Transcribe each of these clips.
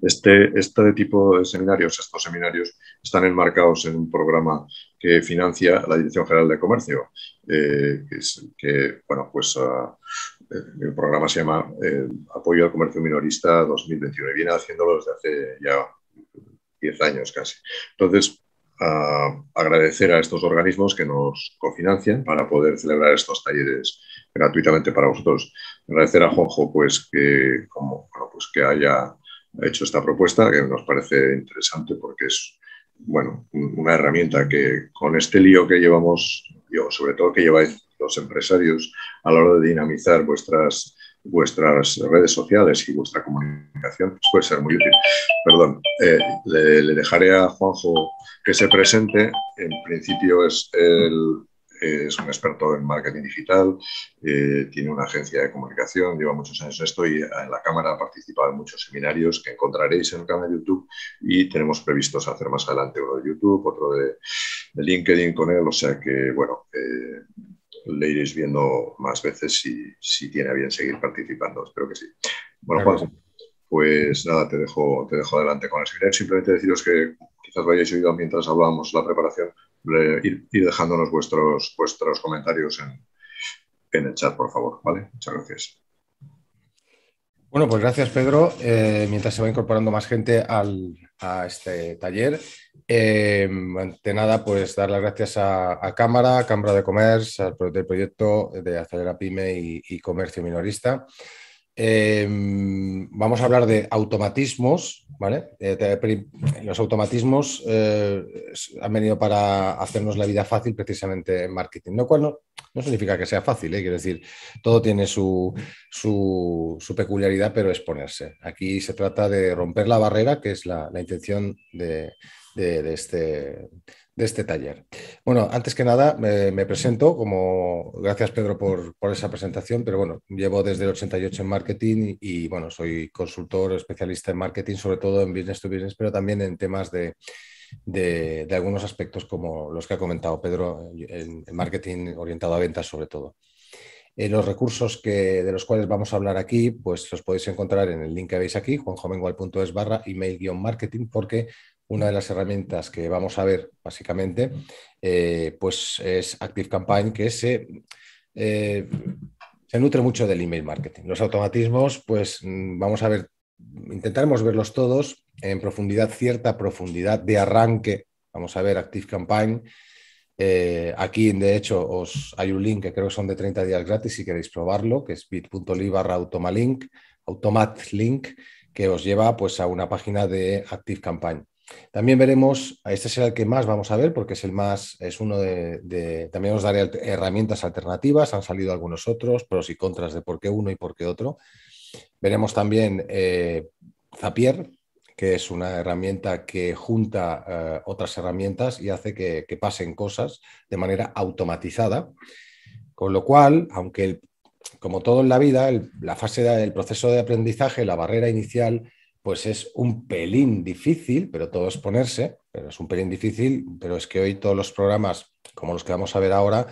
Este, este tipo de seminarios, estos seminarios, están enmarcados en un programa que financia la Dirección General de Comercio, eh, que, bueno, pues ah, eh, el programa se llama eh, Apoyo al Comercio Minorista 2021 viene haciéndolo desde hace ya 10 años casi. Entonces, ah, agradecer a estos organismos que nos cofinancian para poder celebrar estos talleres gratuitamente para vosotros. Agradecer a Juanjo pues que, como, pues que haya ha hecho esta propuesta que nos parece interesante porque es bueno, una herramienta que con este lío que llevamos, yo sobre todo que lleváis los empresarios a la hora de dinamizar vuestras vuestras redes sociales y vuestra comunicación pues puede ser muy útil. Perdón, eh, le, dejaré a Juanjo que se presente. En principio es el eh, es un experto en marketing digital, eh, tiene una agencia de comunicación, lleva muchos años en esto y en la Cámara ha participado en muchos seminarios que encontraréis en el canal de YouTube y tenemos previstos hacer más adelante uno de YouTube, otro de, LinkedIn con él, o sea que, bueno, eh, le iréis viendo más veces si, tiene bien seguir participando, espero que sí. Bueno, Juan, pues nada, te dejo, te dejo adelante con el seminario, simplemente deciros que quizás lo hayáis oído mientras hablábamos la preparación, ir, dejándonos vuestros, vuestros comentarios en, el chat, por favor. ¿vale? Muchas gracias. Bueno, pues gracias Pedro. Eh, mientras se va incorporando más gente a este taller, eh, ante nada, pues dar las gracias a, Cámara, Cámara de Comercio, al proyecto de Acelera Pyme y Comercio Minorista. Em, vamos a hablar de automatismos, ¿vale? Eh, los automatismos eh, han venido para hacernos la vida fácil precisamente en marketing, lo cual no, significa que sea fácil, ¿eh? quiero decir, todo tiene su, peculiaridad, pero es ponerse. Aquí se trata de romper la barrera, que es la, intención de, de, este, de este taller. Bueno, antes que nada me, presento como, gracias Pedro por, esa presentación, pero bueno, llevo desde el 88 en marketing y, bueno, soy consultor especialista en marketing, sobre todo en business to business, pero también en temas de, de, algunos aspectos como los que ha comentado Pedro, en, marketing orientado a ventas sobre todo. Eh, los recursos que, de los cuales vamos a hablar aquí, pues los podéis encontrar en el link que veis aquí, juanjomengual.es barra email-marketing, porque una de las herramientas que vamos a ver básicamente, eh, pues es ActiveCampaign, que eh, se, nutre mucho del email marketing. Los automatismos, pues mm, vamos a ver, intentaremos verlos todos en profundidad, cierta profundidad de arranque. Vamos a ver ActiveCampaign. Eh, aquí, de hecho, os hay un link que creo que son de 30 días gratis si queréis probarlo, que es bit.ly barra automat automatlink, que os lleva pues, a una página de ActiveCampaign. También veremos, este será el que más vamos a ver porque es el más, es uno de, también os daré herramientas alternativas, han salido algunos otros, pros y contras de por qué uno y por qué otro. Veremos también eh, Zapier, que es una herramienta que junta eh, otras herramientas y hace que, pasen cosas de manera automatizada. Con lo cual, aunque como todo en la vida, la fase del proceso de aprendizaje, la barrera inicial pues es un pelín difícil, pero todo es ponerse, pero es un pelín difícil, pero es que hoy todos los programas, como los que vamos a ver ahora,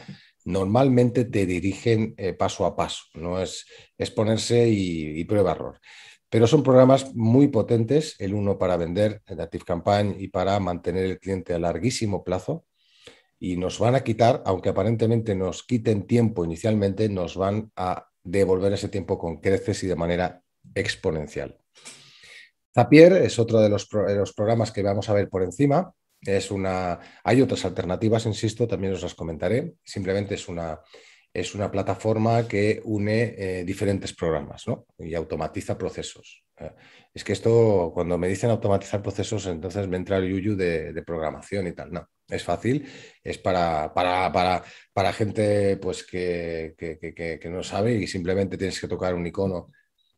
normalmente te dirigen eh, paso a paso, no es, es ponerse y, prueba-error. Pero son programas muy potentes, el uno para vender Active Campaign y para mantener el cliente a larguísimo plazo, y nos van a quitar, aunque aparentemente nos quiten tiempo inicialmente, nos van a devolver ese tiempo con creces y de manera exponencial. Zapier es otro de los, programas que vamos a ver por encima. Es una, hay otras alternativas, insisto, también os las comentaré. Simplemente es una, es una plataforma que une eh, diferentes programas y automatiza procesos. Eh, es que esto, cuando me dicen automatizar procesos, entonces me entra el yuyu de, programación y tal. No, es fácil, es para, para, para, gente pues, que, no sabe y simplemente tienes que tocar un icono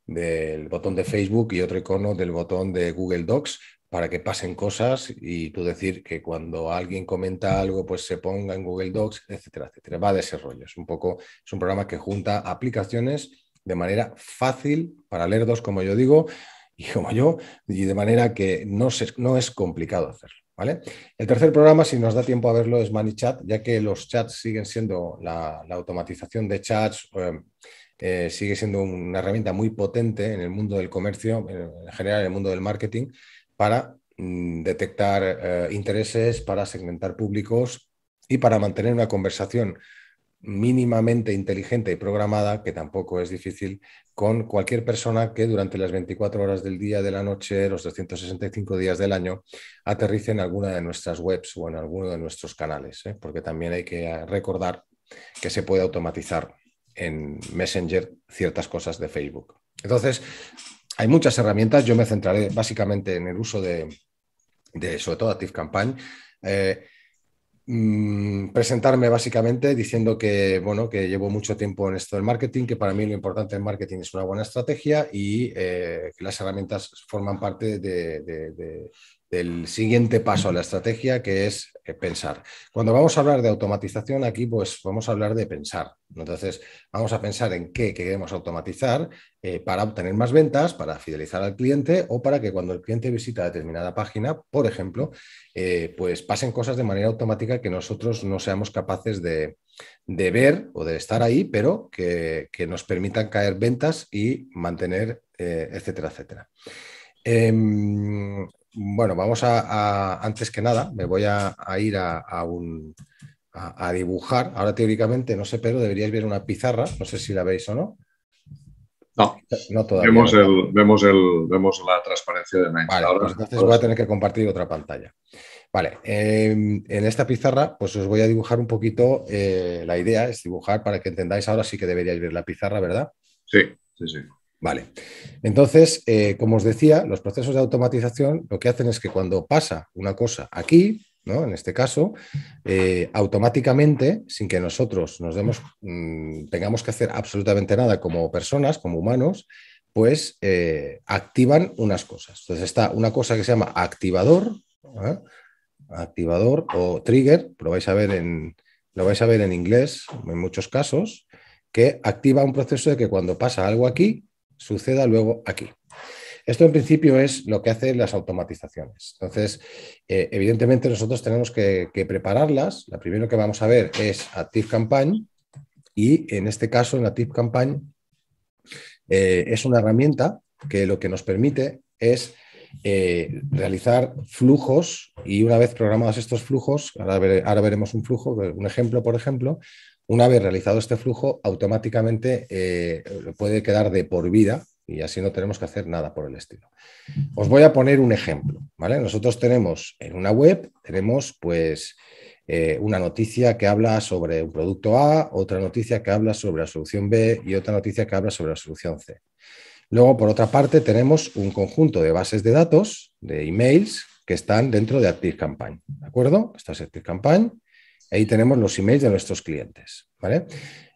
del botón de Facebook y otro icono del botón de Google Docs para que pasen cosas y tú decir que cuando alguien comenta algo, pues se ponga en Google Docs, etcétera, etcétera. Va a desarrollo Es un poco, es un programa que junta aplicaciones de manera fácil para dos como yo digo, y como yo, y de manera que no, no es complicado hacerlo. ¿Vale? El tercer programa, si nos da tiempo a verlo, es ManyChat, ya que los chats siguen siendo la, automatización de chats, eh, eh, sigue siendo una herramienta muy potente en el mundo del comercio, en general en el mundo del marketing, para mm, detectar eh, intereses, para segmentar públicos y para mantener una conversación mínimamente inteligente y programada, que tampoco es difícil, con cualquier persona que durante las 24 horas del día, de la noche, los 365 días del año, aterrice en alguna de nuestras webs o en alguno de nuestros canales, ¿eh? porque también hay que recordar que se puede automatizar en Messenger ciertas cosas de Facebook. Entonces, hay muchas herramientas. Yo me centraré básicamente en el uso de, de sobre todo, ActiveCampaign. Eh, mm, presentarme básicamente diciendo que, bueno, que llevo mucho tiempo en esto del marketing, que para mí lo importante del marketing es una buena estrategia y eh, que las herramientas forman parte de, del siguiente paso a la estrategia, que es eh, pensar. Cuando vamos a hablar de automatización, aquí pues vamos a hablar de pensar. Entonces, vamos a pensar en qué queremos automatizar eh, para obtener más ventas, para fidelizar al cliente o para que cuando el cliente visita determinada página, por ejemplo, eh, pues pasen cosas de manera automática que nosotros no seamos capaces de, ver o de estar ahí, pero que, nos permitan caer ventas y mantener, etcétera, etcétera. Em, bueno, vamos a, antes que nada, me voy a, ir a, un, a, dibujar. Ahora teóricamente, no sé, pero deberíais ver una pizarra, no sé si la veis o no. No, no todavía. Vemos, El, vemos, el, la transparencia de Night. Vale, pues entonces voy a tener que compartir otra pantalla. Vale, em, en esta pizarra, pues os voy a dibujar un poquito eh, la idea, es dibujar para que entendáis. Ahora sí que deberíais ver la pizarra, ¿verdad? Sí, sí, sí. Vale. Entonces, eh, como os decía, los procesos de automatización lo que hacen es que cuando pasa una cosa aquí, en este caso, eh, automáticamente, sin que nosotros nos demos, mm, tengamos que hacer absolutamente nada como personas, como humanos, pues eh, activan unas cosas. Entonces está una cosa que se llama activador, activador o trigger, lo vais a ver en, lo vais a ver en inglés en muchos casos, que activa un proceso de que cuando pasa algo aquí, suceda luego aquí. Esto en principio es lo que hacen las automatizaciones. Entonces, eh, evidentemente nosotros tenemos que, prepararlas. La primera que vamos a ver es Active Campaign y en este caso en Active Campaign eh, es una herramienta que lo que nos permite es eh, realizar flujos y una vez programados estos flujos, ahora, veremos un flujo, un ejemplo, por ejemplo, una vez realizado este flujo, automáticamente eh, puede quedar de por vida y así no tenemos que hacer nada por el estilo. Os voy a poner un ejemplo, ¿vale? Nosotros tenemos en una web, tenemos pues eh, una noticia que habla sobre un producto A, otra noticia que habla sobre la solución B y otra noticia que habla sobre la solución C. Luego, por otra parte, tenemos un conjunto de bases de datos, de emails, que están dentro de ActiveCampaign. ¿De acuerdo? Esta es ActiveCampaign. Ahí tenemos los emails de nuestros clientes. ¿vale?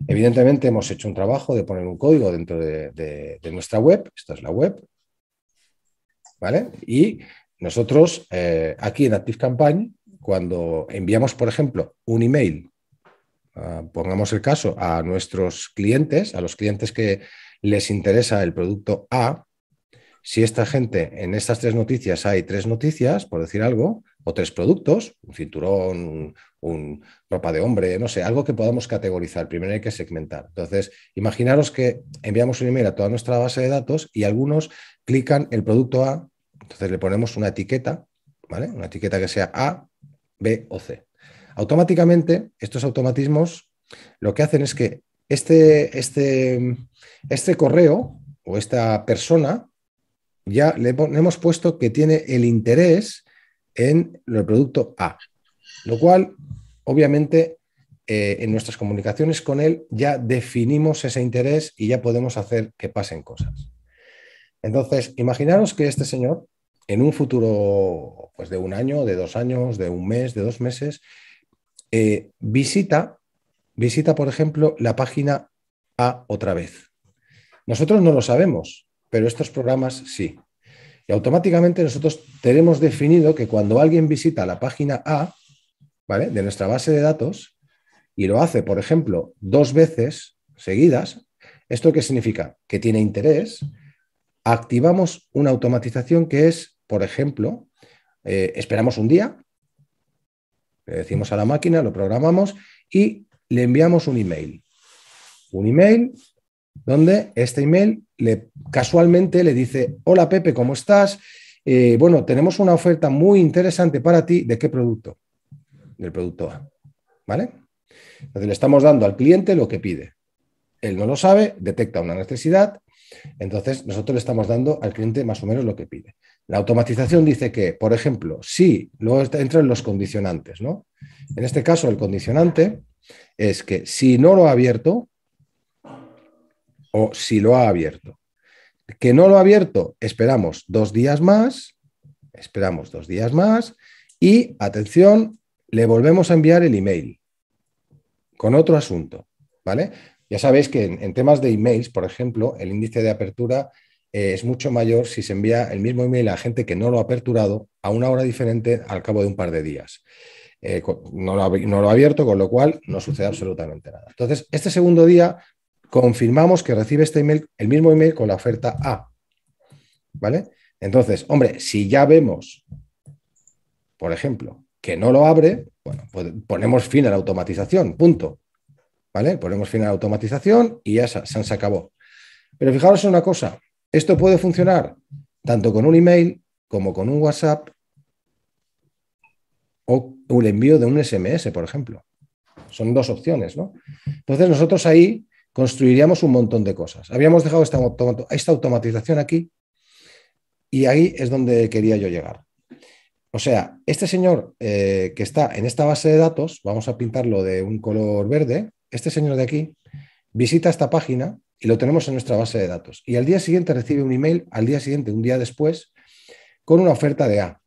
Evidentemente, hemos hecho un trabajo de poner un código dentro de, nuestra web. Esta es la web. ¿Vale? Y nosotros eh, aquí en ActiveCampaign, cuando enviamos, por ejemplo, un email, ah, pongamos el caso, a nuestros clientes, a los clientes que, les interesa el producto A, si esta gente, en estas tres noticias hay tres noticias, por decir algo, o tres productos, un cinturón, un, ropa de hombre, no sé, algo que podamos categorizar. Primero hay que segmentar. Entonces, imaginaros que enviamos un email a toda nuestra base de datos y algunos clican el producto A, entonces le ponemos una etiqueta, ¿vale? Una etiqueta que sea A, B o C. Automáticamente, estos automatismos lo que hacen es que este, este, este correo o esta persona ya le, hemos puesto que tiene el interés en el producto A, lo cual obviamente eh, en nuestras comunicaciones con él ya definimos ese interés y ya podemos hacer que pasen cosas. Entonces, imaginaros que este señor en un futuro pues de un año, de dos años, de un mes, de dos meses, eh, visita visita, por ejemplo, la página A otra vez. Nosotros no lo sabemos, pero estos programas sí. Y automáticamente nosotros tenemos definido que cuando alguien visita la página A, ¿vale? De nuestra base de datos, y lo hace, por ejemplo, dos veces seguidas, ¿esto qué significa? Que tiene interés, activamos una automatización que es, por ejemplo, eh, esperamos un día, le decimos a la máquina, lo programamos y le enviamos un email. Un email donde este email le, casualmente le dice, hola Pepe, ¿cómo estás? Eh, bueno, tenemos una oferta muy interesante para ti. ¿De qué producto? Del producto A. ¿Vale? Entonces le estamos dando al cliente lo que pide. Él no lo sabe, detecta una necesidad, entonces nosotros le estamos dando al cliente más o menos lo que pide. La automatización dice que, por ejemplo, si luego entran los condicionantes, ¿no? En este caso, el condicionante es que si no lo ha abierto, o si lo ha abierto, que no lo ha abierto, esperamos dos días más, esperamos dos días más y, atención, le volvemos a enviar el email con otro asunto, ¿vale? Ya sabéis que en, temas de emails, por ejemplo, el índice de apertura eh, es mucho mayor si se envía el mismo email a gente que no lo ha aperturado a una hora diferente al cabo de un par de días. Eh, no, lo ha, abierto, con lo cual no sucede absolutamente nada. Entonces, este segundo día confirmamos que recibe este email, el mismo email con la oferta A. ¿Vale? Entonces, hombre, si ya vemos, por ejemplo, que no lo abre, bueno, pues ponemos fin a la automatización, punto. ¿Vale? Ponemos fin a la automatización y ya se, se acabó. Pero fijaros en una cosa, esto puede funcionar tanto con un email como con un WhatsApp, un envío de un SMS, por ejemplo. Son dos opciones, ¿no? Entonces nosotros ahí construiríamos un montón de cosas. Habíamos dejado esta, automatización aquí y ahí es donde quería yo llegar. O sea, este señor eh, que está en esta base de datos, vamos a pintarlo de un color verde, este señor de aquí visita esta página y lo tenemos en nuestra base de datos. Y al día siguiente recibe un email, al día siguiente, un día después, con una oferta de A.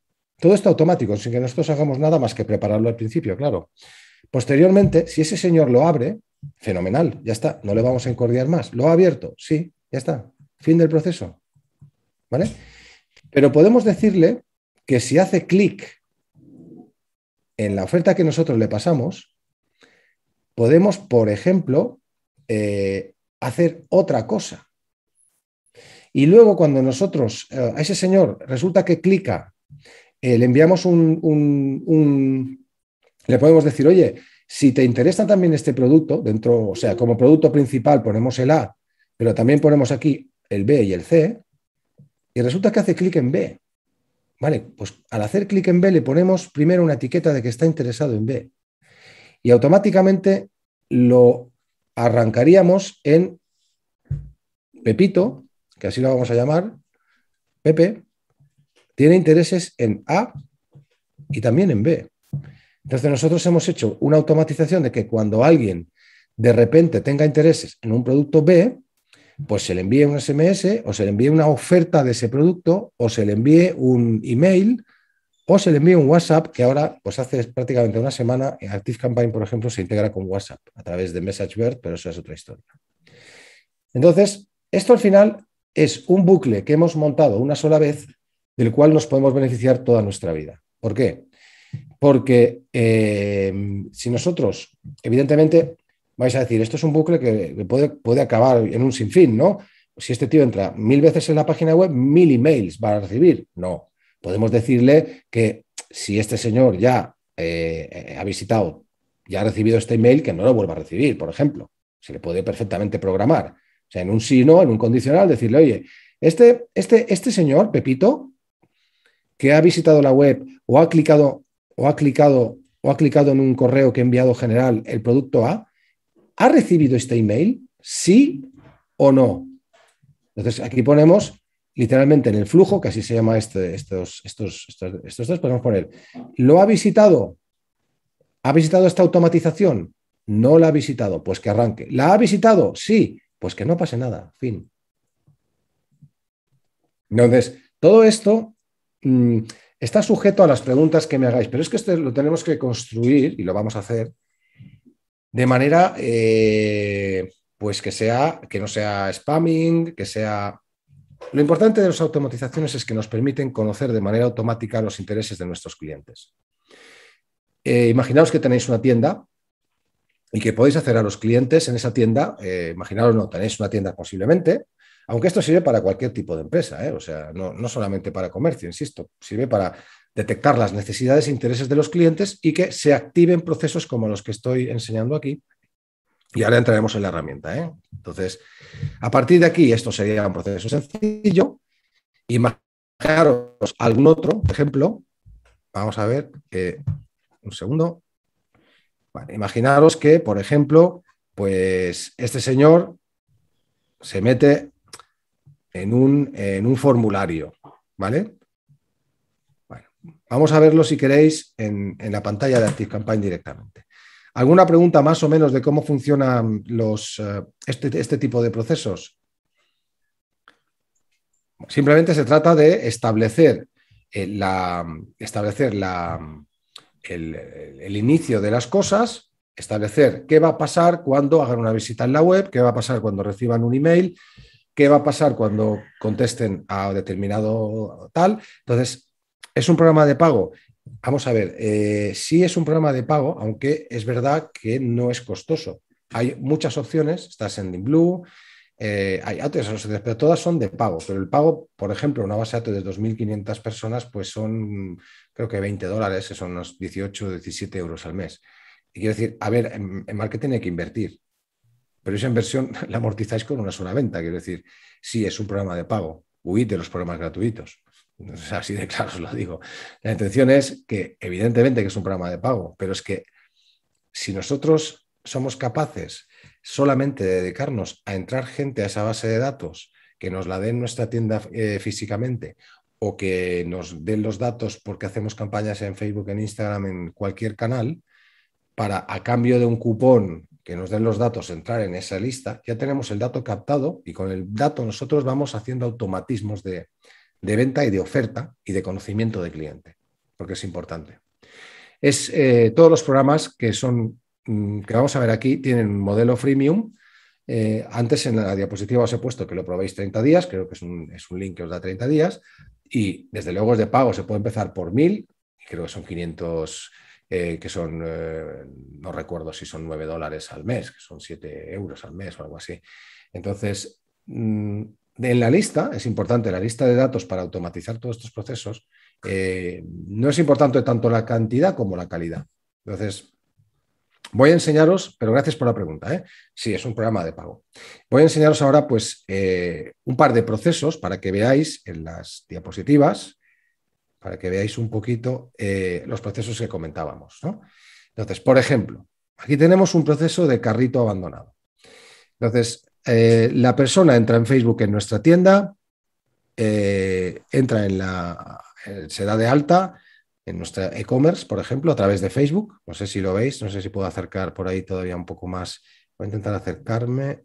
Todo esto automático, sin que nosotros hagamos nada más que prepararlo al principio, claro. Posteriormente, si ese señor lo abre, fenomenal, ya está, no le vamos a encordiar más. ¿Lo ha abierto? Sí, ya está, fin del proceso. ¿Vale? Pero podemos decirle que si hace clic en la oferta que nosotros le pasamos, podemos, por ejemplo, eh, hacer otra cosa. Y luego cuando nosotros, eh, a ese señor resulta que clica eh, le enviamos un, le podemos decir, oye, si te interesa también este producto, dentro, o sea, como producto principal ponemos el A, pero también ponemos aquí el B y el C, y resulta que hace clic en B. Vale, pues al hacer clic en B le ponemos primero una etiqueta de que está interesado en B. Y automáticamente lo arrancaríamos en Pepito, que así lo vamos a llamar, Pepe, tiene intereses en A y también en B. Entonces nosotros hemos hecho una automatización de que cuando alguien de repente tenga intereses en un producto B, pues se le envíe un SMS o se le envíe una oferta de ese producto o se le envíe un email o se le envíe un WhatsApp que ahora, pues hace prácticamente una semana, eh, Active Campaign, por ejemplo, se integra con WhatsApp a través de MessageBird, pero eso es otra historia. Entonces, esto al final es un bucle que hemos montado una sola vez del cual nos podemos beneficiar toda nuestra vida. ¿Por qué? Porque eh, si nosotros, evidentemente, vais a decir, esto es un bucle que puede, puede acabar en un sinfín, ¿no? Si este tío entra mil veces en la página web, mil emails va a recibir. No, podemos decirle que si este señor ya eh, ha visitado, ya ha recibido este email, que no lo vuelva a recibir, por ejemplo. Se le puede perfectamente programar. O sea, en un sí, no, en un condicional, decirle, oye, este, este, este señor, Pepito, que ha visitado la web o ha clicado o ha clicado o ha clicado en un correo que ha enviado general el producto A, ¿ha recibido este email? ¿Sí o no? Entonces aquí ponemos literalmente en el flujo, que así se llama este, estos, estos, estos, estos dos, podemos poner, ¿lo ha visitado? ¿Ha visitado esta automatización? No la ha visitado, pues que arranque. ¿La ha visitado? Sí, pues que no pase nada, fin. Entonces, todo esto Mm, está sujeto a las preguntas que me hagáis, pero es que esto lo tenemos que construir y lo vamos a hacer de manera eh, pues que sea que no sea spamming, que sea lo importante de las automatizaciones es que nos permiten conocer de manera automática los intereses de nuestros clientes. Eh, imaginaos que tenéis una tienda y que podéis hacer a los clientes en esa tienda, eh, imaginaos no, tenéis una tienda posiblemente, aunque esto sirve para cualquier tipo de empresa, ¿eh? o sea, no, solamente para comercio, insisto, sirve para detectar las necesidades e intereses de los clientes y que se activen procesos como los que estoy enseñando aquí. Y ahora entraremos en la herramienta. ¿eh? Entonces, a partir de aquí, esto sería un proceso sencillo. Imaginaros algún otro, ejemplo, vamos a ver, eh, un segundo. imaginaros que, por ejemplo, pues este señor se mete en un, en un formulario, ¿vale? vamos a verlo si queréis en, la pantalla de ActiveCampaign directamente. ¿Alguna pregunta más o menos de cómo funcionan los, eh, este, este, tipo de procesos? Simplemente se trata de establecer, eh, la, establecer la, el, el, inicio de las cosas, establecer qué va a pasar cuando hagan una visita en la web, qué va a pasar cuando reciban un email, qué va a pasar cuando contesten a determinado tal. Entonces, es un programa de pago. Vamos a ver, eh, sí es un programa de pago, aunque es verdad que no es costoso. Hay muchas opciones, está Sendinblue, eh, hay otras pero todas son de pago. Pero el pago, por ejemplo, una base de datos de 2.500 personas, pues son, creo que 20 dólares, son unos 18 o 17 euros al mes. Y quiero decir, a ver, en marketing hay que invertir pero esa inversión la amortizáis con una sola venta. Quiero decir, sí, es un programa de pago. Huid de los programas gratuitos. así de claro os lo digo. La intención es que, evidentemente, que es un programa de pago, pero es que si nosotros somos capaces solamente de dedicarnos a entrar gente a esa base de datos, que nos la den nuestra tienda eh, físicamente o que nos den los datos porque hacemos campañas en Facebook, en Instagram, en cualquier canal, para a cambio de un cupón que nos den los datos, entrar en esa lista, ya tenemos el dato captado y con el dato nosotros vamos haciendo automatismos de, venta y de oferta y de conocimiento de cliente, porque es importante. Es, eh, todos los programas que, son, mm, que vamos a ver aquí tienen un modelo freemium. Eh, antes en la diapositiva os he puesto que lo probéis 30 días, creo que es un, es un link que os da 30 días, y desde luego es de pago, se puede empezar por 1000, creo que son 500, eh, que son, eh, no recuerdo si son 9 dólares al mes, que son 7 euros al mes o algo así. Entonces, mm, en la lista, es importante, la lista de datos para automatizar todos estos procesos, eh, no es importante tanto la cantidad como la calidad. Entonces, voy a enseñaros, pero gracias por la pregunta, sí, es un programa de pago. Voy a enseñaros ahora pues un par de procesos para que veáis en las diapositivas para que veáis un poquito eh, los procesos que comentábamos. Entonces, por ejemplo, aquí tenemos un proceso de carrito abandonado. Entonces, eh, la persona entra en Facebook en nuestra tienda, eh, entra en la, se da de alta en nuestra e-commerce, por ejemplo, a través de Facebook. No sé si lo veis, no sé si puedo acercar por ahí todavía un poco más. Voy a intentar acercarme.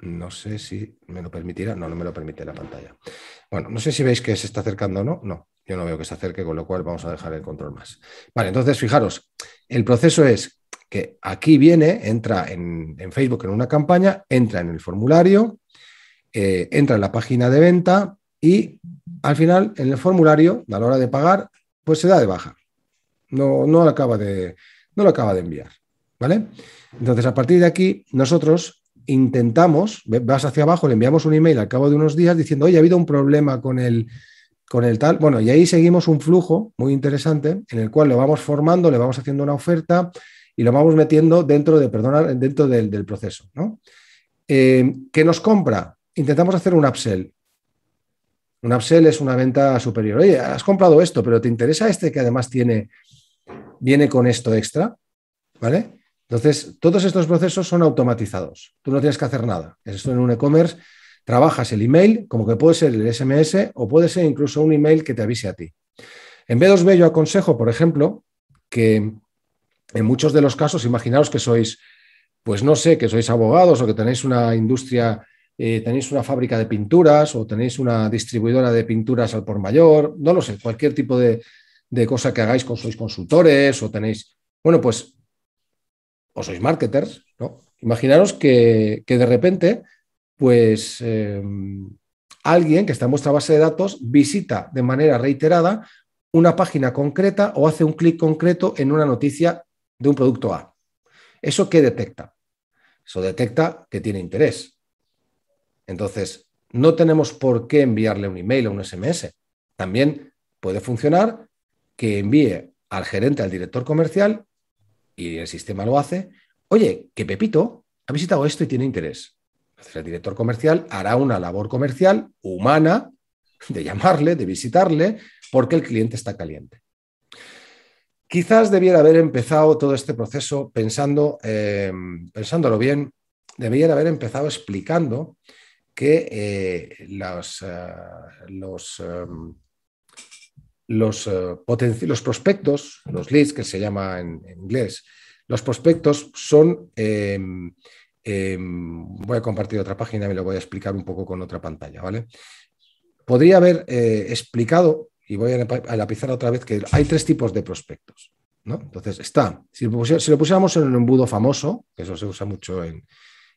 No sé si me lo permitirá. No, no me lo permite la pantalla. Bueno, no sé si veis que se está acercando o no. No, no veo que se acerque, con lo cual vamos a dejar el control más. Vale, entonces fijaros, el proceso es que aquí viene, entra en, Facebook en una campaña, entra en el formulario, eh, entra en la página de venta y al final en el formulario, a la hora de pagar, pues se da de baja. No, no, lo, acaba de, no lo acaba de enviar. ¿Vale? Entonces, a partir de aquí, nosotros intentamos, vas hacia abajo, le enviamos un email al cabo de unos días diciendo, oye, ha habido un problema con el, con el tal. Bueno, y ahí seguimos un flujo muy interesante en el cual lo vamos formando, le vamos haciendo una oferta y lo vamos metiendo dentro, de, dentro del, proceso. ¿no? Eh, ¿Qué nos compra? Intentamos hacer un upsell. Un upsell es una venta superior. Oye, has comprado esto, pero ¿te interesa este que además tiene, viene con esto extra? ¿Vale? Entonces, todos estos procesos son automatizados. Tú no tienes que hacer nada. Esto en un e-commerce Trabajas el email, como que puede ser el SMS o puede ser incluso un email que te avise a ti. En B2B yo aconsejo, por ejemplo, que en muchos de los casos, imaginaos que sois, pues no sé, que sois abogados o que tenéis una industria, eh, tenéis una fábrica de pinturas o tenéis una distribuidora de pinturas al por mayor, no lo sé, cualquier tipo de, de cosa que hagáis, con, sois consultores o tenéis, bueno, pues, o sois marketers, ¿no? Imaginaros que, que de repente pues em, alguien que está en vuestra base de datos visita de manera reiterada una página concreta o hace un clic concreto en una noticia de un producto A. ¿Eso qué detecta? Eso detecta que tiene interés. Entonces, no tenemos por qué enviarle un email o un SMS. También puede funcionar que envíe al gerente, al director comercial, y el sistema lo hace, oye, que Pepito ha visitado esto y tiene interés el director comercial hará una labor comercial humana de llamarle, de visitarle, porque el cliente está caliente. Quizás debiera haber empezado todo este proceso pensando, eh, pensándolo bien, debiera haber empezado explicando que eh, eh, los, los, los, prospectos, los leads que se llama en, inglés, los prospectos son Em, voy a compartir otra página y lo voy a explicar un poco con otra pantalla, ¿vale? Podría haber eh, explicado, y voy a la pizarra otra vez, que hay tres tipos de prospectos. ¿no? Entonces, está, si lo, pusiéramos en un embudo famoso, que eso se usa mucho en,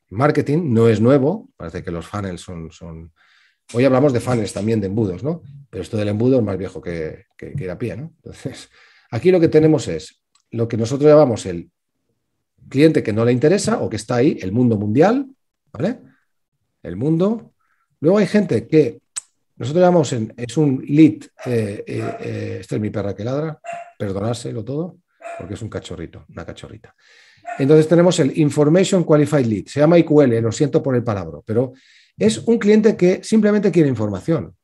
marketing, no es nuevo, parece que los funnels son, son... Hoy hablamos de funnels también, de embudos, ¿no? Pero esto del embudo es más viejo que, que, que la pía, ¿no? Entonces, aquí lo que tenemos es lo que nosotros llamamos el cliente que no le interesa o que está ahí, el mundo mundial, ¿vale? El mundo. Luego hay gente que nosotros llamamos, en, es un lead, eh, eh, eh, este es mi perra que ladra, perdonárselo todo, porque es un cachorrito, una cachorrita. Entonces tenemos el Information Qualified Lead, se llama IQL, lo siento por el palabra, pero es un cliente que simplemente quiere información.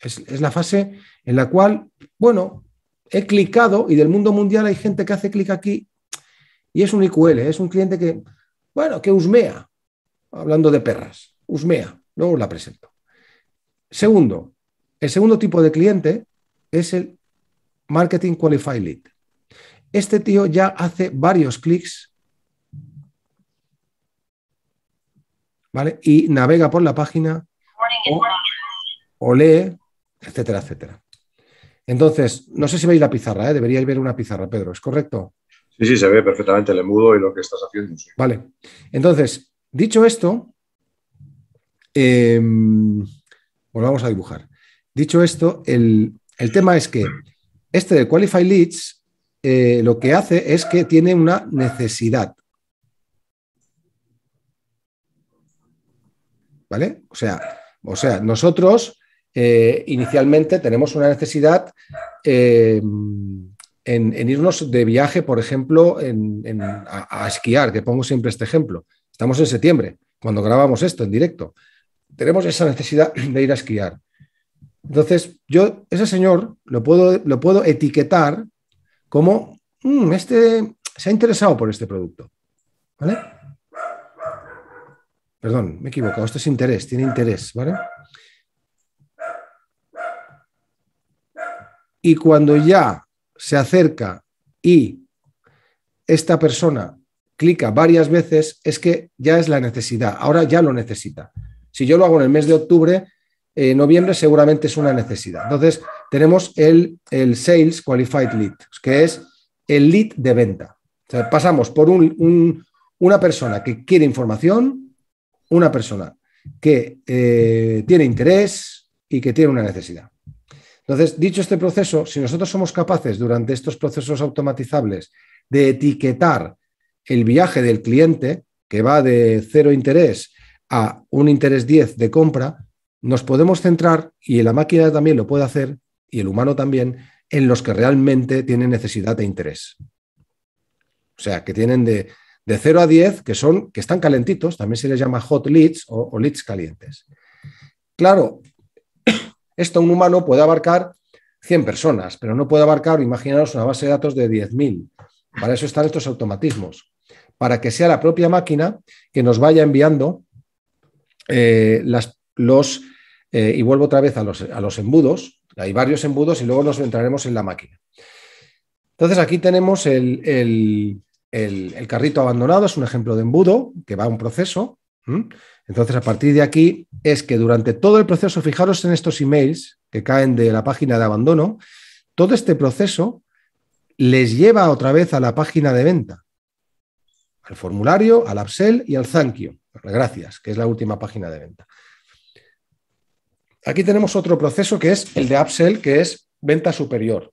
Es, es la fase en la cual, bueno, he clicado y del mundo mundial hay gente que hace clic aquí y es un IQL, es un cliente que, bueno, que usmea, hablando de perras, usmea, luego la presento. Segundo, el segundo tipo de cliente es el Marketing Qualified Lead. Este tío ya hace varios clics, ¿vale? Y navega por la página, o, lee, etcétera, etcétera. Entonces, no sé si veis la pizarra, ¿eh? deberíais ver una pizarra, Pedro, ¿es correcto? Sí, sí, se ve perfectamente el embudo y lo que estás haciendo. Vale. Entonces, dicho esto, eh, em, volvamos pues a dibujar. Dicho esto, el, tema es que este de Qualify Leads eh, lo que hace es que tiene una necesidad. ¿Vale? O sea, o sea nosotros eh, inicialmente tenemos una necesidad. Em, en, irnos de viaje, por ejemplo, a, esquiar, que pongo siempre este ejemplo. Estamos en septiembre, cuando grabamos esto en directo. Tenemos esa necesidad de ir a esquiar. Entonces, yo, ese señor, lo puedo, lo puedo etiquetar como, mm, este se ha interesado por este producto. ¿Vale? Perdón, me he equivocado. Este es interés, tiene interés, ¿vale? Y cuando ya se acerca y esta persona clica varias veces, es que ya es la necesidad, ahora ya lo necesita. Si yo lo hago en el mes de octubre, eh, noviembre seguramente es una necesidad. Entonces, tenemos el, el, Sales Qualified Lead, que es el lead de venta. pasamos por una persona que quiere información, una persona que eh, tiene interés y que tiene una necesidad. Entonces, dicho este proceso, si nosotros somos capaces durante estos procesos automatizables de etiquetar el viaje del cliente, que va de cero interés a un interés 10 de compra, nos podemos centrar, y la máquina también lo puede hacer, y el humano también, en los que realmente tienen necesidad de interés. O sea, que tienen de, de 0 a 10, que, son, que están calentitos, también se les llama hot leads o leads calientes. Claro, esto un humano puede abarcar 100 personas, pero no puede abarcar, imaginaros, una base de datos de 10.000. Para eso están estos automatismos, para que sea la propia máquina que nos vaya enviando eh, los, eh, y vuelvo otra vez a los, embudos, hay varios embudos y luego nos entraremos en la máquina. Entonces aquí tenemos el, el, el, carrito abandonado, es un ejemplo de embudo que va a un proceso. Entonces, a partir de aquí es que durante todo el proceso, fijaros en estos emails que caen de la página de abandono, todo este proceso les lleva otra vez a la página de venta, al formulario, al upsell y al thank you, gracias, que es la última página de venta. Aquí tenemos otro proceso que es el de upsell, que es venta superior.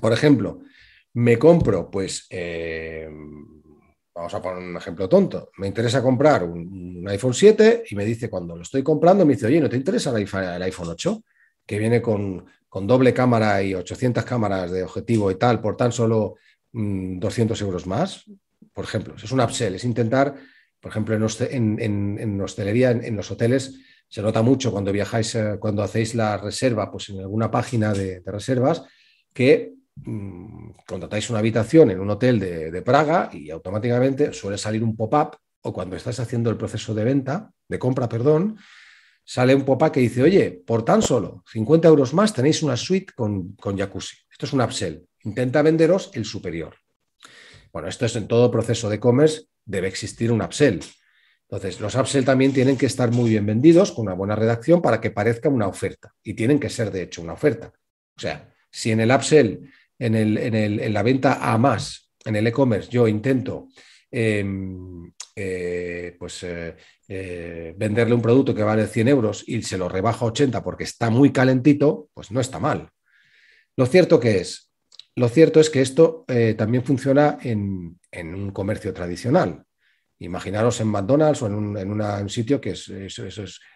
Por ejemplo, me compro pues eh, vamos a poner un ejemplo tonto, me interesa comprar un, iPhone 7 y me dice cuando lo estoy comprando, me dice, oye, ¿no te interesa el iPhone, 8? Que viene con, doble cámara y 800 cámaras de objetivo y tal, por tan solo 200 mm, euros más, por ejemplo. Es un upsell, es intentar, por ejemplo, en, hostelería, en, los hoteles, se nota mucho cuando viajáis, eh, cuando hacéis la reserva, pues en alguna página de, de reservas, que Mm, contratáis una habitación en un hotel de, Praga y automáticamente suele salir un pop-up o cuando estás haciendo el proceso de venta, de compra, perdón, sale un pop-up que dice, oye, por tan solo 50 euros más tenéis una suite con, con jacuzzi. Esto es un upsell. Intenta venderos el superior. Bueno, esto es en todo proceso de e-commerce debe existir un upsell. Entonces, los upsell también tienen que estar muy bien vendidos, con una buena redacción, para que parezca una oferta. Y tienen que ser, de hecho, una oferta. O sea, si en el upsell en, la venta a más, en el e-commerce, yo intento em, eh, pues, eh, eh, venderle un producto que vale 100 euros y se lo rebajo a 80 porque está muy calentito, pues no está mal. Lo cierto que es, lo cierto es que esto también funciona en, un comercio tradicional. Imaginaros en McDonald's o en un, sitio que es,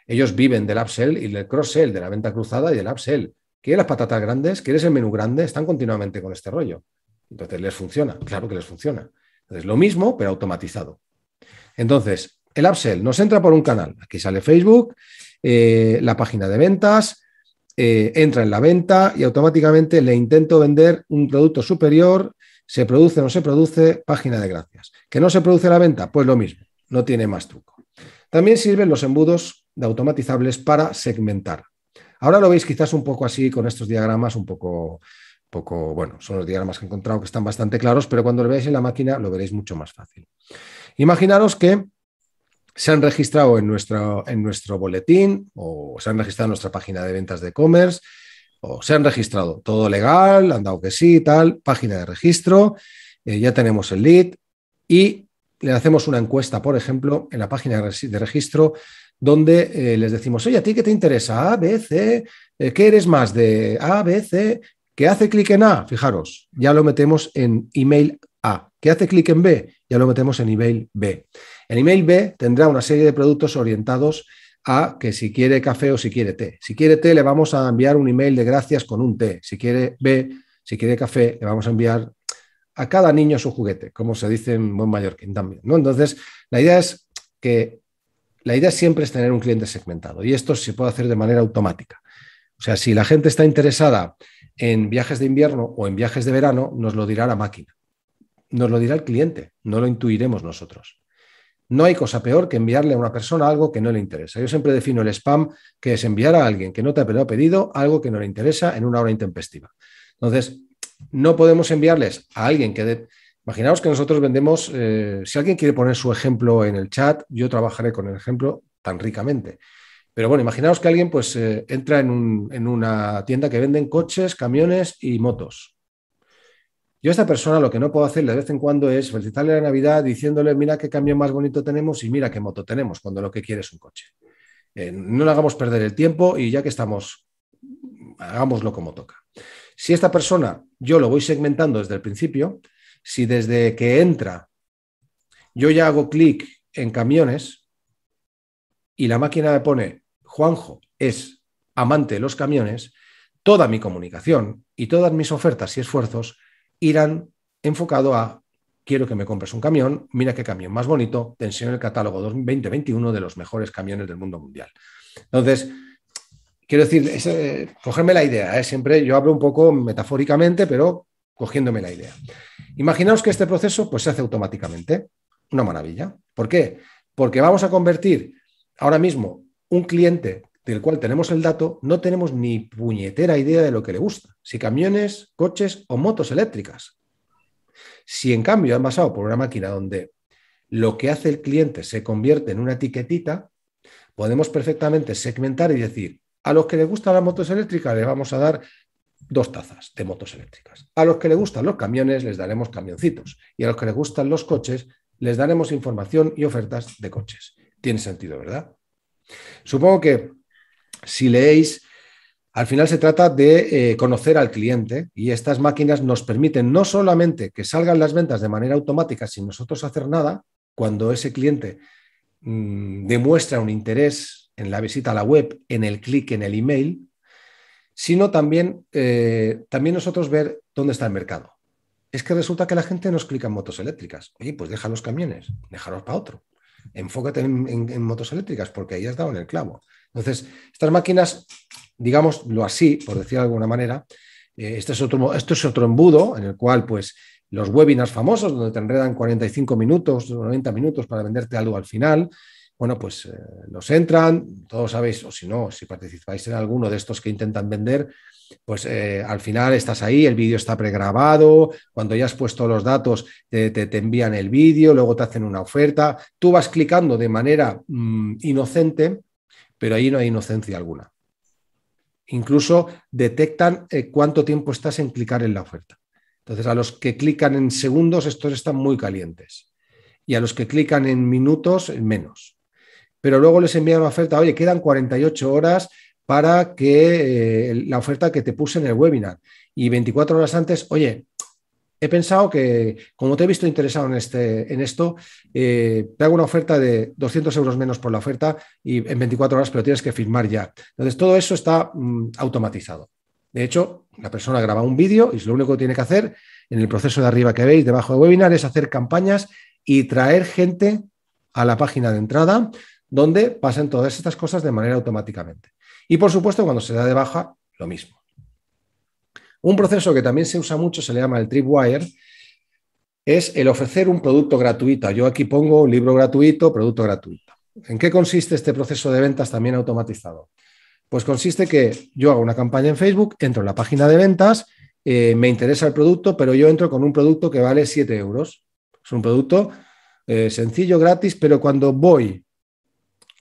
ellos viven del upsell y del cross-sell, de la venta cruzada y del upsell. ¿Quieres las patatas grandes? ¿Quieres el menú grande? Están continuamente con este rollo. Entonces les funciona, claro que les funciona. Entonces lo mismo, pero automatizado. Entonces, el upsell nos entra por un canal. Aquí sale Facebook, eh, la página de ventas, eh, entra en la venta y automáticamente le intento vender un producto superior, se produce o no se produce, página de gracias. ¿Que no se produce la venta? Pues lo mismo, no tiene más truco. También sirven los embudos de automatizables para segmentar. Ahora lo veis quizás un poco así con estos diagramas, un poco, poco, bueno, son los diagramas que he encontrado que están bastante claros, pero cuando lo veáis en la máquina lo veréis mucho más fácil. Imaginaros que se han registrado en nuestro, en nuestro boletín o se han registrado en nuestra página de ventas de e-commerce o se han registrado, todo legal, han dado que sí, tal, página de registro, eh, ya tenemos el lead y le hacemos una encuesta, por ejemplo, en la página de registro, donde eh, les decimos, oye, ¿a ti qué te interesa? A, B, C, eh, ¿qué eres más de A, B, C? ¿Qué hace clic en A? Fijaros, ya lo metemos en email A. ¿Qué hace clic en B? Ya lo metemos en email B. El email B tendrá una serie de productos orientados a que si quiere café o si quiere té. Si quiere té, le vamos a enviar un email de gracias con un té. Si quiere B, si quiere café, le vamos a enviar a cada niño su juguete, como se dice en buen mallorquín también. ¿no? Entonces, la idea es que la idea siempre es tener un cliente segmentado y esto se puede hacer de manera automática. O sea, si la gente está interesada en viajes de invierno o en viajes de verano, nos lo dirá la máquina, nos lo dirá el cliente, no lo intuiremos nosotros. No hay cosa peor que enviarle a una persona algo que no le interesa. Yo siempre defino el spam que es enviar a alguien que no te ha pedido algo que no le interesa en una hora intempestiva. Entonces, no podemos enviarles a alguien que... Imaginaos que nosotros vendemos, eh, si alguien quiere poner su ejemplo en el chat, yo trabajaré con el ejemplo tan ricamente. Pero bueno, imaginaos que alguien pues eh, entra en, una tienda que venden coches, camiones y motos. Yo a esta persona lo que no puedo hacer de vez en cuando es felicitarle la Navidad diciéndole, mira qué camión más bonito tenemos y mira qué moto tenemos, cuando lo que quiere es un coche. Eh, no le hagamos perder el tiempo y ya que estamos, hagámoslo como toca. Si esta persona yo lo voy segmentando desde el principio. Si desde que entra yo ya hago clic en camiones y la máquina me pone Juanjo es amante de los camiones, toda mi comunicación y todas mis ofertas y esfuerzos irán enfocado a quiero que me compres un camión, mira qué camión más bonito, te enseño el catálogo 2021 de los mejores camiones del mundo mundial. Entonces, quiero decir, es, eh, cogerme la idea, ¿eh? siempre yo hablo un poco metafóricamente, pero cogiéndome la idea. Imaginaos que este proceso pues, se hace automáticamente. Una maravilla. ¿Por qué? Porque vamos a convertir ahora mismo un cliente del cual tenemos el dato, no tenemos ni puñetera idea de lo que le gusta, si camiones, coches o motos eléctricas. Si en cambio han pasado por una máquina donde lo que hace el cliente se convierte en una etiquetita, podemos perfectamente segmentar y decir, a los que les gustan las motos eléctricas les vamos a dar dos tazas de motos eléctricas. A los que les gustan los camiones les daremos camioncitos. Y a los que les gustan los coches les daremos información y ofertas de coches. Tiene sentido, ¿verdad? Supongo que si leéis, al final se trata de eh, conocer al cliente y estas máquinas nos permiten no solamente que salgan las ventas de manera automática sin nosotros hacer nada, cuando ese cliente mm, demuestra un interés en la visita a la web, en el clic en el email, sino también, eh, también nosotros ver dónde está el mercado. Es que resulta que la gente nos clica en motos eléctricas. Oye, pues deja los camiones, déjalos para otro. Enfócate en, motos eléctricas porque ahí has dado en el clavo. Entonces, estas máquinas, digámoslo así, por decir de alguna manera, eh, este es otro, esto es otro embudo en el cual pues los webinars famosos donde te enredan 45 minutos, 90 minutos para venderte algo al final, bueno, pues eh, los entran, todos sabéis, o si no, si participáis en alguno de estos que intentan vender, pues eh, al final estás ahí, el vídeo está pregrabado, cuando ya has puesto los datos te, te, envían el vídeo, luego te hacen una oferta, tú vas clicando de manera mm, inocente, pero ahí no hay inocencia alguna. Incluso detectan eh, cuánto tiempo estás en clicar en la oferta. Entonces, a los que clican en segundos, estos están muy calientes. Y a los que clican en minutos, menos pero luego les envían una oferta, oye, quedan 48 horas para que eh, la oferta que te puse en el webinar. Y 24 horas antes, oye, he pensado que como te he visto interesado en, este, en esto, eh, te hago una oferta de 200 euros menos por la oferta y en 24 horas, pero tienes que firmar ya. Entonces, todo eso está mm, automatizado. De hecho, la persona graba un vídeo y lo único que tiene que hacer en el proceso de arriba que veis, debajo de webinar, es hacer campañas y traer gente a la página de entrada donde pasan todas estas cosas de manera automáticamente. Y por supuesto, cuando se da de baja, lo mismo. Un proceso que también se usa mucho, se le llama el tripwire, es el ofrecer un producto gratuito. Yo aquí pongo un libro gratuito, producto gratuito. ¿En qué consiste este proceso de ventas también automatizado? Pues consiste que yo hago una campaña en Facebook, entro en la página de ventas, eh, me interesa el producto, pero yo entro con un producto que vale 7 euros. Es un producto eh, sencillo, gratis, pero cuando voy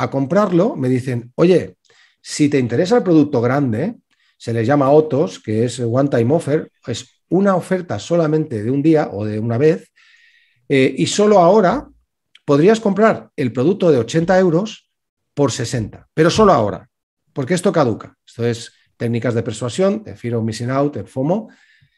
a comprarlo, me dicen, oye, si te interesa el producto grande, se les llama OTOS, que es One Time Offer, es una oferta solamente de un día o de una vez, eh, y solo ahora podrías comprar el producto de 80 euros por 60, pero solo ahora, porque esto caduca. Esto es técnicas de persuasión, de Fear of Missing Out, de FOMO.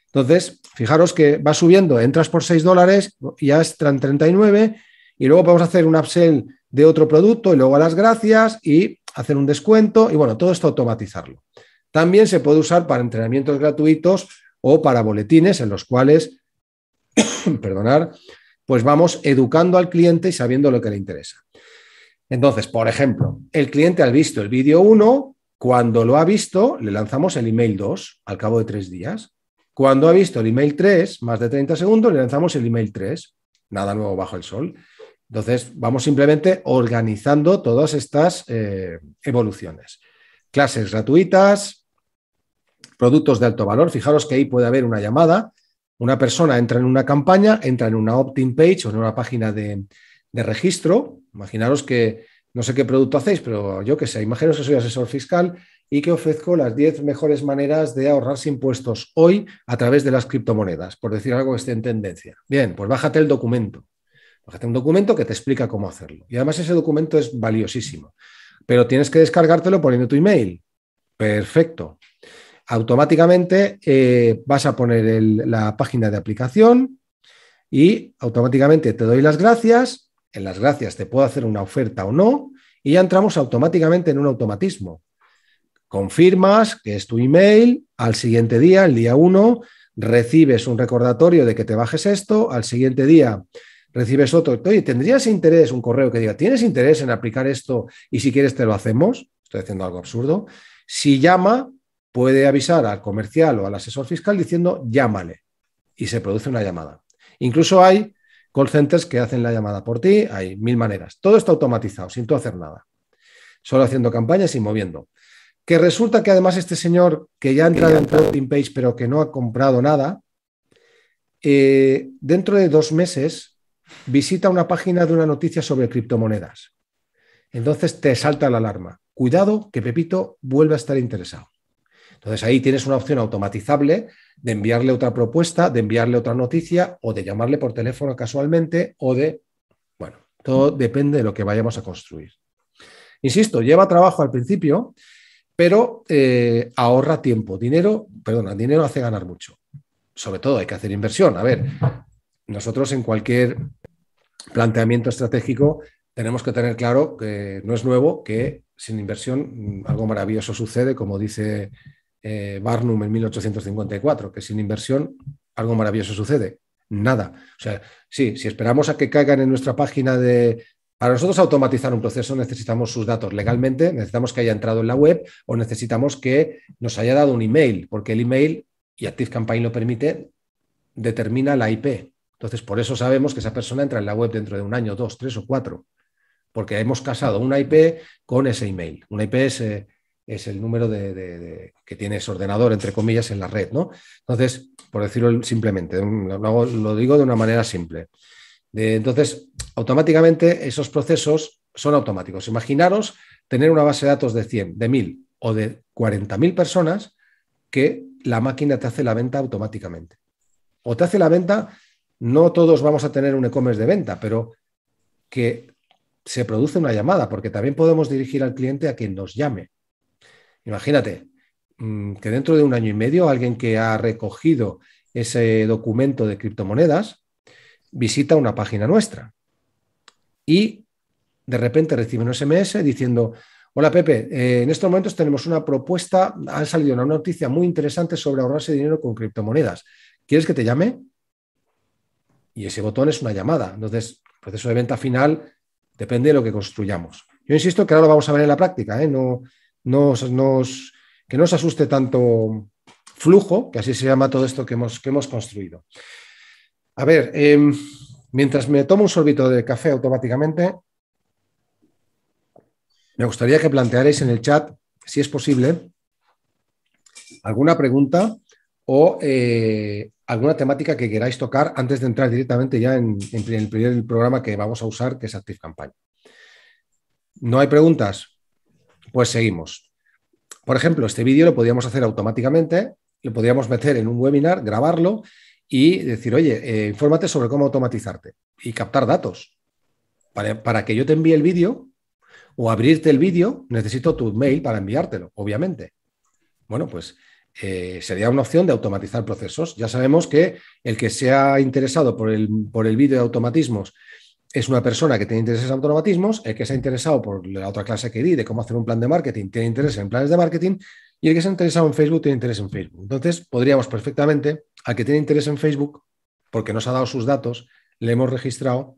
Entonces, fijaros que va subiendo, entras por 6 dólares, ya es 39, y luego vamos a hacer un upsell de otro producto y luego a las gracias y hacer un descuento y bueno, todo esto automatizarlo. También se puede usar para entrenamientos gratuitos o para boletines en los cuales, perdonar, pues vamos educando al cliente y sabiendo lo que le interesa. Entonces, por ejemplo, el cliente ha visto el vídeo 1, cuando lo ha visto, le lanzamos el email 2 al cabo de tres días. Cuando ha visto el email 3, más de 30 segundos, le lanzamos el email 3. Nada nuevo bajo el sol. Entonces, vamos simplemente organizando todas estas eh, evoluciones. Clases gratuitas, productos de alto valor. Fijaros que ahí puede haber una llamada. Una persona entra en una campaña, entra en una opt-in page o en una página de, registro. Imaginaros que no sé qué producto hacéis, pero yo qué sé, Imaginaros que soy asesor fiscal y que ofrezco las 10 mejores maneras de ahorrarse impuestos hoy a través de las criptomonedas, por decir algo que esté en tendencia. Bien, pues bájate el documento un documento que te explica cómo hacerlo. Y además ese documento es valiosísimo. Pero tienes que descargártelo poniendo tu email. Perfecto. Automáticamente eh, vas a poner la página de aplicación y automáticamente te doy las gracias. En las gracias te puedo hacer una oferta o no. Y ya entramos automáticamente en un automatismo. Confirmas que es tu email. Al siguiente día, el día 1, recibes un recordatorio de que te bajes esto. Al siguiente día recibes otro, oye, ¿tendrías interés un correo que diga, ¿tienes interés en aplicar esto y si quieres te lo hacemos? Estoy haciendo algo absurdo. Si llama, puede avisar al comercial o al asesor fiscal diciendo, llámale y se produce una llamada. Incluso hay call centers que hacen la llamada por ti, hay mil maneras. Todo está automatizado, sin tú hacer nada. Solo haciendo campañas y moviendo. Que resulta que además este señor que ya ha entrado en TeamPage Page pero que no ha comprado nada, eh, dentro de dos meses visita una página de una noticia sobre criptomonedas. Entonces te salta la alarma. Cuidado que Pepito vuelve a estar interesado. Entonces ahí tienes una opción automatizable de enviarle otra propuesta, de enviarle otra noticia o de llamarle por teléfono casualmente o de, bueno, todo depende de lo que vayamos a construir. Insisto, lleva trabajo al principio, pero eh, ahorra tiempo, dinero, perdona, dinero hace ganar mucho. Sobre todo hay que hacer inversión. A ver, nosotros en cualquier planteamiento estratégico tenemos que tener claro que no es nuevo, que sin inversión mm, algo maravilloso sucede, como dice eh, Barnum en 1854, que sin inversión algo maravilloso sucede. Nada. O sea, sí, si esperamos a que caigan en nuestra página de... Para nosotros automatizar un proceso necesitamos sus datos legalmente, necesitamos que haya entrado en la web o necesitamos que nos haya dado un email, porque el email, y ActiveCampaign lo permite, determina la IP. Entonces, por eso sabemos que esa persona entra en la web dentro de un año, dos, tres o cuatro, porque hemos casado una IP con ese email. Una IP eh, es, el número de, que tiene ese ordenador, entre comillas, en la red, ¿no? Entonces, por decirlo simplemente, lo, digo de una manera simple. entonces, automáticamente esos procesos son automáticos. Imaginaros tener una base de datos de 100, de 1000 o de 40.000 personas que la máquina te hace la venta automáticamente. O te hace la venta no todos vamos a tener un e-commerce de venta, pero que se produce una llamada, porque también podemos dirigir al cliente a quien nos llame. Imagínate mm, que dentro de un año y medio alguien que ha recogido ese documento de criptomonedas visita una página nuestra y de repente recibe un SMS diciendo, hola Pepe, eh, en estos momentos tenemos una propuesta, ha salido una noticia muy interesante sobre ahorrarse dinero con criptomonedas. ¿Quieres que te llame? y ese botón es una llamada. Entonces, el proceso de venta final depende de lo que construyamos. Yo insisto que ahora lo vamos a ver en la práctica, ¿eh? no, que no os asuste tanto flujo, que así se llama todo esto que hemos, construido. A ver, em, mientras me tomo un sorbito de café automáticamente, me gustaría que plantearais en el chat, si es posible, alguna pregunta o eh, alguna temática que queráis tocar antes de entrar directamente ya en, el primer programa que vamos a usar, que es Active Campaign. ¿No hay preguntas? Pues seguimos. Por ejemplo, este vídeo lo podríamos hacer automáticamente, lo podríamos meter en un webinar, grabarlo y decir, oye, eh, infórmate sobre cómo automatizarte y captar datos. Para, para que yo te envíe el vídeo o abrirte el vídeo, necesito tu mail para enviártelo, obviamente. Bueno, pues eh, sería una opción de automatizar procesos. Ya sabemos que el que se ha interesado por el, por el vídeo de automatismos es una persona que tiene intereses en automatismos, el que se ha interesado por la otra clase que di de cómo hacer un plan de marketing tiene interés en planes de marketing y el que se ha interesado en Facebook tiene interés en Facebook. Entonces, podríamos perfectamente al que tiene interés en Facebook, porque nos ha dado sus datos, le hemos registrado,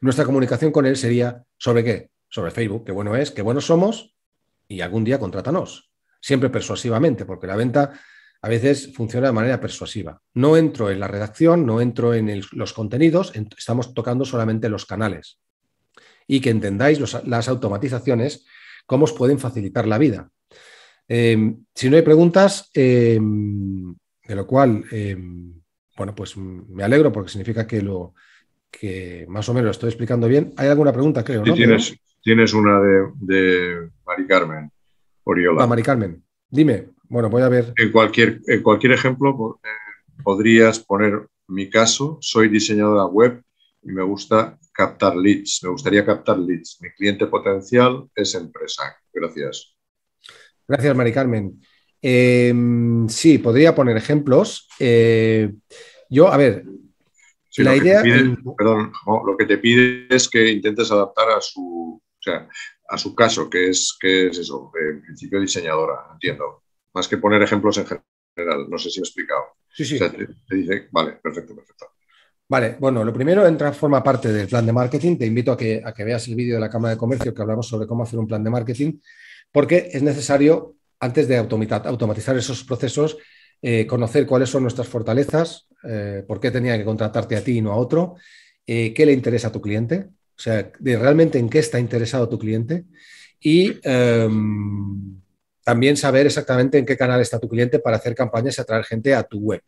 nuestra comunicación con él sería sobre qué? Sobre Facebook, qué bueno es, qué buenos somos y algún día contrátanos siempre persuasivamente, porque la venta a veces funciona de manera persuasiva. No entro en la redacción, no entro en los contenidos, estamos tocando solamente los canales. Y que entendáis las automatizaciones, cómo os pueden facilitar la vida. Em, si no hay preguntas, em, de lo cual, em, bueno, pues me alegro porque significa que lo que más o menos lo estoy explicando bien. ¿Hay alguna pregunta, creo? tienes, tienes, una de, de Mari Carmen. Mari Carmen, dime. Bueno, voy a ver. En cualquier, en cualquier ejemplo eh, podrías poner mi caso, soy diseñadora web y me gusta captar leads, me gustaría captar leads. Mi cliente potencial es empresa. Gracias. Gracias, Mari Carmen. Em, sí, podría poner ejemplos. Eh, yo, a ver, la idea... perdón, lo que te pide es que intentes adaptar a su sea, a su caso, que es, que es eso, eh, en principio diseñadora, entiendo. Más que poner ejemplos en general, no sé si he explicado. Sí, sí. te, vale, perfecto, perfecto. Vale, bueno, lo primero entra, forma parte del plan de marketing. Te invito a que, veas el vídeo de la Cámara de Comercio que hablamos sobre cómo hacer un plan de marketing, porque es necesario, antes de automatizar esos procesos, eh, conocer cuáles son nuestras fortalezas, eh, por qué tenía que contratarte a ti y no a otro, qué le interesa a tu cliente, o sea, de realmente en qué está interesado tu cliente y em, también saber exactamente en qué canal está tu cliente para hacer campañas y atraer gente a tu web.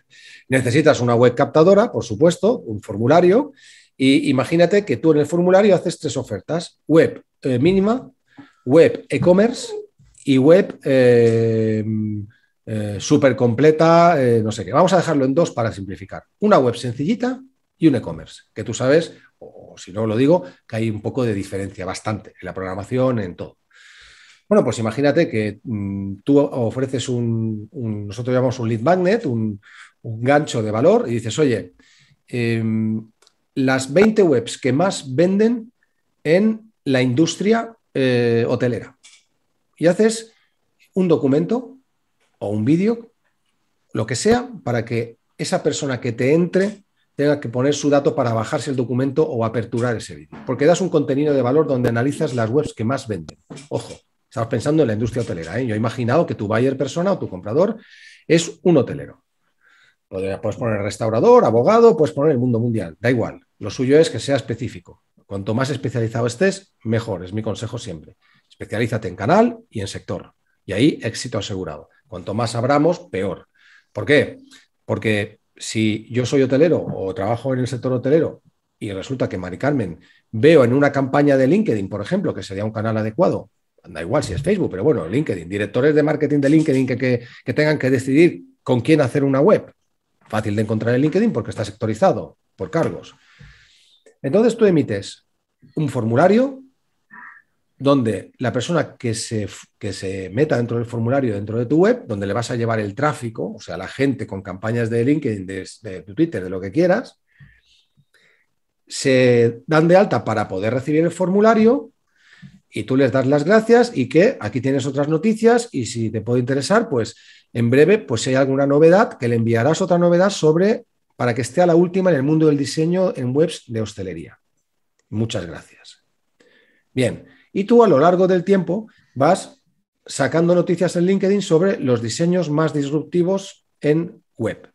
Necesitas una web captadora, por supuesto, un formulario. Y imagínate que tú en el formulario haces tres ofertas: web eh, mínima, web e-commerce y web em, eh, súper completa, eh, no sé qué. Vamos a dejarlo en dos para simplificar. Una web sencillita y un e-commerce, que tú sabes si no lo digo, que hay un poco de diferencia, bastante, en la programación, en todo. Bueno, pues imagínate que mm, tú ofreces un, nosotros llamamos un lead magnet, un, gancho de valor, y dices, oye, em, las 20 webs que más venden en la industria eh, hotelera. Y haces un documento o un vídeo, lo que sea, para que esa persona que te entre tenga que poner su dato para bajarse el documento o aperturar ese vídeo. Porque das un contenido de valor donde analizas las webs que más venden. Ojo, estamos pensando en la industria hotelera. ¿eh? Yo he imaginado que tu buyer persona o tu comprador es un hotelero. puedes poner restaurador, abogado, puedes poner el mundo mundial. Da igual. Lo suyo es que sea específico. Cuanto más especializado estés, mejor. Es mi consejo siempre. Especialízate en canal y en sector. Y ahí éxito asegurado. Cuanto más abramos, peor. ¿Por qué? Porque si yo soy hotelero o trabajo en el sector hotelero y resulta que Mari Carmen veo en una campaña de LinkedIn, por ejemplo, que sería un canal adecuado, da igual si es Facebook, pero bueno, LinkedIn, directores de marketing de LinkedIn que, tengan que decidir con quién hacer una web. Fácil de encontrar en LinkedIn porque está sectorizado por cargos. Entonces tú emites un formulario donde la persona que se, se meta dentro del formulario, dentro de tu web, donde le vas a llevar el tráfico, o sea, la gente con campañas de LinkedIn, de, de Twitter, de lo que quieras, se dan de alta para poder recibir el formulario y tú les das las gracias y que aquí tienes otras noticias y si te puede interesar, pues en breve, pues si hay alguna novedad, que le enviarás otra novedad sobre para que esté a la última en el mundo del diseño en webs de hostelería. Muchas gracias. Bien, y tú a lo largo del tiempo vas sacando noticias en LinkedIn sobre los diseños más disruptivos en web.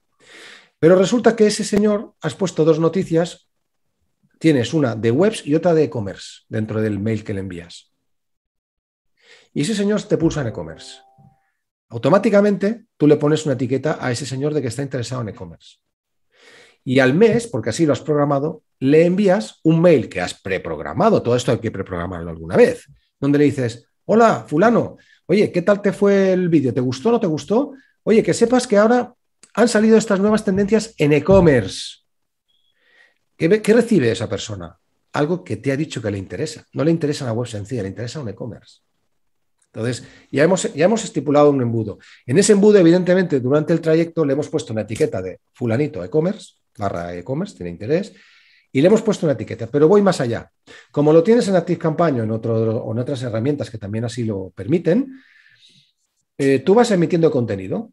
Pero resulta que ese señor has puesto dos noticias, tienes una de webs y otra de e-commerce dentro del mail que le envías. Y ese señor te pulsa en e-commerce. Automáticamente tú le pones una etiqueta a ese señor de que está interesado en e-commerce y al mes, porque así lo has programado, le envías un mail que has preprogramado. Todo esto hay que preprogramarlo alguna vez, donde le dices, hola, fulano, oye, ¿qué tal te fue el vídeo? ¿Te gustó o no te gustó? Oye, que sepas que ahora han salido estas nuevas tendencias en e-commerce. ¿Qué, recibe esa persona? Algo que te ha dicho que le interesa. No le interesa una web sencilla, le interesa un e-commerce. Entonces, ya hemos, ya hemos estipulado un embudo. En ese embudo, evidentemente, durante el trayecto le hemos puesto una etiqueta de fulanito e-commerce barra e-commerce, tiene interés, y le hemos puesto una etiqueta, pero voy más allá. Como lo tienes en Active o en, o en otras herramientas que también así lo permiten, eh, tú vas emitiendo contenido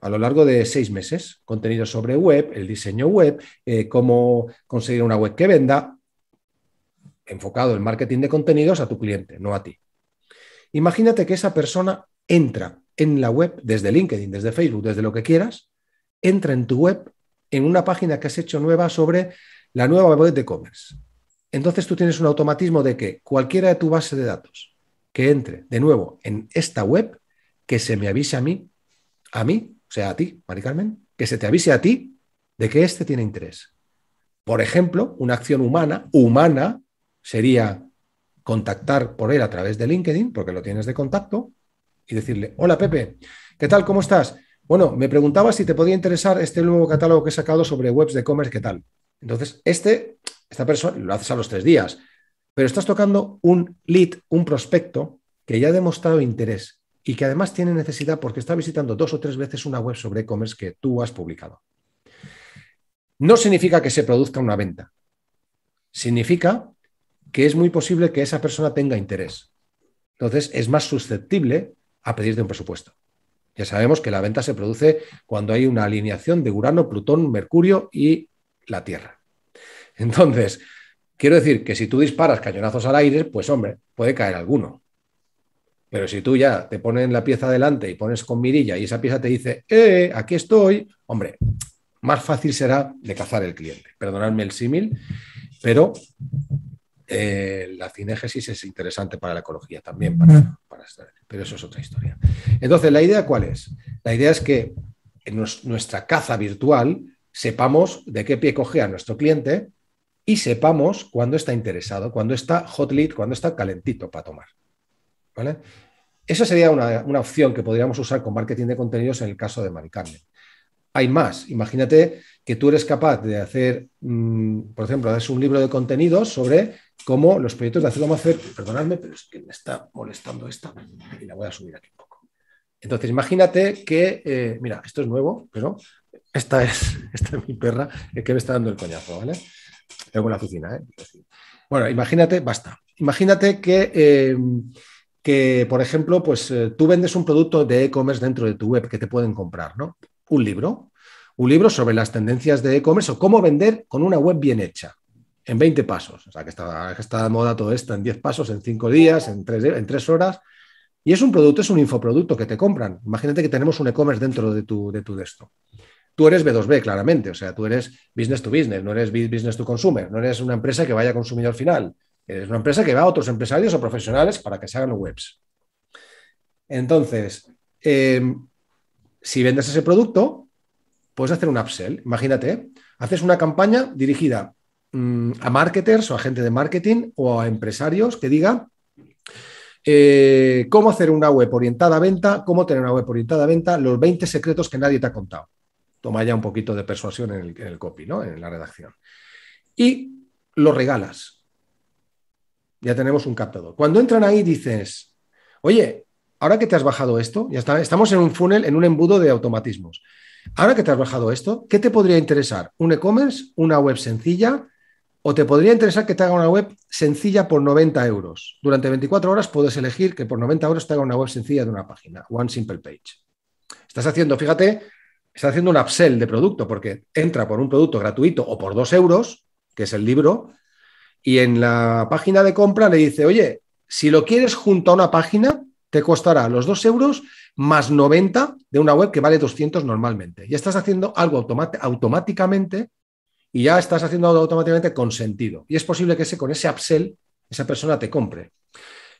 a lo largo de seis meses, contenido sobre web, el diseño web, eh, cómo conseguir una web que venda, enfocado en marketing de contenidos a tu cliente, no a ti. Imagínate que esa persona entra en la web desde LinkedIn, desde Facebook, desde lo que quieras, entra en tu web en una página que has hecho nueva sobre la nueva web de e-commerce. Entonces tú tienes un automatismo de que cualquiera de tu base de datos que entre de nuevo en esta web, que se me avise a mí, a mí, o sea, a ti, Mari Carmen, que se te avise a ti de que este tiene interés. Por ejemplo, una acción humana, humana, sería contactar por él a través de LinkedIn, porque lo tienes de contacto, y decirle, hola Pepe, ¿qué tal? ¿Cómo estás? Bueno, me preguntaba si te podía interesar este nuevo catálogo que he sacado sobre webs de e-commerce, ¿qué tal? Entonces, este, esta persona, lo haces a los tres días, pero estás tocando un lead, un prospecto que ya ha demostrado interés y que además tiene necesidad porque está visitando dos o tres veces una web sobre e-commerce que tú has publicado. No significa que se produzca una venta. Significa que es muy posible que esa persona tenga interés. Entonces, es más susceptible a pedirte un presupuesto. Ya sabemos que la venta se produce cuando hay una alineación de Urano, Plutón, Mercurio y la Tierra. Entonces, quiero decir que si tú disparas cañonazos al aire, pues hombre, puede caer alguno. Pero si tú ya te pones la pieza delante y pones con mirilla y esa pieza te dice, eh, aquí estoy, hombre, más fácil será de cazar el cliente. Perdonadme el símil, pero eh, la cinégesis es interesante para la ecología también, pero eso es otra historia. Entonces, ¿la idea cuál es? La idea es que en nuestra caza virtual sepamos de qué pie coge a nuestro cliente y sepamos cuándo está interesado, cuándo está hot lead, cuándo está calentito para tomar. ¿Vale? Esa sería una, opción que podríamos usar con marketing de contenidos en el caso de Maricarmen. Hay más. Imagínate que tú eres capaz de hacer, mm, por ejemplo, un libro de contenidos sobre como los proyectos de a hacer, perdonadme, pero es que me está molestando esta y la voy a subir aquí un poco. Entonces, imagínate que, eh, mira, esto es nuevo, pero esta es, mi perra eh, que me está dando el coñazo, ¿vale? Tengo la cocina, ¿eh? Bueno, imagínate, basta. Imagínate que, em, que por ejemplo, pues eh, tú vendes un producto de e-commerce dentro de tu web que te pueden comprar, ¿no? Un libro, un libro sobre las tendencias de e-commerce o cómo vender con una web bien hecha en 20 pasos. O sea, que está, está de moda todo esto en 10 pasos, en 5 días, en 3, en 3 horas. Y es un producto, es un infoproducto que te compran. Imagínate que tenemos un e-commerce dentro de tu, de tu Tú eres B2B, claramente. O sea, tú eres business to business, no eres business to consumer, no eres una empresa que vaya a consumidor final. Eres una empresa que va a otros empresarios o profesionales para que se hagan webs. Entonces, em, si vendes ese producto, puedes hacer un upsell. Imagínate, haces una campaña dirigida Mm, a marketers o a gente de marketing o a empresarios que diga eh, cómo hacer una web orientada a venta, cómo tener una web orientada a venta, los 20 secretos que nadie te ha contado. Toma ya un poquito de persuasión en el, copy, ¿no? En la redacción. Y lo regalas. Ya tenemos un captador. Cuando entran ahí dices, oye, ahora que te has bajado esto, ya está, estamos en un funnel, en un embudo de automatismos. Ahora que te has bajado esto, ¿qué te podría interesar? ¿Un e-commerce? ¿Una web sencilla? O te podría interesar que te haga una web sencilla por 90 euros. Durante 24 horas puedes elegir que por 90 euros te haga una web sencilla de una página, one simple page. Estás haciendo, fíjate, estás haciendo un upsell de producto porque entra por un producto gratuito o por 2 euros, que es el libro, y en la página de compra le dice, oye, si lo quieres junto a una página, te costará los 2 euros más 90 de una web que vale 200 normalmente. Y estás haciendo algo automáticamente y ya estás haciendo automáticamente consentido. Y es posible que ese, con ese upsell esa persona te compre.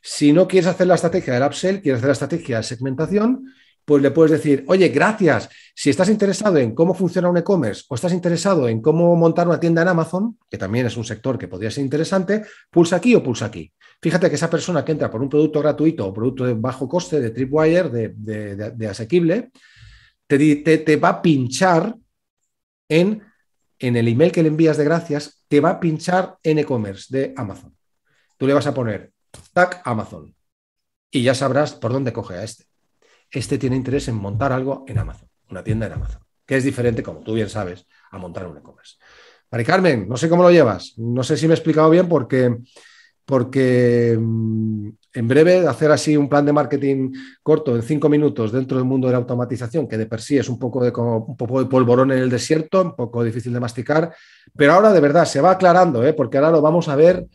Si no quieres hacer la estrategia del upsell, quieres hacer la estrategia de segmentación, pues le puedes decir, oye, gracias, si estás interesado en cómo funciona un e-commerce o estás interesado en cómo montar una tienda en Amazon, que también es un sector que podría ser interesante, pulsa aquí o pulsa aquí. Fíjate que esa persona que entra por un producto gratuito o producto de bajo coste, de tripwire, de, asequible, te, te, te va a pinchar en en el email que le envías de gracias, te va a pinchar en e-commerce de Amazon. Tú le vas a poner tac Amazon y ya sabrás por dónde coge a este. Este tiene interés en montar algo en Amazon, una tienda en Amazon, que es diferente, como tú bien sabes, a montar un e-commerce. Mari Carmen, no sé cómo lo llevas, no sé si me he explicado bien porque, porque mm, en breve, hacer así un plan de marketing corto en cinco minutos dentro del mundo de la automatización, que de per sí es un poco de, de polvorón en el desierto, un poco difícil de masticar, pero ahora de verdad se va aclarando, ¿eh? porque ahora lo vamos a ver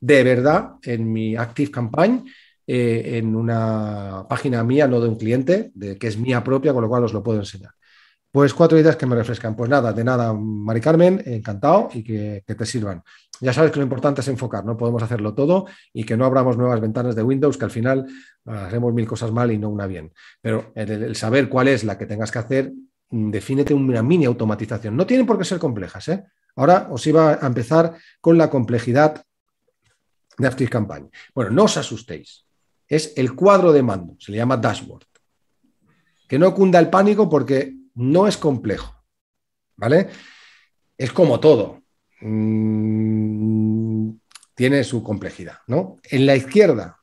de verdad en mi Active Campaign, eh, en una página mía, no de un cliente, de, que es mía propia, con lo cual os lo puedo enseñar. Pues cuatro ideas que me refrescan. Pues nada, de nada, Mari Carmen, encantado y que te sirvan ya sabes que lo importante es enfocar, no podemos hacerlo todo y que no abramos nuevas ventanas de Windows, que al final ah, haremos mil cosas mal y no una bien. Pero el, saber cuál es la que tengas que hacer, mm, defínete una mini automatización. No tienen por qué ser complejas. ¿eh? Ahora os iba a empezar con la complejidad de Campaign. Bueno, no os asustéis. Es el cuadro de mando, se le llama dashboard. Que no cunda el pánico porque no es complejo. ¿Vale? Es como todo Mm, tiene su complejidad. ¿no? En la izquierda,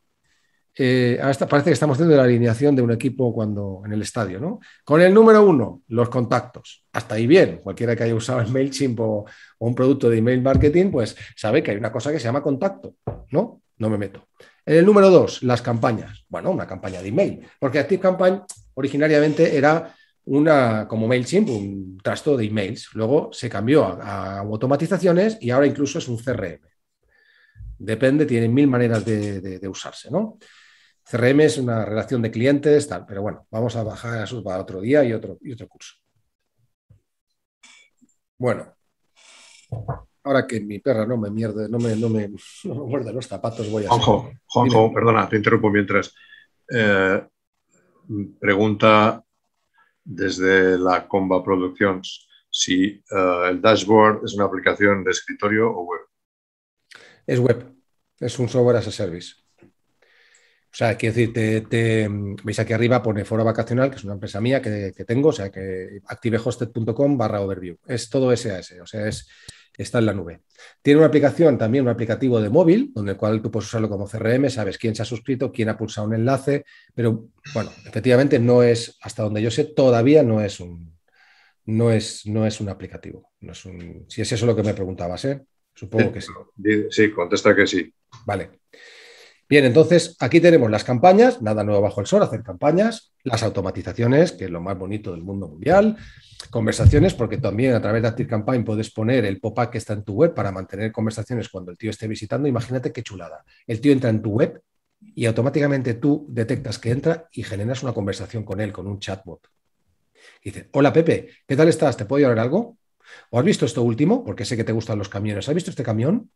eh, parece que estamos haciendo la alineación de un equipo cuando en el estadio, ¿no? Con el número uno, los contactos. Hasta ahí bien. Cualquiera que haya usado el MailChimp o, un producto de email marketing, pues sabe que hay una cosa que se llama contacto, ¿no? No me meto. En el número dos, las campañas. Bueno, una campaña de email. Porque ActiveCampaign originariamente era una, como MailChimp, un trasto de emails. Luego se cambió a, automatizaciones y ahora incluso es un CRM. Depende, tiene mil maneras de, usarse, ¿no? CRM es una relación de clientes, tal, pero bueno, vamos a bajar eso para otro día y otro, y otro curso. Bueno, ahora que mi perra no me mierde, no me, no me, muerde los zapatos, voy a... ojo Juanjo, perdona, te interrumpo mientras. Eh, pregunta desde la Comba Productions si eh, el dashboard es una aplicación de escritorio o web? Es web, es un software as a service. O sea, quiero decir, te, veis aquí arriba pone Foro Vacacional, que es una empresa mía que, tengo, o sea, que activehosted.com barra overview. Es todo SAS, o sea, es, está en la nube. Tiene una aplicación, también un aplicativo de móvil, donde el cual tú puedes usarlo como CRM, sabes quién se ha suscrito, quién ha pulsado un enlace, pero bueno, efectivamente no es, hasta donde yo sé, todavía no es un, no es, no es un aplicativo. No es si es eso lo que me preguntabas, ¿eh? Supongo que sí. Sí, contesta que sí. Vale. Bien, entonces aquí tenemos las campañas, nada nuevo bajo el sol, hacer campañas, las automatizaciones, que es lo más bonito del mundo mundial, conversaciones, porque también a través de Active Campaign puedes poner el pop-up que está en tu web para mantener conversaciones cuando el tío esté visitando. Imagínate qué chulada. El tío entra en tu web y automáticamente tú detectas que entra y generas una conversación con él, con un chatbot. dice, hola Pepe, ¿qué tal estás? ¿Te puedo ayudar algo? ¿O has visto esto último? Porque sé que te gustan los camiones. ¿Has visto este camión?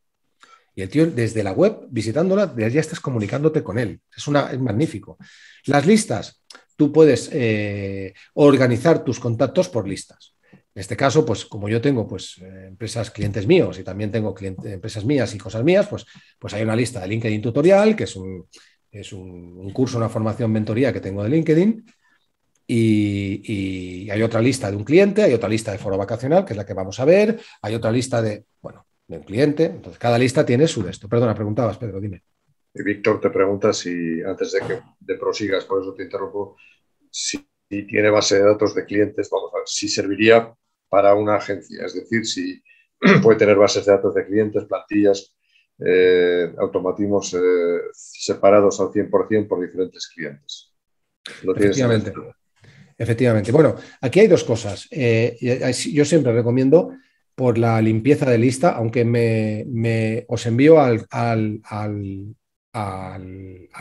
Y el tío, desde la web, visitándola, ya estás comunicándote con él. Es, una, magnífico. Las listas, tú puedes eh, organizar tus contactos por listas. En este caso, pues como yo tengo pues, eh, empresas clientes míos y también tengo empresas mías y cosas mías, pues, pues hay una lista de LinkedIn Tutorial, que es un, es un, curso, una formación, mentoría que tengo de LinkedIn, y, y, hay otra lista de un cliente, hay otra lista de foro vacacional, que es la que vamos a ver, hay otra lista de, bueno, de un cliente. Entonces, cada lista tiene su de esto. Perdona, preguntabas, Pedro, dime. Eh, Víctor te pregunta si, antes de que te prosigas, por eso te interrumpo, si tiene base de datos de clientes, vamos a ver, si serviría para una agencia, es decir, si puede tener bases de datos de clientes, plantillas, eh, automatismos eh, separados al 100% por diferentes clientes. Efectivamente. Efectivamente. Bueno, aquí hay dos cosas. yo siempre recomiendo por la limpieza de lista, aunque me, os envío al,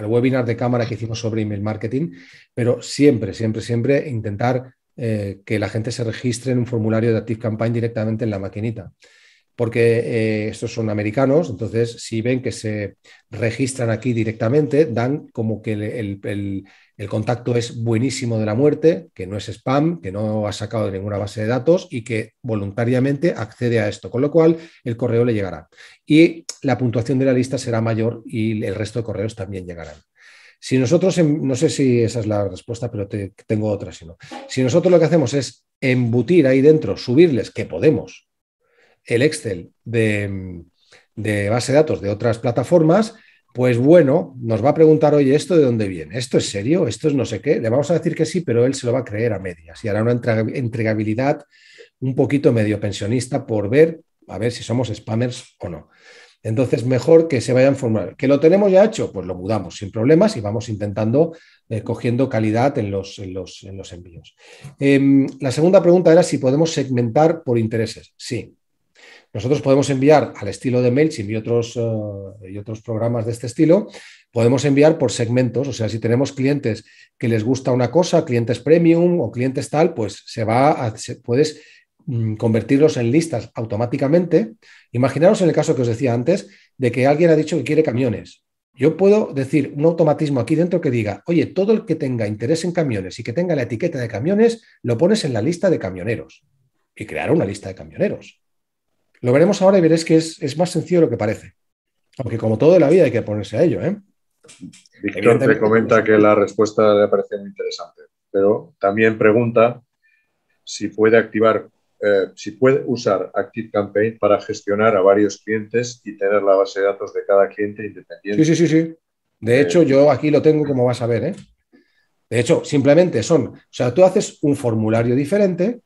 webinar de cámara que hicimos sobre email marketing, pero siempre, siempre, siempre intentar eh, que la gente se registre en un formulario de Active Campaign directamente en la maquinita porque eh, estos son americanos, entonces si ven que se registran aquí directamente, dan como que el, el contacto es buenísimo de la muerte, que no es spam, que no ha sacado de ninguna base de datos y que voluntariamente accede a esto, con lo cual el correo le llegará. Y la puntuación de la lista será mayor y el resto de correos también llegarán. Si nosotros, no sé si esa es la respuesta, pero tengo otra, si Si nosotros lo que hacemos es embutir ahí dentro, subirles, que podemos, el Excel de, de base de datos de otras plataformas, pues bueno, nos va a preguntar, hoy ¿esto de dónde viene? ¿Esto es serio? ¿Esto es no sé qué? Le vamos a decir que sí, pero él se lo va a creer a medias y hará una entregabilidad un poquito medio pensionista por ver, a ver si somos spammers o no. Entonces, mejor que se vayan formando. ¿Que lo tenemos ya hecho? Pues lo mudamos sin problemas y vamos intentando eh, cogiendo calidad en los, en los, en los envíos. Em, la segunda pregunta era si podemos segmentar por intereses. Sí, nosotros podemos enviar al estilo de MailChimp y otros, eh, y otros programas de este estilo, podemos enviar por segmentos, o sea, si tenemos clientes que les gusta una cosa, clientes premium o clientes tal, pues se va a, puedes mm, convertirlos en listas automáticamente. Imaginaros en el caso que os decía antes de que alguien ha dicho que quiere camiones. Yo puedo decir un automatismo aquí dentro que diga, oye, todo el que tenga interés en camiones y que tenga la etiqueta de camiones, lo pones en la lista de camioneros y crear una lista de camioneros. Lo veremos ahora y veréis que es, más sencillo de lo que parece. Aunque como todo en la vida hay que ponerse a ello. ¿eh? Víctor te comenta pues, que la respuesta le parece muy interesante, pero también pregunta si puede activar, eh, si puede usar Active Campaign para gestionar a varios clientes y tener la base de datos de cada cliente independiente. Sí, sí, sí, sí. De eh, hecho, yo aquí lo tengo como vas a ver, De hecho, simplemente son, o sea, tú haces un formulario diferente,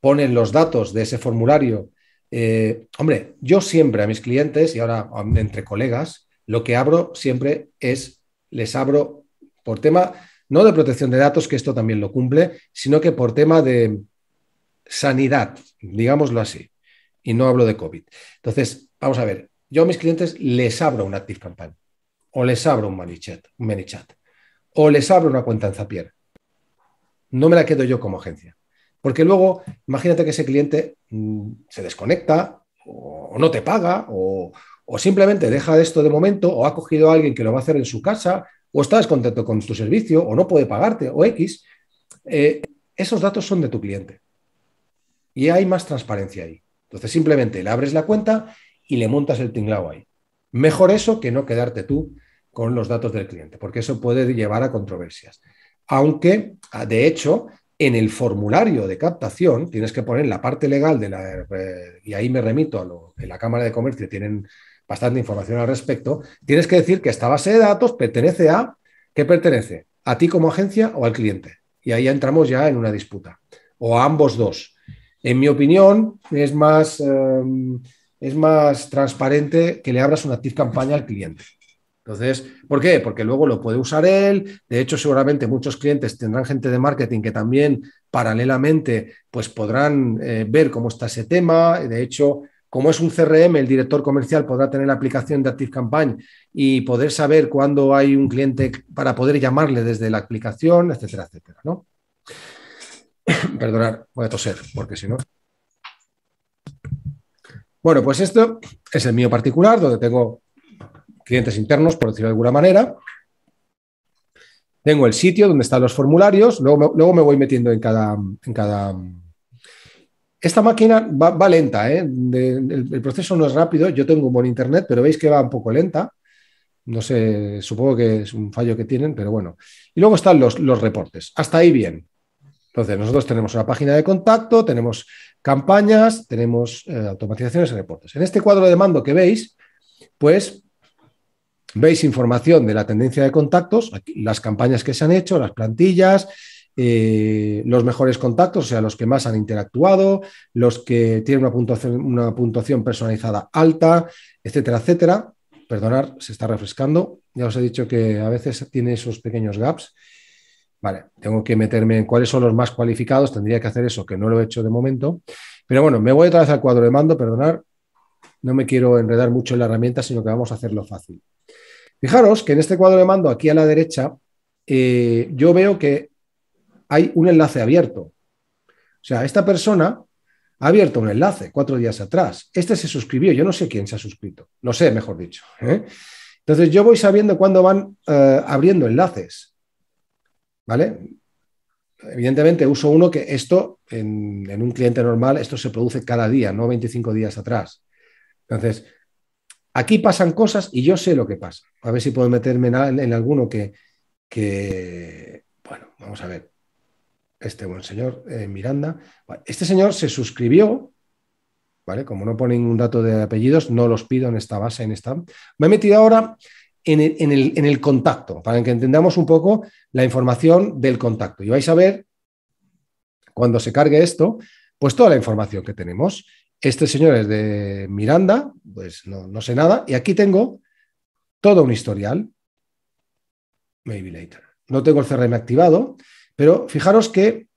pones los datos de ese formulario eh, hombre, yo siempre a mis clientes y ahora entre colegas, lo que abro siempre es, les abro por tema, no de protección de datos, que esto también lo cumple, sino que por tema de sanidad, digámoslo así, y no hablo de COVID. Entonces, vamos a ver, yo a mis clientes les abro un Active Campaign, o les abro un ManyChat, un ManyChat o les abro una cuenta en Zapier. No me la quedo yo como agencia. Porque luego, imagínate que ese cliente mm, se desconecta o, no te paga o, simplemente deja esto de momento o ha cogido a alguien que lo va a hacer en su casa o está descontento con tu servicio o no puede pagarte o X. Eh, esos datos son de tu cliente y hay más transparencia ahí. Entonces simplemente le abres la cuenta y le montas el tinglao ahí. Mejor eso que no quedarte tú con los datos del cliente, porque eso puede llevar a controversias. Aunque, ah, de hecho, en el formulario de captación tienes que poner la parte legal de la, eh, y ahí me remito a lo que la Cámara de Comercio tienen bastante información al respecto, tienes que decir que esta base de datos pertenece a, ¿qué pertenece? ¿A ti como agencia o al cliente? Y ahí entramos ya en una disputa, o a ambos dos. En mi opinión, es más, em, es más transparente que le abras una active campaña al cliente. Entonces, ¿por qué? Porque luego lo puede usar él. De hecho, seguramente muchos clientes tendrán gente de marketing que también paralelamente pues podrán eh, ver cómo está ese tema. De hecho, como es un CRM, el director comercial podrá tener la aplicación de Active ActiveCampaign y poder saber cuándo hay un cliente para poder llamarle desde la aplicación, etcétera, etcétera, ¿no? Perdonar, voy a toser, porque si no. Bueno, pues esto es el mío particular, donde tengo clientes internos, por decirlo de alguna manera. Tengo el sitio donde están los formularios, luego me, luego me voy metiendo en cada, en cada... Esta máquina va, lenta, ¿eh? el, proceso no es rápido, yo tengo un buen internet, pero veis que va un poco lenta. No sé, supongo que es un fallo que tienen, pero bueno. Y luego están los, los reportes. Hasta ahí bien. Entonces, nosotros tenemos una página de contacto, tenemos campañas, tenemos eh, automatizaciones y reportes. En este cuadro de mando que veis, pues veis información de la tendencia de contactos, las campañas que se han hecho, las plantillas, eh, los mejores contactos, o sea, los que más han interactuado, los que tienen una puntuación, personalizada alta, etcétera, etcétera. Perdonar, se está refrescando. Ya os he dicho que a veces tiene esos pequeños gaps. Vale, tengo que meterme en cuáles son los más cualificados. Tendría que hacer eso, que no lo he hecho de momento. Pero bueno, me voy otra vez al cuadro de mando, perdonar. No me quiero enredar mucho en la herramienta, sino que vamos a hacerlo fácil. Fijaros que en este cuadro de mando, aquí a la derecha, eh, yo veo que hay un enlace abierto. O sea, esta persona ha abierto un enlace cuatro días atrás. Este se suscribió, yo no sé quién se ha suscrito, no sé, mejor dicho. ¿eh? Entonces yo voy sabiendo cuándo van eh, abriendo enlaces. ¿Vale? Evidentemente uso uno que esto, en, en, un cliente normal, esto se produce cada día, no 25 días atrás. Entonces, aquí pasan cosas y yo sé lo que pasa. A ver si puedo meterme en, alguno que, bueno, vamos a ver. Este buen señor eh, Miranda. Este señor se suscribió, ¿vale? Como no pone ningún dato de apellidos, no los pido en esta base, en esta. Me he metido ahora en el, en el contacto, para que entendamos un poco la información del contacto. Y vais a ver, cuando se cargue esto, pues toda la información que tenemos. Este señor es de Miranda, pues no, sé nada. Y aquí tengo todo un historial. Maybe later. No tengo el CRM activado, pero fijaros que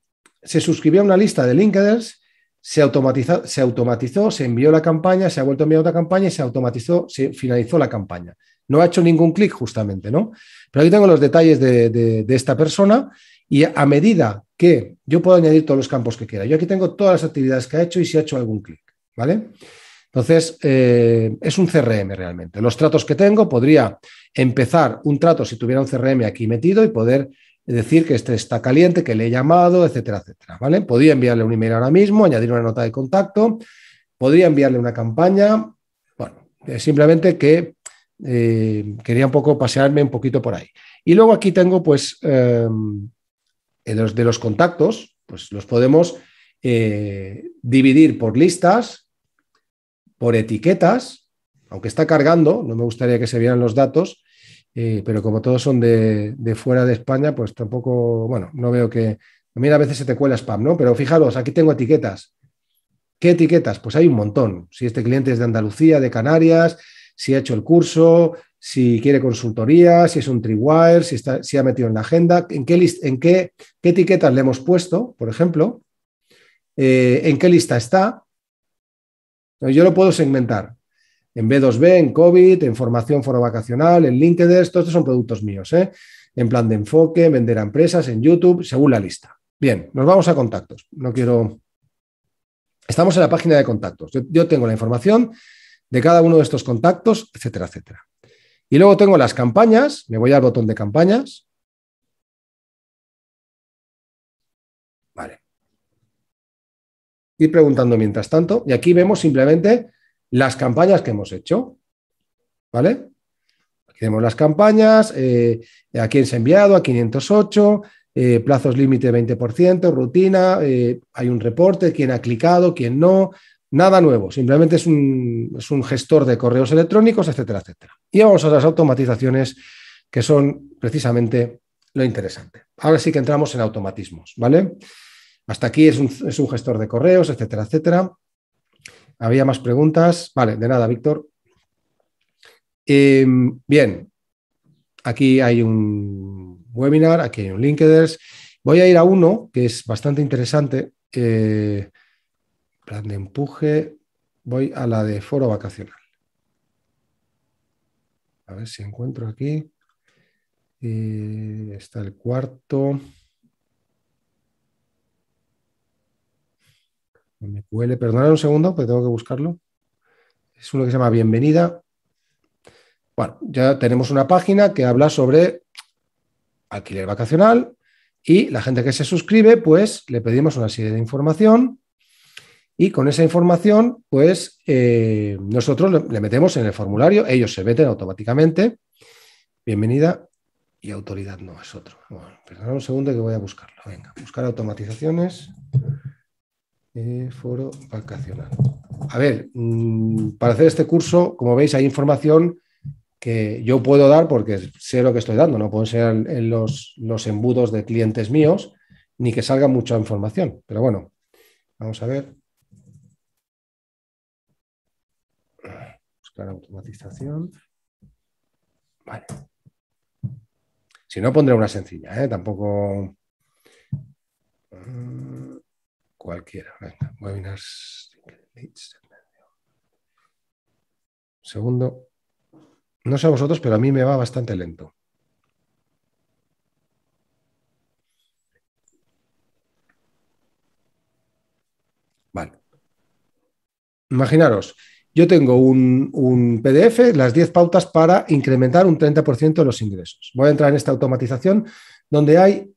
se suscribió a una lista de LinkedIners, se, se automatizó, se envió la campaña, se ha vuelto a enviar otra campaña y se automatizó, se finalizó la campaña. No ha hecho ningún clic justamente, ¿no? Pero aquí tengo los detalles de, de esta persona y a medida que yo puedo añadir todos los campos que quiera. Yo aquí tengo todas las actividades que ha hecho y si ha hecho algún clic. ¿vale? Entonces, eh, es un CRM realmente. Los tratos que tengo, podría empezar un trato si tuviera un CRM aquí metido y poder decir que este está caliente, que le he llamado, etcétera, etcétera, ¿vale? Podría enviarle un email ahora mismo, añadir una nota de contacto, podría enviarle una campaña, bueno, simplemente que eh, quería un poco pasearme un poquito por ahí. Y luego aquí tengo, pues, eh, de los contactos, pues los podemos dividir por listas, por etiquetas, aunque está cargando, no me gustaría que se vieran los datos, eh, pero como todos son de, fuera de España, pues tampoco, bueno, no veo que... A a veces se te cuela spam, ¿no? Pero fijaros, aquí tengo etiquetas. ¿Qué etiquetas? Pues hay un montón. Si este cliente es de Andalucía, de Canarias, si ha hecho el curso, si quiere consultoría, si es un triwire, si, ha metido en la agenda, en, qué, list, en qué, qué etiquetas le hemos puesto, por ejemplo, eh, en qué lista está, yo lo puedo segmentar en B2B, en COVID, en formación foro vacacional, en LinkedIn, todos estos son productos míos, ¿eh? en plan de enfoque, vender a empresas, en YouTube, según la lista. Bien, nos vamos a contactos. No quiero. Estamos en la página de contactos. Yo, yo tengo la información de cada uno de estos contactos, etcétera, etcétera. Y luego tengo las campañas, me voy al botón de campañas, ir preguntando mientras tanto. Y aquí vemos simplemente las campañas que hemos hecho. ¿Vale? Aquí vemos las campañas, eh, a quién se ha enviado, a 508, eh, plazos límite 20%, rutina, eh, hay un reporte, quién ha clicado, quién no, nada nuevo, simplemente es un, es un, gestor de correos electrónicos, etcétera, etcétera. Y vamos a las automatizaciones que son precisamente lo interesante. Ahora sí que entramos en automatismos, ¿vale? Hasta aquí es un, gestor de correos, etcétera, etcétera. Había más preguntas. Vale, de nada, Víctor. Em, bien, aquí hay un webinar, aquí hay un LinkedIn. Voy a ir a uno que es bastante interesante. Eh, plan de empuje. Voy a la de foro vacacional. A ver si encuentro aquí. Eh, está el cuarto. Pues MQL, perdonad un segundo, pero tengo que buscarlo. Es uno que se llama Bienvenida. Bueno, ya tenemos una página que habla sobre alquiler vacacional y la gente que se suscribe, pues le pedimos una serie de información y con esa información, pues eh, nosotros le, metemos en el formulario, ellos se meten automáticamente. Bienvenida y autoridad no es otro. Bueno, un segundo que voy a buscarlo. Venga, buscar automatizaciones. Eh, foro vacacional. A ver, mm, para hacer este curso, como veis, hay información que yo puedo dar porque sé lo que estoy dando. No pueden ser en los, embudos de clientes míos ni que salga mucha información. Pero bueno, vamos a ver. Buscar automatización. Vale. Si no, pondré una sencilla, ¿eh? tampoco. Mm cualquiera. Venga, Segundo. No sé a vosotros, pero a mí me va bastante lento. Vale. Imaginaros, yo tengo un, PDF, las 10 pautas para incrementar un 30% de los ingresos. Voy a entrar en esta automatización donde hay,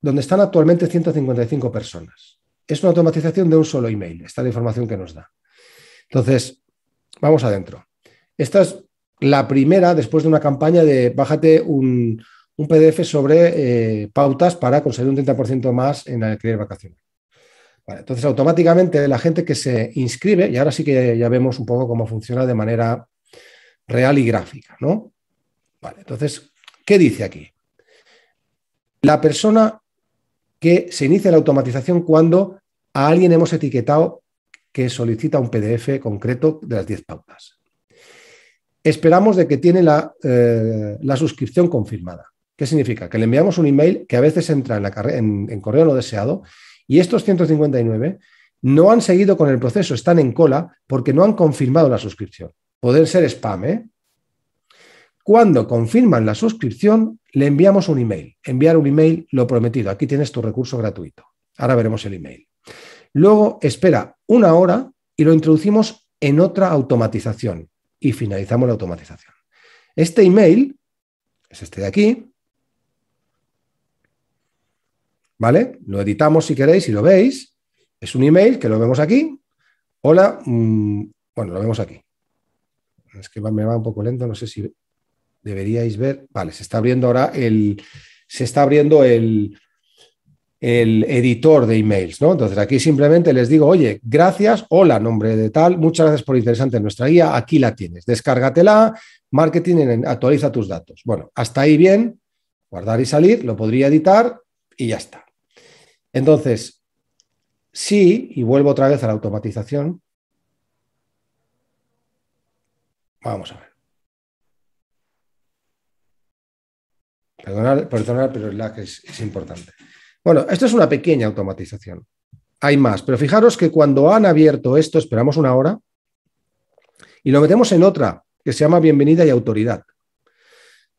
donde están actualmente 155 personas es una automatización de un solo email. Esta es la información que nos da. Entonces, vamos adentro. Esta es la primera después de una campaña de bájate un, PDF sobre eh, pautas para conseguir un 30% más en alquiler vacacional. entonces, automáticamente la gente que se inscribe, y ahora sí que ya vemos un poco cómo funciona de manera real y gráfica, ¿no? entonces, ¿qué dice aquí? La persona que se inicia la automatización cuando a alguien hemos etiquetado que solicita un PDF concreto de las 10 pautas. Esperamos de que tiene eh, la, suscripción confirmada. ¿Qué significa? Que le enviamos un email que a veces entra en, la en, correo no deseado y estos 159 no han seguido con el proceso, están en cola porque no han confirmado la suscripción. Poder ser spam, ¿eh? Cuando confirman la suscripción, le enviamos un email. Enviar un email, lo prometido. Aquí tienes tu recurso gratuito. Ahora veremos el email. Luego espera una hora y lo introducimos en otra automatización y finalizamos la automatización. Este email es este de aquí. ¿Vale? Lo editamos si queréis y lo veis. Es un email que lo vemos aquí. Hola, mm, bueno, lo vemos aquí. Es que me va un poco lento, no sé si deberíais ver. Vale, se está abriendo ahora el. Se está abriendo el, el editor de emails, ¿no? Entonces aquí simplemente les digo, oye, gracias, hola, nombre de tal, muchas gracias por interesante nuestra guía, aquí la tienes, descárgatela, marketing, actualiza tus datos. Bueno, hasta ahí bien, guardar y salir, lo podría editar y ya está. Entonces, sí, y vuelvo otra vez a la automatización. Vamos a ver. Perdonad, perdonad, pero es la que es importante. Bueno, esto es una pequeña automatización. Hay más, pero fijaros que cuando han abierto esto, esperamos una hora y lo metemos en otra que se llama bienvenida y autoridad.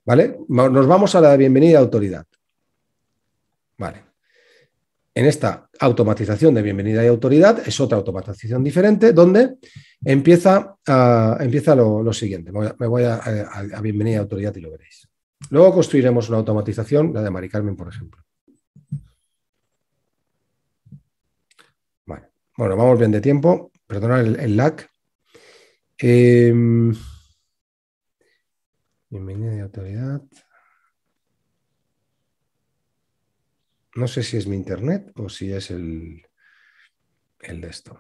¿Vale? Nos vamos a la bienvenida y autoridad. Vale. En esta automatización de bienvenida y autoridad es otra automatización diferente donde empieza, ah, empieza lo, siguiente. Me voy a, a bienvenida y autoridad y lo veréis. Luego construiremos una automatización, la de Mari Carmen, por ejemplo. Bueno, vamos bien de tiempo. Perdona el, lag. Eh, bienvenida de autoridad. No sé si es mi internet o si es el, el de esto.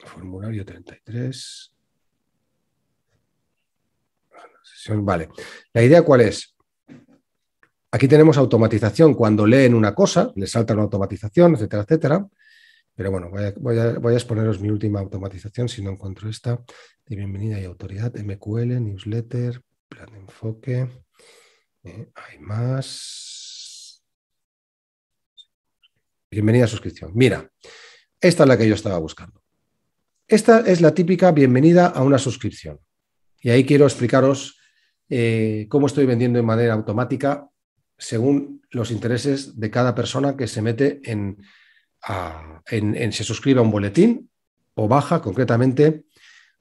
Formulario 33. Vale. ¿La idea cuál es? Aquí tenemos automatización. Cuando leen una cosa, les salta una automatización, etcétera, etcétera. Pero bueno, voy a, exponeros mi última automatización si no encuentro esta. bienvenida y autoridad, MQL, newsletter, plan de enfoque. Eh, hay más. Bienvenida a suscripción. Mira, esta es la que yo estaba buscando. Esta es la típica bienvenida a una suscripción. Y ahí quiero explicaros eh, cómo estoy vendiendo de manera automática según los intereses de cada persona que se mete en, se suscribe a un boletín o baja concretamente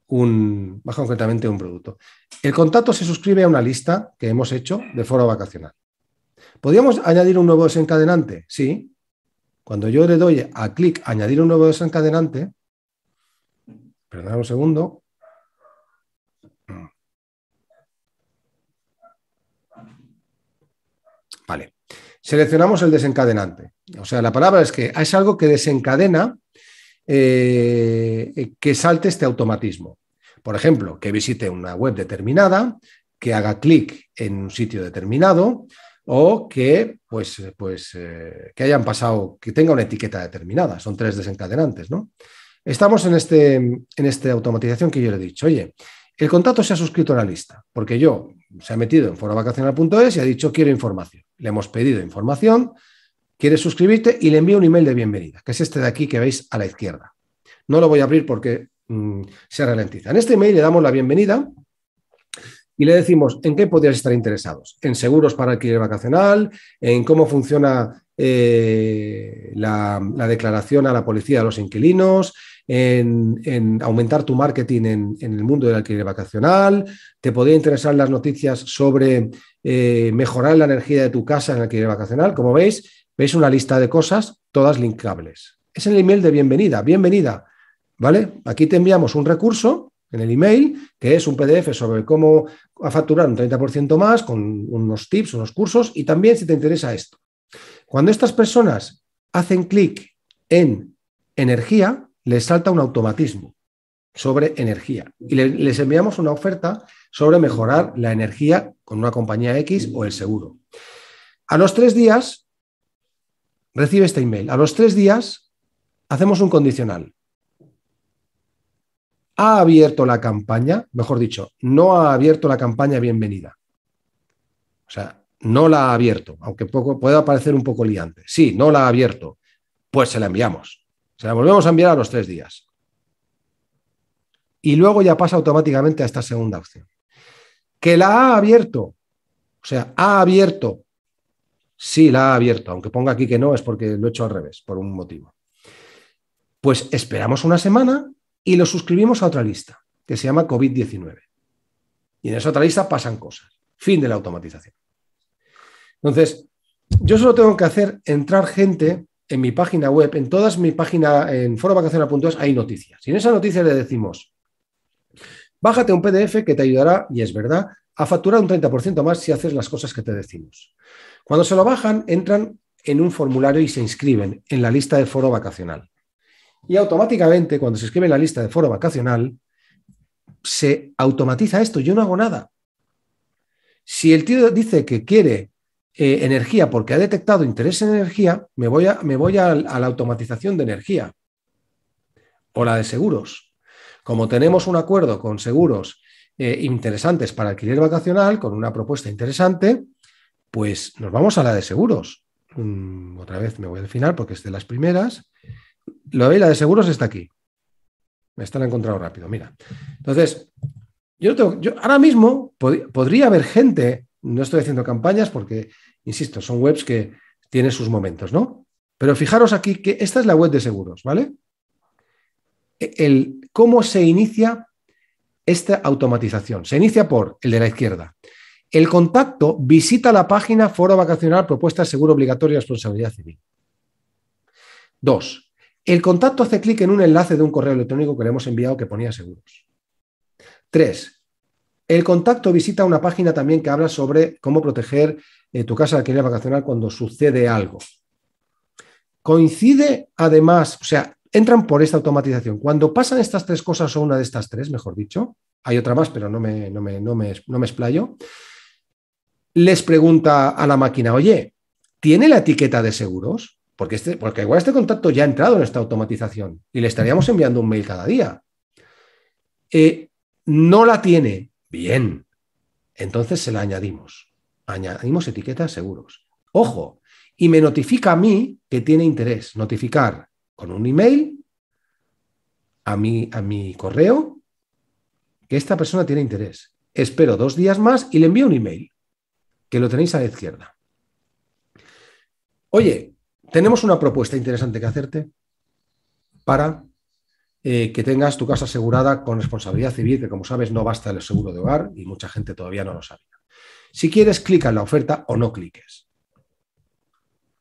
un, baja concretamente un producto. El contacto se suscribe a una lista que hemos hecho de foro vacacional. ¿Podríamos añadir un nuevo desencadenante? Sí. Cuando yo le doy a clic añadir un nuevo desencadenante, perdón un segundo, Seleccionamos el desencadenante. O sea, la palabra es que es algo que desencadena eh, que salte este automatismo. Por ejemplo, que visite una web determinada, que haga clic en un sitio determinado o que, pues, pues, eh, que hayan pasado, que tenga una etiqueta determinada. Son tres desencadenantes, Estamos en, este, en esta automatización que yo le he dicho. Oye, el contrato se ha suscrito a la lista, porque yo se ha metido en foravacacional.es y ha dicho quiero información. Le hemos pedido información, quieres suscribirte y le envío un email de bienvenida, que es este de aquí que veis a la izquierda. No lo voy a abrir porque mm, se ralentiza. En este email le damos la bienvenida y le decimos en qué podrías estar interesados, en seguros para alquiler vacacional, en cómo funciona eh, la, la, declaración a la policía de los inquilinos, en, aumentar tu marketing en, el mundo del alquiler vacacional, te podría interesar las noticias sobre eh, mejorar la energía de tu casa en el alquiler vacacional. Como veis, veis una lista de cosas, todas linkables. Es el email de bienvenida, bienvenida. ¿Vale? Aquí te enviamos un recurso en el email, que es un PDF sobre cómo facturar un 30% más con unos tips, unos cursos y también si te interesa esto. Cuando estas personas hacen clic en energía, les salta un automatismo sobre energía y les enviamos una oferta sobre mejorar la energía con una compañía X o el seguro. A los tres días, recibe este email, a los tres días hacemos un condicional. Ha abierto la campaña, mejor dicho, no ha abierto la campaña bienvenida. O sea, no la ha abierto, aunque poco, pueda parecer un poco liante. Sí, no la ha abierto, pues se la enviamos. Se la volvemos a enviar a los tres días. Y luego ya pasa automáticamente a esta segunda opción. Que la ha abierto. O sea, ha abierto. Sí, la ha abierto. Aunque ponga aquí que no, es porque lo he hecho al revés, por un motivo. Pues esperamos una semana y lo suscribimos a otra lista que se llama COVID-19. Y en esa otra lista pasan cosas. Fin de la automatización. Entonces, yo solo tengo que hacer entrar gente en mi página web, en todas mi página en forovacacional.es, hay noticias. Y en esa noticia le decimos, bájate un PDF que te ayudará, y es verdad, a facturar un 30% más si haces las cosas que te decimos. Cuando se lo bajan, entran en un formulario y se inscriben en la lista de foro vacacional. Y automáticamente, cuando se escribe en la lista de foro vacacional, se automatiza esto. Yo no hago nada. Si el tío dice que quiere eh, energía porque ha detectado interés en energía, me voy, a, me voy a, la automatización de energía o la de seguros. Como tenemos un acuerdo con seguros eh, interesantes para alquiler vacacional, con una propuesta interesante, pues nos vamos a la de seguros. Mm, otra vez me voy al final porque es de las primeras. Lo veis, la de seguros está aquí. Me están encontrado rápido, mira. Entonces, yo, tengo, yo ahora mismo podría haber gente, no estoy haciendo campañas porque Insisto, son webs que tienen sus momentos, ¿no? Pero fijaros aquí que esta es la web de seguros, ¿vale? E, el, ¿Cómo se inicia esta automatización? Se inicia por el de la izquierda. El contacto visita la página Foro Vacacional de Seguro Obligatorio y Responsabilidad Civil. Dos, el contacto hace clic en un enlace de un correo electrónico que le hemos enviado que ponía seguros. Tres, el contacto visita una página también que habla sobre cómo proteger eh, tu casa de alquiler vacacional cuando sucede algo. Coincide además, o sea, entran por esta automatización. Cuando pasan estas tres cosas o una de estas tres, mejor dicho, hay otra más, pero no me, no me, no me, no explayo, les pregunta a la máquina, oye, ¿tiene la etiqueta de seguros? Porque, este, porque igual este contacto ya ha entrado en esta automatización y le estaríamos enviando un mail cada día. Eh, no la tiene. Bien, entonces se la añadimos. Añadimos etiquetas seguros. Ojo, y me notifica a mí que tiene interés. Notificar con un email a mi, a mi correo que esta persona tiene interés. Espero dos días más y le envío un email, que lo tenéis a la izquierda. Oye, tenemos una propuesta interesante que hacerte para eh, que tengas tu casa asegurada con responsabilidad civil, que como sabes no basta el seguro de hogar y mucha gente todavía no lo sabía. Si quieres, clica en la oferta o no cliques.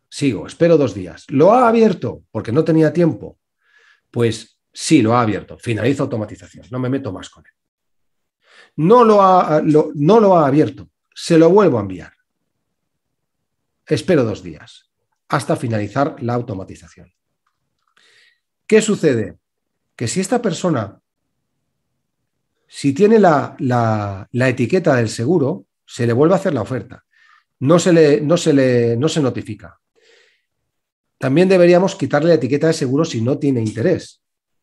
Sigo, espero dos días. ¿Lo ha abierto? Porque no tenía tiempo. Pues sí, lo ha abierto. Finalizo automatización. No me meto más con él. No lo ha, no lo ha abierto. Se lo vuelvo a enviar. Espero dos días hasta finalizar la automatización. ¿Qué sucede? que si esta persona, si tiene la, etiqueta del seguro, se le vuelve a hacer la oferta. No se le, no se le no se notifica. También deberíamos quitarle la etiqueta de seguro si no tiene interés.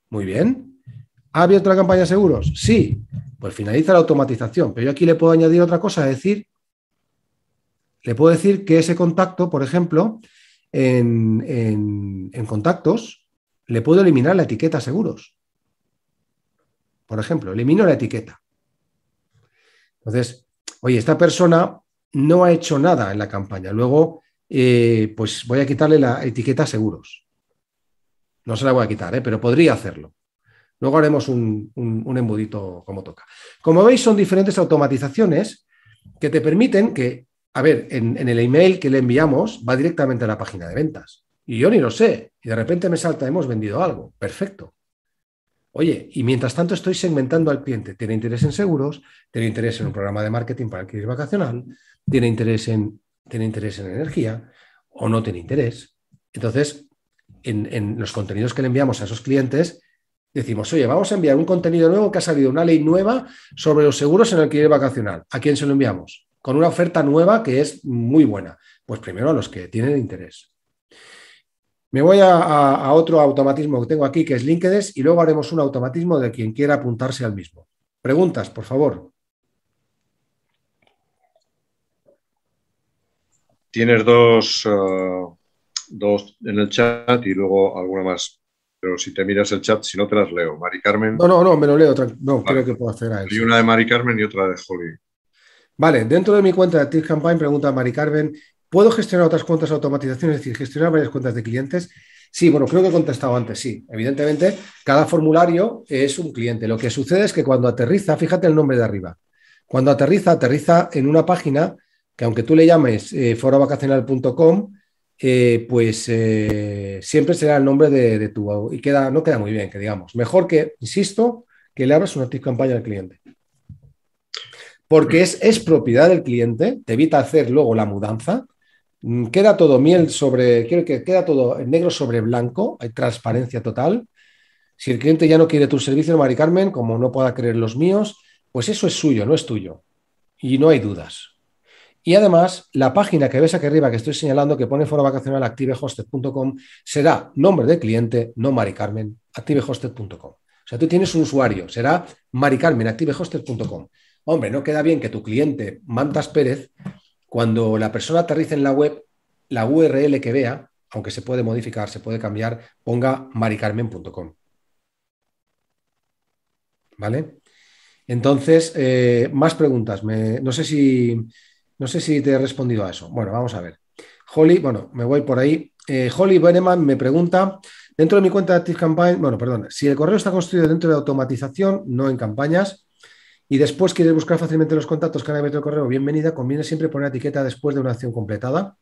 Muy bien. ¿Ha abierto la campaña de seguros? Sí. Pues finaliza la automatización. Pero yo aquí le puedo añadir otra cosa, es decir, le puedo decir que ese contacto, por ejemplo, en, en, en contactos, le puedo eliminar la etiqueta seguros. Por ejemplo, elimino la etiqueta. Entonces, oye, esta persona no ha hecho nada en la campaña. Luego, eh, pues voy a quitarle la etiqueta seguros. No se la voy a quitar, eh, pero podría hacerlo. Luego haremos un, embudito como toca. Como veis, son diferentes automatizaciones que te permiten que, a ver, en el email que le enviamos va directamente a la página de ventas. Y yo ni lo sé. Y de repente me salta, hemos vendido algo. Perfecto. Oye, y mientras tanto estoy segmentando al cliente. Tiene interés en seguros, tiene interés en un programa de marketing para alquiler vacacional, tiene interés en, tiene interés en energía o no tiene interés. Entonces, en, en los contenidos que le enviamos a esos clientes, decimos, oye, vamos a enviar un contenido nuevo que ha salido una ley nueva sobre los seguros en el alquiler vacacional. ¿A quién se lo enviamos? Con una oferta nueva que es muy buena. Pues primero a los que tienen interés. Me voy a, otro automatismo que tengo aquí, que es LinkedIn, y luego haremos un automatismo de quien quiera apuntarse al mismo. Preguntas, por favor. Tienes eh, dos, en el chat y luego alguna más. Pero si te miras el chat, si no te las leo. Mari Carmen. No, no, no, me lo leo. No, creo que puedo hacer a eso. Y una de Mari Carmen y otra de Holly. Vale, dentro de mi cuenta de Campaign pregunta Mari Carmen, ¿Puedo gestionar otras cuentas de automatización? Es decir, gestionar varias cuentas de clientes. Sí, bueno, creo que he contestado antes, sí. Evidentemente, cada formulario es un cliente. Lo que sucede es que cuando aterriza, fíjate el nombre de arriba, cuando aterriza, aterriza en una página que aunque tú le llames eh, forovacacional.com, eh, pues eh, siempre será el nombre de, tu... Y queda, no queda muy bien, que digamos. Mejor que, insisto, que le abras una campaña al cliente. Porque es, es propiedad del cliente, te evita hacer luego la mudanza, Mm, queda todo miel sobre, que queda todo negro sobre blanco, hay transparencia total. Si el cliente ya no quiere tu servicio, Mari Carmen, como no pueda creer los míos, pues eso es suyo, no es tuyo. Y no hay dudas. Y además, la página que ves aquí arriba que estoy señalando, que pone foro vacacional activehosted.com, será nombre de cliente, no Mari Carmen, activehosted.com. O sea, tú tienes un usuario, será Carmen activehosted.com. Hombre, no queda bien que tu cliente, Mantas Pérez, cuando la persona aterrice en la web, la URL que vea, aunque se puede modificar, se puede cambiar, ponga maricarmen.com. ¿Vale? Entonces, eh, más preguntas. no, sé si, no sé si te he respondido a eso. Bueno, vamos a ver. Holly, bueno, me voy por ahí. Eh, Holly Beneman me pregunta, dentro de mi cuenta de ActiveCampaign, bueno, perdón, si el correo está construido dentro de automatización, no en campañas, y después quieres buscar fácilmente los contactos que han abierto el correo, bienvenida, conviene siempre poner etiqueta después de una acción completada.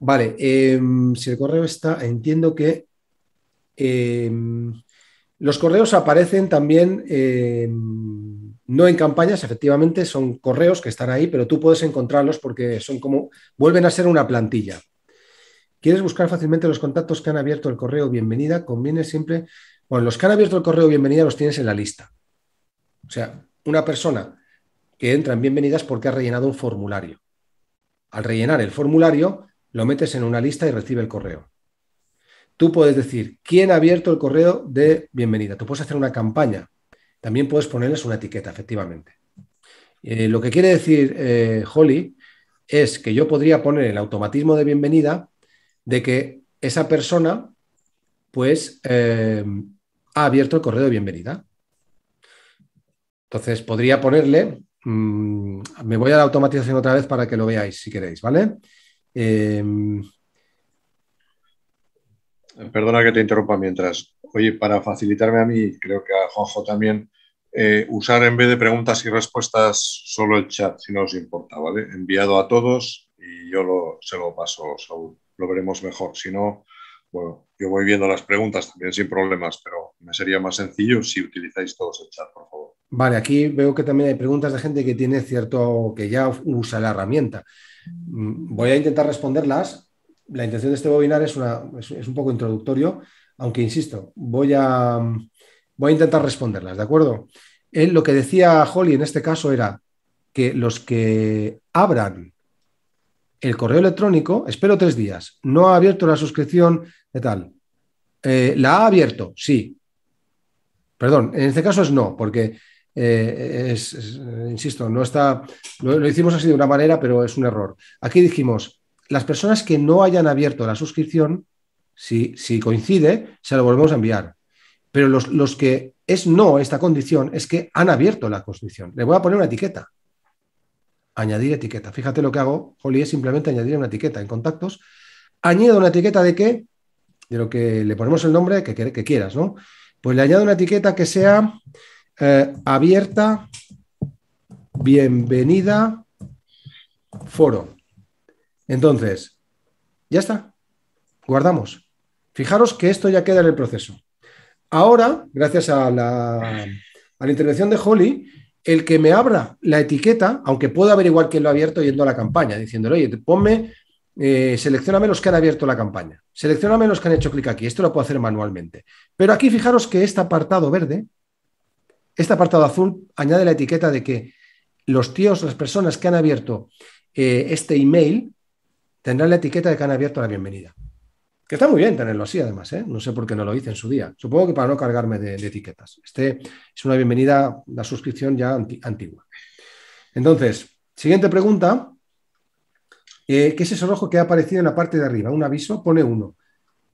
Vale, em, si el correo está, entiendo que em, los correos aparecen también, em, no en campañas, efectivamente, son correos que están ahí, pero tú puedes encontrarlos porque son como, vuelven a ser una plantilla. ¿Quieres buscar fácilmente los contactos que han abierto el correo bienvenida? Conviene siempre, bueno, los que han abierto el correo bienvenida los tienes en la lista. O sea, una persona que entra en bienvenidas porque ha rellenado un formulario. Al rellenar el formulario, lo metes en una lista y recibe el correo. Tú puedes decir, ¿quién ha abierto el correo de bienvenida? Tú puedes hacer una campaña. También puedes ponerles una etiqueta, efectivamente. Eh, lo que quiere decir eh, Holly es que yo podría poner el automatismo de bienvenida de que esa persona, pues, eh, ha abierto el correo de bienvenida. Entonces podría ponerle, mm, me voy a la automatización otra vez para que lo veáis si queréis, ¿vale? Em, Perdona que te interrumpa mientras. Oye, para facilitarme a mí, creo que a Juanjo también, eh, usar en vez de preguntas y respuestas solo el chat, si no os importa, ¿vale? Enviado a todos y yo se lo paso, Lo veremos mejor. Si no, bueno, yo voy viendo las preguntas también sin problemas, pero me sería más sencillo si utilizáis todos el chat, por favor. Vale, aquí veo que también hay preguntas de gente que tiene cierto, que ya usa la herramienta. Mm, voy a intentar responderlas. La intención de este webinar es, es, un poco introductorio, aunque insisto, voy a, voy a intentar responderlas, ¿de acuerdo? Eh, lo que decía Holly en este caso era que los que abran el correo electrónico, espero tres días, no ha abierto la suscripción de tal. Eh, ¿La ha abierto? Sí. Perdón, en este caso es no, porque eh, eh, insisto, no está, lo, hicimos así de una manera, pero es un error. Aquí dijimos, las personas que no hayan abierto la suscripción, si, si coincide, se lo volvemos a enviar. Pero los, que es no esta condición es que han abierto la suscripción. Le voy a poner una etiqueta. Añadir etiqueta. Fíjate lo que hago, Jolie, es simplemente añadir una etiqueta en contactos. Añado una etiqueta de qué? De lo que le ponemos el nombre que quieras, ¿no? Pues le añado una etiqueta que sea eh, abierta, bienvenida, foro. Entonces, ya está. Guardamos. Fijaros que esto ya queda en el proceso. Ahora, gracias a la, a la intervención de Holly, el que me abra la etiqueta, aunque pueda averiguar quién lo ha abierto yendo a la campaña, diciéndole, oye, ponme, eh, seleccioname los que han abierto la campaña, seleccioname los que han hecho clic aquí, esto lo puedo hacer manualmente. Pero aquí fijaros que este apartado verde este apartado azul añade la etiqueta de que los tíos, las personas que han abierto eh, este email, tendrán la etiqueta de que han abierto la bienvenida. Que está muy bien tenerlo así, además. ¿eh? No sé por qué no lo hice en su día. Supongo que para no cargarme de, etiquetas. Este es una bienvenida, la suscripción ya antigua. Entonces, siguiente pregunta. Eh, ¿Qué es ese rojo que ha aparecido en la parte de arriba? Un aviso, pone uno.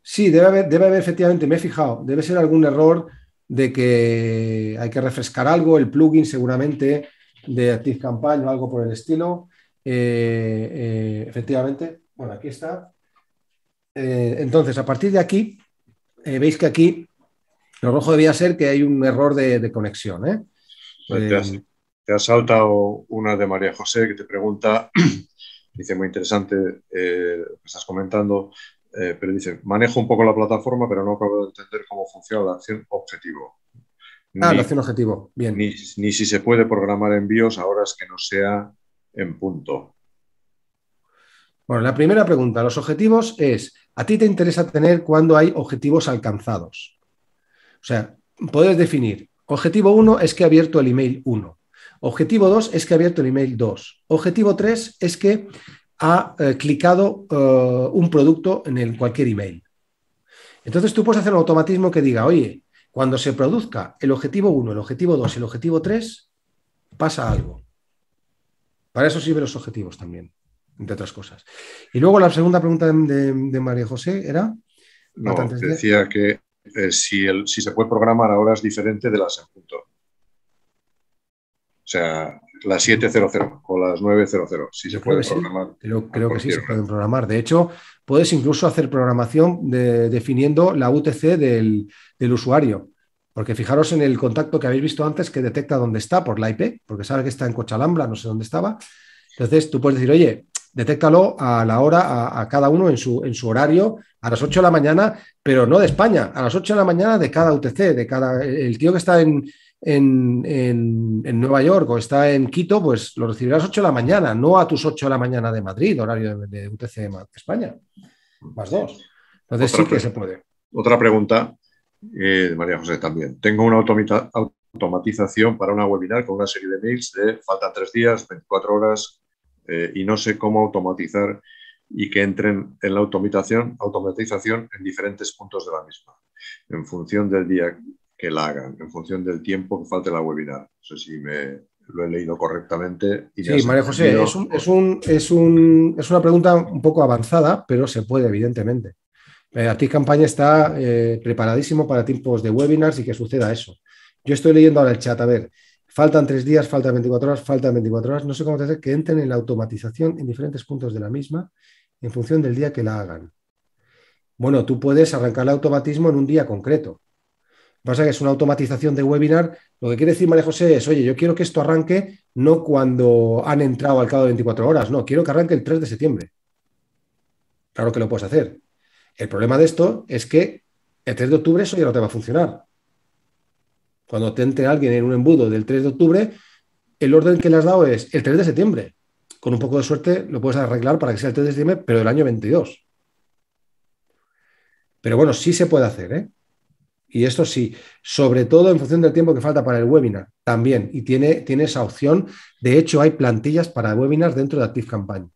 Sí, debe haber, debe haber efectivamente, me he fijado, debe ser algún error de que hay que refrescar algo, el plugin seguramente de ActiveCampaign o algo por el estilo. Eh, eh, efectivamente, bueno, aquí está. Eh, entonces, a partir de aquí, veis que aquí lo rojo debía ser que hay un error de, conexión. Te ha te, saltado una de María José que te pregunta, dice muy interesante lo que estás comentando, eh, pero dice, manejo un poco la plataforma, pero no acabo de entender cómo funciona la acción objetivo. ah, la acción objetivo, bien. Ni, si se puede programar envíos a horas que no sea en punto. Bueno, la primera pregunta, los objetivos es, ¿a ti te interesa tener cuando hay objetivos alcanzados? O sea, puedes definir, objetivo 1 es que he abierto el email 1, objetivo 2 es que he abierto el email 2, objetivo 3 es que ha eh, clicado eh, un producto en el, cualquier email. Entonces tú puedes hacer un automatismo que diga, oye, cuando se produzca el objetivo 1, el objetivo 2 el objetivo 3, pasa algo. Para eso sirven los objetivos también, entre otras cosas. Y luego la segunda pregunta de, María José era... No, decía que eh, si, el, si se puede programar ahora es diferente de las en O sea, las 7.00 o las 9.00, si se puede programar. Creo, que sí se pueden programar. De hecho, puedes incluso hacer programación definiendo la UTC del, usuario. Porque fijaros en el contacto que habéis visto antes que detecta dónde está por la IP, porque sabe que está en Cochalambra, no sé dónde estaba. Entonces tú puedes decir, oye, detéctalo a la hora, a, cada uno en su, en su horario, a las 8 de la mañana, pero no de España, a las 8 de la mañana de cada UTC, de cada. El tío que está en, en, Nueva York o está en Quito, pues lo recibirás 8 de la mañana, no a tus 8 de la mañana de Madrid, horario de, UTC de España, más dos. Entonces sí que se puede. Otra pregunta de eh, María José también. Tengo una automatización para una webinar con una serie de mails de faltan tres días, 24 horas eh, y no sé cómo automatizar y que entren en la automatización, automatización en diferentes puntos de la misma, en función del día que la hagan en función del tiempo que falte la webinar. No sé si me lo he leído correctamente. sí, María José, es, un, es, una pregunta un poco avanzada, pero se puede, evidentemente. Eh, a ti Campaña está eh, preparadísimo para tiempos de webinars y que suceda eso. Yo estoy leyendo ahora el chat, a ver, faltan tres días, faltan 24 horas, faltan 24 horas, no sé cómo hacer que entren en la automatización en diferentes puntos de la misma en función del día que la hagan. Bueno, tú puedes arrancar el automatismo en un día concreto, Pasa que es una automatización de webinar. Lo que quiere decir María José es, oye, yo quiero que esto arranque no cuando han entrado al cabo de 24 horas, no, quiero que arranque el 3 de septiembre. Claro que lo puedes hacer. El problema de esto es que el 3 de octubre eso ya no te va a funcionar. Cuando te entre alguien en un embudo del 3 de octubre, el orden que le has dado es el 3 de septiembre. Con un poco de suerte lo puedes arreglar para que sea el 3 de septiembre, pero del año 22. Pero bueno, sí se puede hacer, ¿eh? Y esto sí, sobre todo en función del tiempo que falta para el webinar, también. Y tiene, tiene esa opción. De hecho, hay plantillas para webinars dentro de Active Campaign.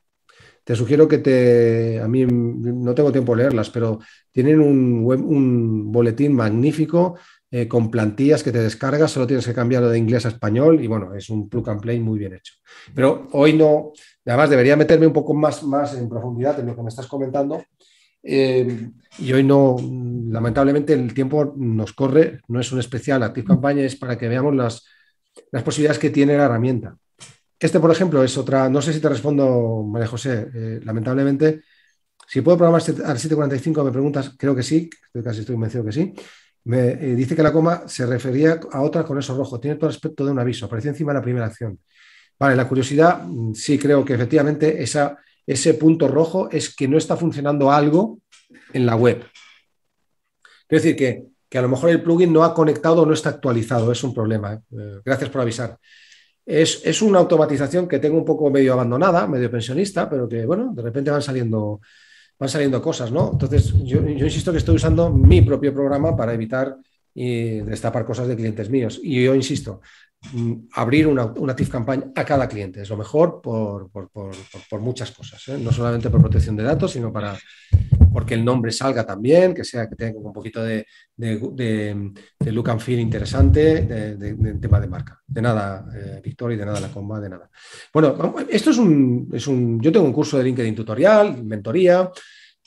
Te sugiero que te... A mí no tengo tiempo de leerlas, pero tienen un, boletín magnífico eh, con plantillas que te descargas, solo tienes que cambiarlo de inglés a español y bueno, es un plug and play muy bien hecho. Pero hoy no, además debería meterme un poco más, más en profundidad en lo que me estás comentando, eh, y hoy no, lamentablemente el tiempo nos corre, no es un especial Active Campaña, es para que veamos las, posibilidades que tiene la herramienta. Este, por ejemplo, es otra, no sé si te respondo, María José, eh, lamentablemente, si puedo programar al 745, me preguntas, creo que sí, estoy casi estoy convencido que sí. Me eh, dice que la coma se refería a otra con eso rojo, tiene todo el aspecto de un aviso, aparece encima de la primera acción. Vale, la curiosidad, mm, sí creo que efectivamente esa ese punto rojo es que no está funcionando algo en la web. Quiero decir que, a lo mejor el plugin no ha conectado o no está actualizado, es un problema. ¿eh? Eh, gracias por avisar. Es, una automatización que tengo un poco medio abandonada, medio pensionista, pero que, bueno, de repente van saliendo, van saliendo cosas, ¿no? Entonces, yo, insisto que estoy usando mi propio programa para evitar y eh, destapar cosas de clientes míos. Y yo insisto, Mm, abrir una, una campaña Campaign a cada cliente. Es lo mejor por, muchas cosas, ¿eh? no solamente por protección de datos, sino para porque el nombre salga también, que sea que tenga un poquito de, de, look and feel interesante en tema de marca. De nada, eh, Victoria, de nada la comba, de nada. Bueno, esto es un, es un, Yo tengo un curso de LinkedIn tutorial, mentoría,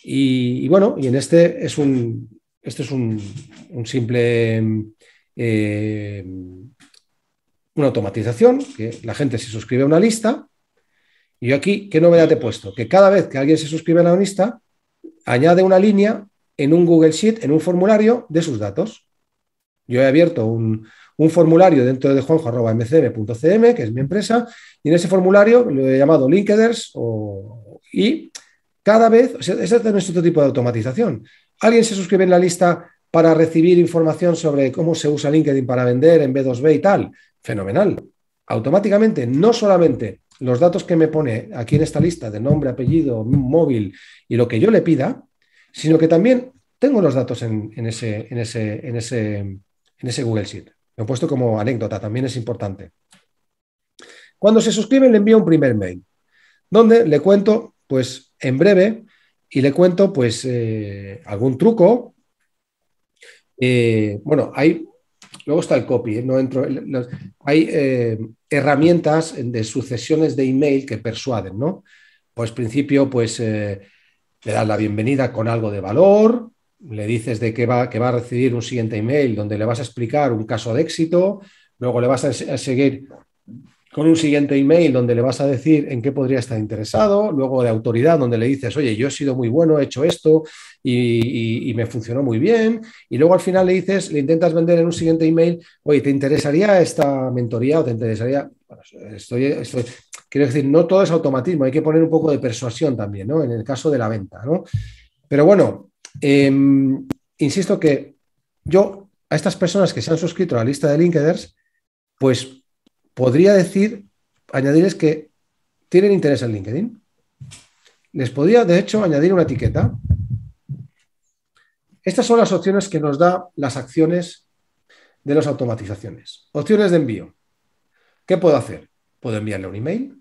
y, bueno, y en este es un... Este es un, un simple... Eh, una automatización, que la gente se suscribe a una lista. Y yo aquí, ¿qué novedad he puesto? Que cada vez que alguien se suscribe a la lista, añade una línea en un Google Sheet, en un formulario de sus datos. Yo he abierto un, formulario dentro de juanjo.mcm.cm, que es mi empresa, y en ese formulario lo he llamado Linkeders o, y cada vez, o sea, ese es otro tipo de automatización. Alguien se suscribe en la lista para recibir información sobre cómo se usa LinkedIn para vender en B2B y tal fenomenal. Automáticamente, no solamente los datos que me pone aquí en esta lista de nombre, apellido, móvil y lo que yo le pida, sino que también tengo los datos en, ese, ese, en, ese, Google Sheet. Lo he puesto como anécdota, también es importante. Cuando se suscriben le envío un primer mail, donde le cuento, pues, en breve, y le cuento, pues, eh, algún truco. Eh, bueno, hay Luego está el copy. ¿eh? No entro, hay eh, herramientas de sucesiones de email que persuaden, ¿no? Pues principio, pues eh, le das la bienvenida con algo de valor, le dices de que va, que va a recibir un siguiente email donde le vas a explicar un caso de éxito, luego le vas a seguir con un siguiente email donde le vas a decir en qué podría estar interesado, luego de autoridad donde le dices, oye, yo he sido muy bueno, he hecho esto y, me funcionó muy bien, y luego al final le dices, le intentas vender en un siguiente email, oye, ¿te interesaría esta mentoría o te interesaría? Bueno, estoy, quiero decir, no todo es automatismo, hay que poner un poco de persuasión también, ¿no? En el caso de la venta, ¿no? Pero bueno, em, insisto que yo a estas personas que se han suscrito a la lista de LinkedIn, pues podría decir, añadirles que tienen interés en LinkedIn. Les podría, de hecho, añadir una etiqueta. Estas son las opciones que nos da las acciones de las automatizaciones. Opciones de envío. ¿Qué puedo hacer? Puedo enviarle un email.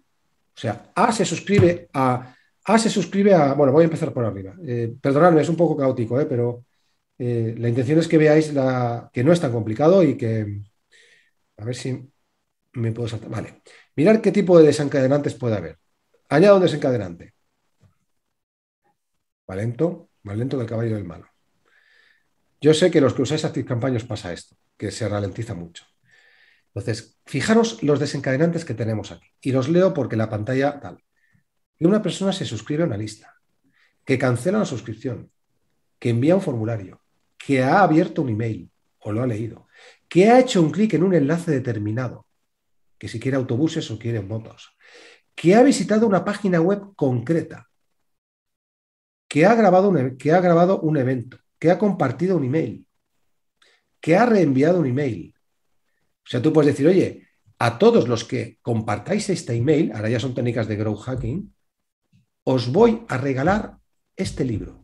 O sea, A se suscribe a... A se suscribe a... Bueno, voy a empezar por arriba. Eh, perdonadme, es un poco caótico, eh, pero eh, la intención es que veáis la, que no es tan complicado y que... A ver si me puedo saltar. Vale. Mirar qué tipo de desencadenantes puede haber. Añado un desencadenante. Va lento, va lento del caballo del malo. Yo sé que los que usáis Active campañas pasa esto, que se ralentiza mucho. Entonces, fijaros los desencadenantes que tenemos aquí. Y los leo porque la pantalla tal. Que una persona se suscribe a una lista, que cancela una suscripción, que envía un formulario, que ha abierto un email o lo ha leído, que ha hecho un clic en un enlace determinado, que si quiere autobuses o quiere motos, que ha visitado una página web concreta, que ha grabado un, e, que ha grabado un evento, que ha compartido un email, que ha reenviado un email. O sea, tú puedes decir, oye, a todos los que compartáis este email, ahora ya son técnicas de grow hacking, os voy a regalar este libro.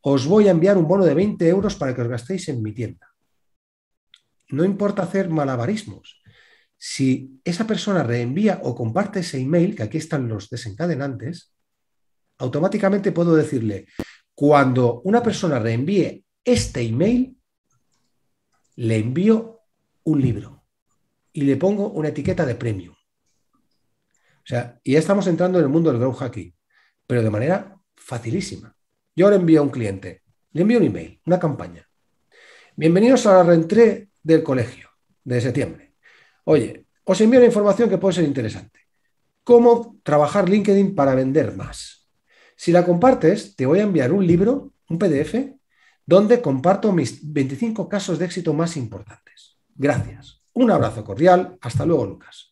Os voy a enviar un bono de 20 euros para que os gastéis en mi tienda. No importa hacer malabarismos. Si esa persona reenvía o comparte ese email, que aquí están los desencadenantes, automáticamente puedo decirle, cuando una persona reenvíe este email, le envío un libro y le pongo una etiqueta de premium. O sea, y ya estamos entrando en el mundo del growth hacking, pero de manera facilísima. Yo le envío a un cliente, le envío un email, una campaña. Bienvenidos a la reentré del colegio de septiembre. Oye, os envío una información que puede ser interesante. ¿Cómo trabajar LinkedIn para vender más? Si la compartes, te voy a enviar un libro, un PDF, donde comparto mis 25 casos de éxito más importantes. Gracias. Un abrazo cordial. Hasta luego, Lucas.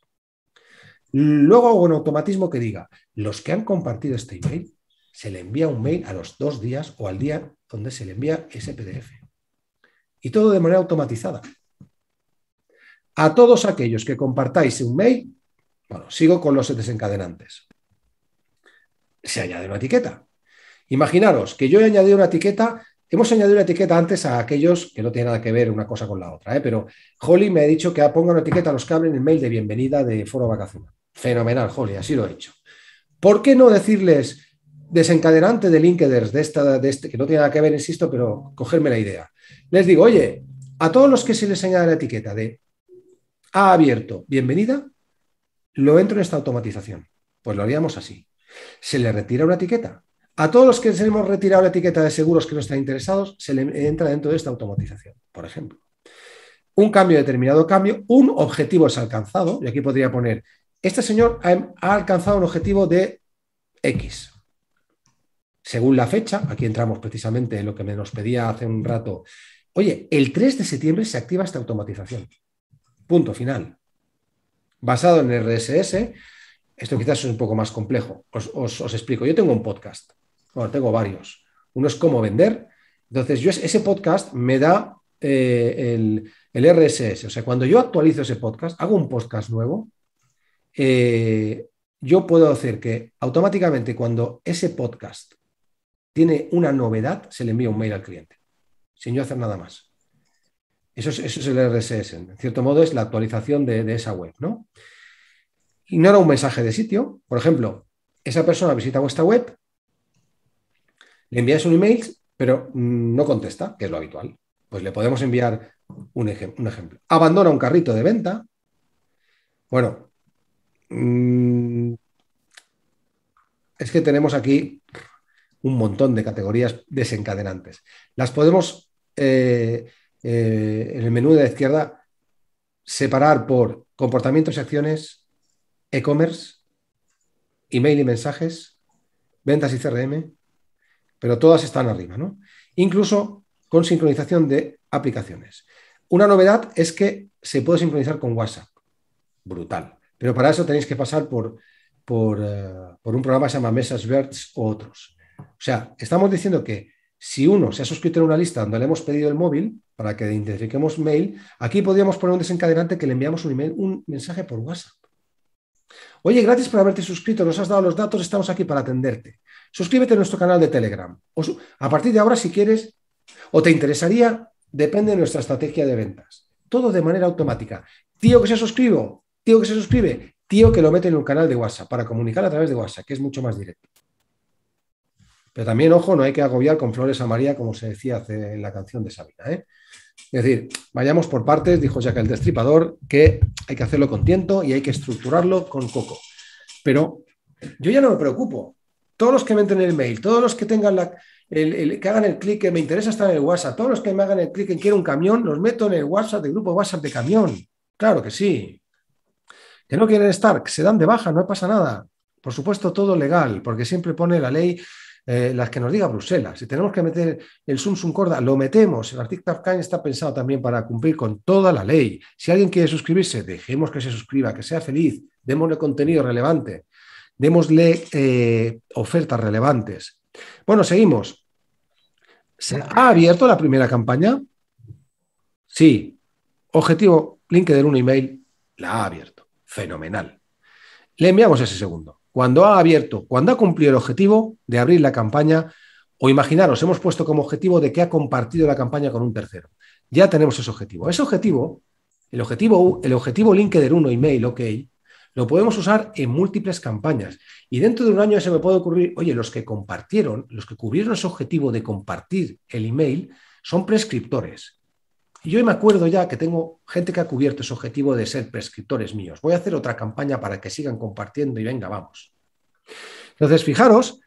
Luego hago un automatismo que diga, los que han compartido este email, se le envía un mail a los dos días o al día donde se le envía ese PDF. Y todo de manera automatizada. A todos aquellos que compartáis un mail, bueno, sigo con los desencadenantes. Se añade una etiqueta. Imaginaros que yo he añadido una etiqueta, hemos añadido una etiqueta antes a aquellos que no tienen nada que ver una cosa con la otra, ¿eh? pero Holly me ha dicho que pongan una etiqueta a los que en el mail de bienvenida de Foro Vacacional. Fenomenal, Holly, así lo he hecho. ¿Por qué no decirles desencadenante de LinkedIn, de esta, de este, que no tiene nada que ver, insisto, pero cogerme la idea. Les digo, oye, a todos los que se les añade la etiqueta de ha abierto, bienvenida, lo entro en esta automatización. Pues lo haríamos así. Se le retira una etiqueta. A todos los que se hemos retirado la etiqueta de seguros que no están interesados, se le entra dentro de esta automatización, por ejemplo. Un cambio determinado cambio, un objetivo es alcanzado, y aquí podría poner, este señor ha, alcanzado un objetivo de X. Según la fecha, aquí entramos precisamente en lo que me nos pedía hace un rato, oye, el 3 de septiembre se activa esta automatización. Punto final. Basado en RSS, esto quizás es un poco más complejo. Os, explico. Yo tengo un podcast. Bueno, tengo varios. Uno es cómo vender. Entonces, yo ese podcast me da eh, el, RSS. O sea, cuando yo actualizo ese podcast, hago un podcast nuevo, eh, yo puedo hacer que automáticamente cuando ese podcast tiene una novedad, se le envía un mail al cliente, sin yo hacer nada más. Eso es, el RSS. En cierto modo es la actualización de, esa web, ¿no? era un mensaje de sitio. Por ejemplo, esa persona visita vuestra web, le envías un email, pero no contesta, que es lo habitual. Pues le podemos enviar un, ejemplo. Abandona un carrito de venta. Bueno, mm, es que tenemos aquí un montón de categorías desencadenantes. Las podemos eh, eh, en el menú de la izquierda, separar por comportamientos y acciones, e-commerce, email y mensajes, ventas y CRM, pero todas están arriba, ¿no? Incluso con sincronización de aplicaciones. Una novedad es que se puede sincronizar con WhatsApp. Brutal. Pero para eso tenéis que pasar por, por, eh, un programa que se llama Mesas Verts o otros. O sea, estamos diciendo que si uno se ha suscrito en una lista donde le hemos pedido el móvil para que identifiquemos mail, aquí podríamos poner un desencadenante que le enviamos un email, un mensaje por WhatsApp. Oye, gracias por haberte suscrito, nos has dado los datos, estamos aquí para atenderte. Suscríbete a nuestro canal de Telegram. O a partir de ahora, si quieres, o te interesaría, depende de nuestra estrategia de ventas. Todo de manera automática. Tío que se suscribo, tío que se suscribe, tío que lo mete en un canal de WhatsApp para comunicar a través de WhatsApp, que es mucho más directo. Pero también, ojo, no hay que agobiar con flores a María, como se decía hace en la canción de Sabina. ¿eh? Es decir, vayamos por partes, dijo Jack el Destripador, que hay que hacerlo con tiento y hay que estructurarlo con coco. Pero yo ya no me preocupo. Todos los que me entren el mail, todos los que tengan la, el, que hagan el clic que me interesa estar en el WhatsApp, todos los que me hagan el clic en quiero un camión, los meto en el WhatsApp de grupo WhatsApp de camión. Claro que sí. Que no quieren estar, que se dan de baja, no pasa nada. Por supuesto, todo legal, porque siempre pone la ley eh, las que nos diga Bruselas. Si tenemos que meter el sum sum corda, lo metemos. El artículo TAFCAN está pensado también para cumplir con toda la ley. Si alguien quiere suscribirse, dejemos que se suscriba, que sea feliz, démosle contenido relevante, démosle eh, ofertas relevantes. Bueno, seguimos. ¿Se ha abierto la primera campaña? Sí. Objetivo, LinkedIn, un email, la ha abierto. Fenomenal. Le enviamos ese segundo cuando ha abierto, cuando ha cumplido el objetivo de abrir la campaña, o imaginaros, hemos puesto como objetivo de que ha compartido la campaña con un tercero. Ya tenemos ese objetivo. Ese objetivo, el objetivo, el objetivo LinkedIn 1, email, ok, lo podemos usar en múltiples campañas. Y dentro de un año se me puede ocurrir, oye, los que compartieron, los que cubrieron ese objetivo de compartir el email, son prescriptores yo me acuerdo ya que tengo gente que ha cubierto ese objetivo de ser prescriptores míos. Voy a hacer otra campaña para que sigan compartiendo y venga, vamos. Entonces, fijaros,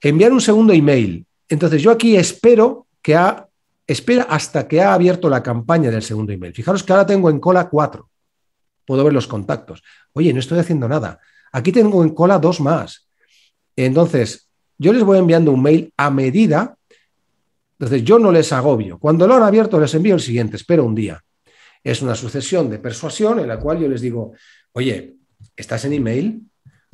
enviar un segundo email. Entonces, yo aquí espero que ha, espera hasta que ha abierto la campaña del segundo email. Fijaros que ahora tengo en cola cuatro. Puedo ver los contactos. Oye, no estoy haciendo nada. Aquí tengo en cola dos más. Entonces, yo les voy enviando un mail a medida entonces yo no les agobio. Cuando lo han abierto les envío el siguiente, espero un día. Es una sucesión de persuasión en la cual yo les digo, oye, ¿estás en email?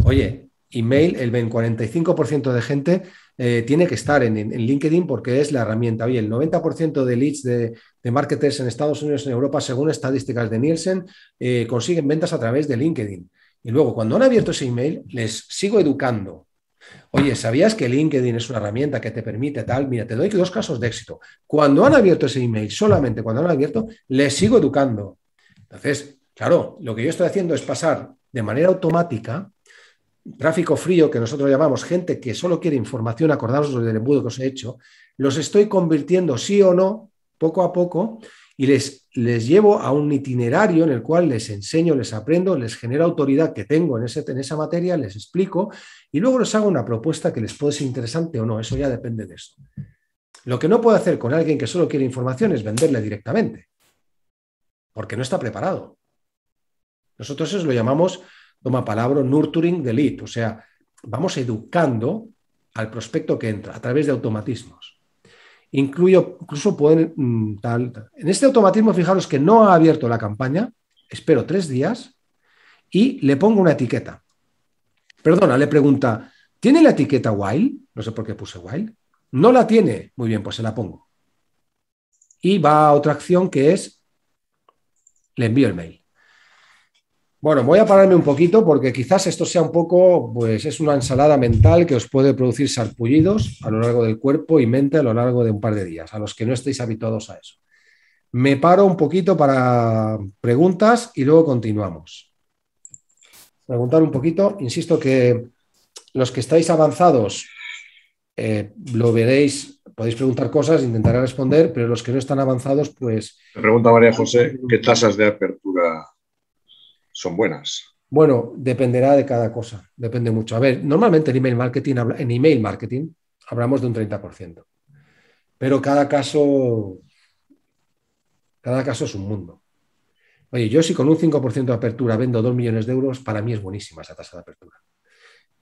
Oye, email, el 45% de gente eh, tiene que estar en, LinkedIn porque es la herramienta. Oye, el 90% de leads de, marketers en Estados Unidos y en Europa, según estadísticas de Nielsen, eh, consiguen ventas a través de LinkedIn. Y luego, cuando han abierto ese email, les sigo educando. Oye, ¿sabías que LinkedIn es una herramienta que te permite tal? Mira, te doy dos casos de éxito. Cuando han abierto ese email, solamente cuando han abierto, les sigo educando. Entonces, claro, lo que yo estoy haciendo es pasar de manera automática tráfico frío, que nosotros llamamos gente que solo quiere información, acordaros del embudo que os he hecho, los estoy convirtiendo sí o no, poco a poco, y les les llevo a un itinerario en el cual les enseño, les aprendo, les genero autoridad que tengo en, ese, en esa materia, les explico y luego les hago una propuesta que les puede ser interesante o no, eso ya depende de eso. Lo que no puedo hacer con alguien que solo quiere información es venderle directamente, porque no está preparado. Nosotros eso lo llamamos, toma palabra, nurturing the lead, o sea, vamos educando al prospecto que entra a través de automatismos. Incluyo, incluso pueden mm, tal. En este automatismo, fijaros que no ha abierto la campaña, espero tres días y le pongo una etiqueta. Perdona, le pregunta, ¿tiene la etiqueta while? No sé por qué puse while. No la tiene. Muy bien, pues se la pongo. Y va a otra acción que es, le envío el mail. Bueno, voy a pararme un poquito porque quizás esto sea un poco, pues es una ensalada mental que os puede producir sarpullidos a lo largo del cuerpo y mente a lo largo de un par de días, a los que no estéis habituados a eso. Me paro un poquito para preguntas y luego continuamos. Preguntar un poquito, insisto que los que estáis avanzados eh, lo veréis, podéis preguntar cosas, intentaré responder, pero los que no están avanzados, pues... Pregunta María José, ¿qué tasas de apertura? son buenas? Bueno, dependerá de cada cosa, depende mucho. A ver, normalmente en email marketing, en email marketing hablamos de un 30%, pero cada caso, cada caso es un mundo. Oye, yo si con un 5% de apertura vendo 2 millones de euros, para mí es buenísima esa tasa de apertura.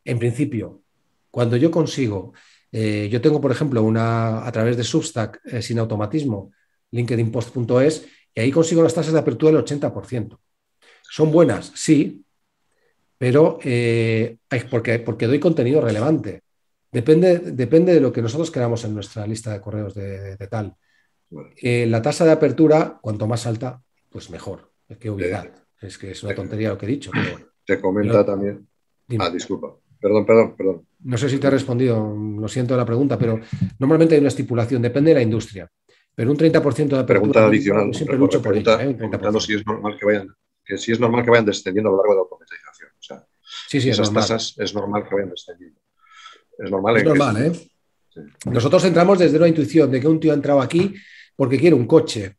En principio, cuando yo consigo, eh, yo tengo, por ejemplo, una a través de Substack eh, sin automatismo, linkedinpost.es, y ahí consigo las tasas de apertura del 80%. Son buenas, sí, pero eh, porque, porque doy contenido relevante. Depende, depende de lo que nosotros queramos en nuestra lista de correos de, tal. Eh, la tasa de apertura, cuanto más alta, pues mejor. Es que obviedad. Eh, es que es una eh, tontería lo que he dicho. Te comenta también. Ah, disculpa. Perdón, perdón, perdón. No sé si te he respondido, lo siento la pregunta, pero normalmente hay una estipulación, depende de la industria. Pero un 30% de apertura. Pregunta adicional. Siempre lucho por pregunta, si es normal que vayan que sí es normal que vayan descendiendo a lo largo de la automatización. sí, sí, esas tasas es normal que vayan descendiendo. Es normal. ¿eh? Nosotros entramos desde una intuición de que un tío ha entrado aquí porque quiere un coche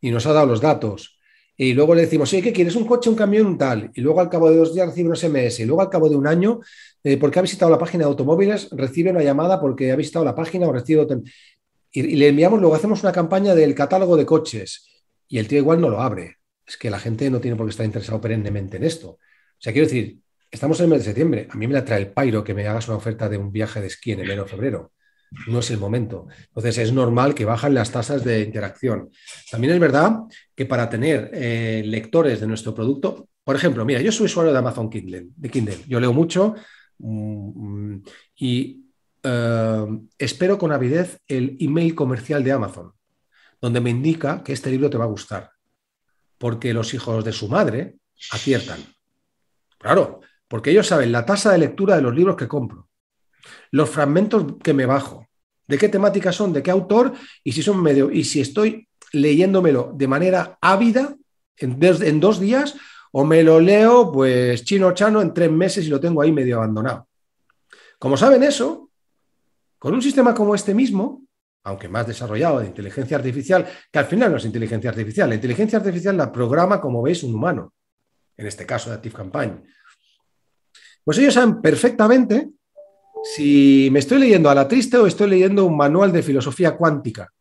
y nos ha dado los datos. Y luego le decimos, sí, ¿qué quieres? ¿Un coche, un camión, un tal? Y luego al cabo de dos días recibe un SMS. Y luego al cabo de un año, eh, porque ha visitado la página de automóviles, recibe una llamada porque ha visitado la página o recibe... Otro... y le enviamos, luego hacemos una campaña del catálogo de coches. Y el tío igual no lo abre es que la gente no tiene por qué estar interesado perennemente en esto. O sea, quiero decir, estamos en el mes de septiembre, a mí me la trae el pairo que me hagas una oferta de un viaje de esquí en enero o febrero. No es el momento. Entonces es normal que bajan las tasas de interacción. También es verdad que para tener eh, lectores de nuestro producto, por ejemplo, mira, yo soy usuario de Amazon Kindle, de Kindle. Yo leo mucho mm, y eh, espero con avidez el email comercial de Amazon, donde me indica que este libro te va a gustar porque los hijos de su madre aciertan. Claro, porque ellos saben la tasa de lectura de los libros que compro, los fragmentos que me bajo, de qué temáticas son, de qué autor y si son medio y si estoy leyéndomelo de manera ávida en, dos días o me lo leo pues chino chano en tres meses y lo tengo ahí medio abandonado. Como saben eso, con un sistema como este mismo, aunque más desarrollado, de inteligencia artificial, que al final no es inteligencia artificial. La inteligencia artificial la programa, como veis, un humano, en este caso de Campaign. Pues ellos saben perfectamente si me estoy leyendo a la triste o estoy leyendo un manual de filosofía cuántica.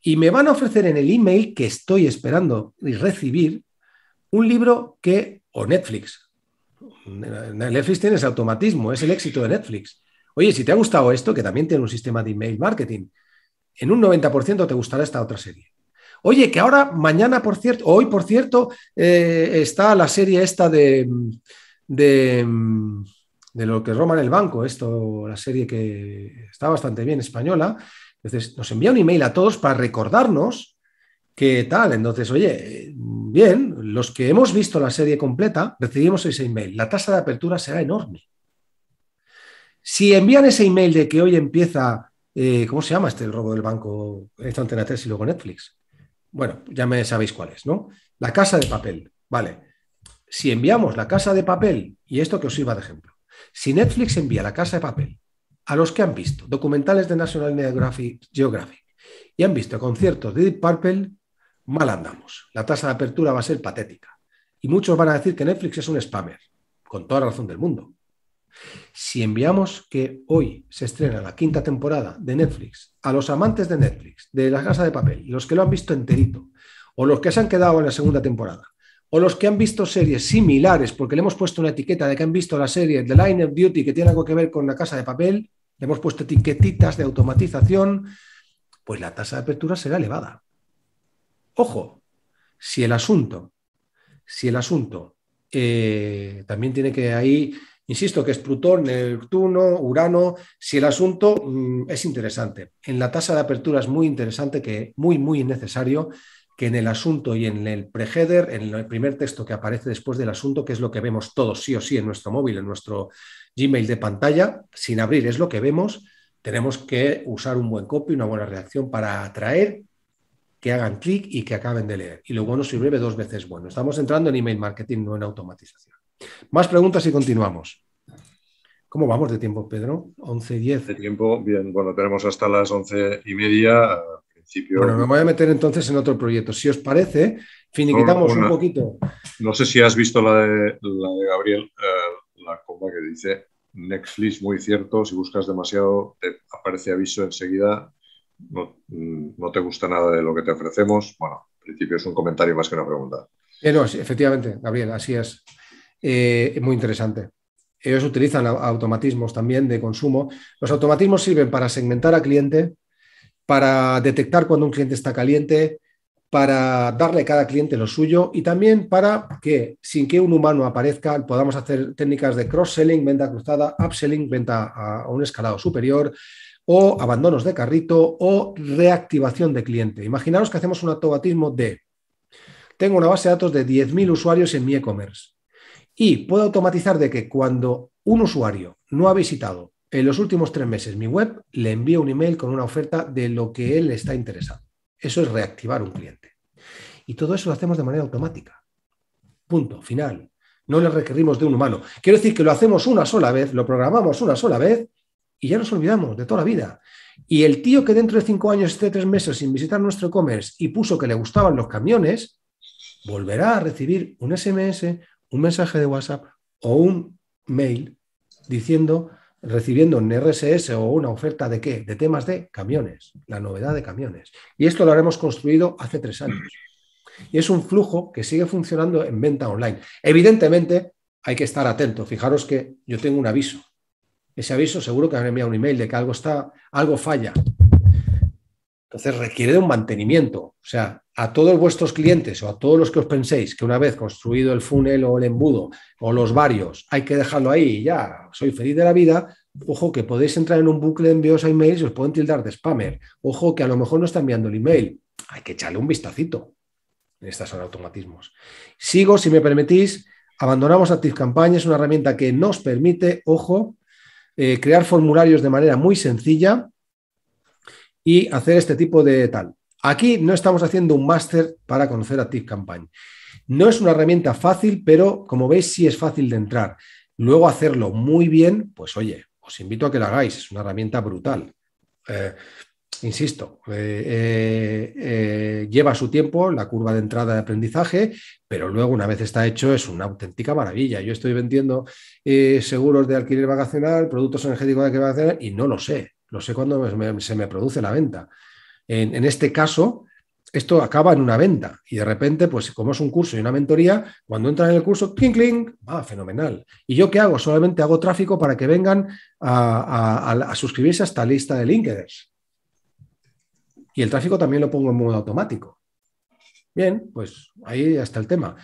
Y me van a ofrecer en el email que estoy esperando y recibir un libro que, o Netflix. Netflix tiene ese automatismo, es el éxito de Netflix. Oye, si te ha gustado esto, que también tiene un sistema de email marketing, en un 90% te gustará esta otra serie. Oye, que ahora, mañana, por cierto, hoy, por cierto, eh, está la serie esta de, de, de, lo que en el banco, esto, la serie que está bastante bien española. Entonces, nos envía un email a todos para recordarnos qué tal. Entonces, oye, bien, los que hemos visto la serie completa, recibimos ese email. La tasa de apertura será enorme. Si envían ese email de que hoy empieza eh, ¿Cómo se llama este el robo del banco? Esta Antena 3 y luego Netflix. Bueno, ya me sabéis cuál es, ¿no? La casa de papel. Vale. Si enviamos la casa de papel, y esto que os sirva de ejemplo, si Netflix envía la casa de papel a los que han visto documentales de National Geographic y han visto conciertos de Deep Purple, mal andamos. La tasa de apertura va a ser patética. Y muchos van a decir que Netflix es un spammer, con toda la razón del mundo. Si enviamos que hoy se estrena la quinta temporada de Netflix a los amantes de Netflix, de la casa de papel, los que lo han visto enterito, o los que se han quedado en la segunda temporada, o los que han visto series similares, porque le hemos puesto una etiqueta de que han visto la serie The Line of Duty que tiene algo que ver con la casa de papel, le hemos puesto etiquetitas de automatización, pues la tasa de apertura será elevada. Ojo, si el asunto, si el asunto eh, también tiene que ahí Insisto que es Plutón, Neptuno, Urano, si el asunto mm, es interesante. En la tasa de apertura es muy interesante, que muy, muy necesario que en el asunto y en el preheader, en el primer texto que aparece después del asunto, que es lo que vemos todos sí o sí en nuestro móvil, en nuestro Gmail de pantalla, sin abrir es lo que vemos, tenemos que usar un buen copy, una buena reacción para atraer que hagan clic y que acaben de leer. Y luego bueno sirve dos veces bueno. Estamos entrando en email marketing, no en automatización. Más preguntas y continuamos. ¿Cómo vamos de tiempo, Pedro? 11 10. De tiempo, bien, bueno, tenemos hasta las once y media. principio. Bueno, me voy a meter entonces en otro proyecto. Si os parece, finiquitamos un poquito. No sé si has visto la de, Gabriel, eh, la coma que dice Netflix, muy cierto, si buscas demasiado, te aparece aviso enseguida, no, te gusta nada de lo que te ofrecemos. Bueno, en principio es un comentario más que una pregunta. efectivamente, Gabriel, así es. Eh, muy interesante. Ellos utilizan automatismos también de consumo. Los automatismos sirven para segmentar a cliente, para detectar cuando un cliente está caliente, para darle a cada cliente lo suyo y también para que, sin que un humano aparezca, podamos hacer técnicas de cross-selling, venta cruzada, upselling, venta a, un escalado superior o abandonos de carrito o reactivación de cliente. Imaginaros que hacemos un automatismo de, tengo una base de datos de 10.000 usuarios en mi e-commerce y puedo automatizar de que cuando un usuario no ha visitado en los últimos tres meses mi web, le envío un email con una oferta de lo que él está interesado. Eso es reactivar un cliente. Y todo eso lo hacemos de manera automática. Punto, final. No le requerimos de un humano. Quiero decir que lo hacemos una sola vez, lo programamos una sola vez y ya nos olvidamos de toda la vida. Y el tío que dentro de cinco años esté tres meses sin visitar nuestro e-commerce y puso que le gustaban los camiones, volverá a recibir un SMS, un mensaje de WhatsApp o un mail diciendo, recibiendo un RSS o una oferta de qué? De temas de camiones, la novedad de camiones. Y esto lo habremos construido hace tres años. Y es un flujo que sigue funcionando en venta online. Evidentemente, hay que estar atento. Fijaros que yo tengo un aviso. Ese aviso seguro que me enviado un email de que algo está, algo falla. Entonces requiere de un mantenimiento. O sea, a todos vuestros clientes o a todos los que os penséis que una vez construido el funnel o el embudo o los varios, hay que dejarlo ahí y ya, soy feliz de la vida. Ojo que podéis entrar en un bucle de envíos a emails y os pueden tildar de spammer. Ojo que a lo mejor no está enviando el email. Hay que echarle un vistacito. Estas son automatismos. Sigo, si me permitís, abandonamos ActiveCampaign. Es una herramienta que nos permite, ojo, eh, crear formularios de manera muy sencilla y hacer este tipo de tal. Aquí no estamos haciendo un máster para conocer a Campaign. No es una herramienta fácil, pero como veis sí es fácil de entrar. Luego hacerlo muy bien, pues oye, os invito a que lo hagáis, es una herramienta brutal. Eh, insisto, eh, eh, lleva su tiempo la curva de entrada de aprendizaje, pero luego una vez está hecho es una auténtica maravilla. Yo estoy vendiendo seguros de alquiler vacacional, productos energéticos de alquiler vacacional y no lo sé, lo sé cuándo se me produce la venta. En, este caso, esto acaba en una venta y de repente, pues como es un curso y una mentoría, cuando entran en el curso, clink, clink, va fenomenal. ¿Y yo qué hago? Solamente hago tráfico para que vengan a, suscribirse a esta lista de LinkedIn. Y el tráfico también lo pongo en modo automático. Bien, pues ahí ya está el tema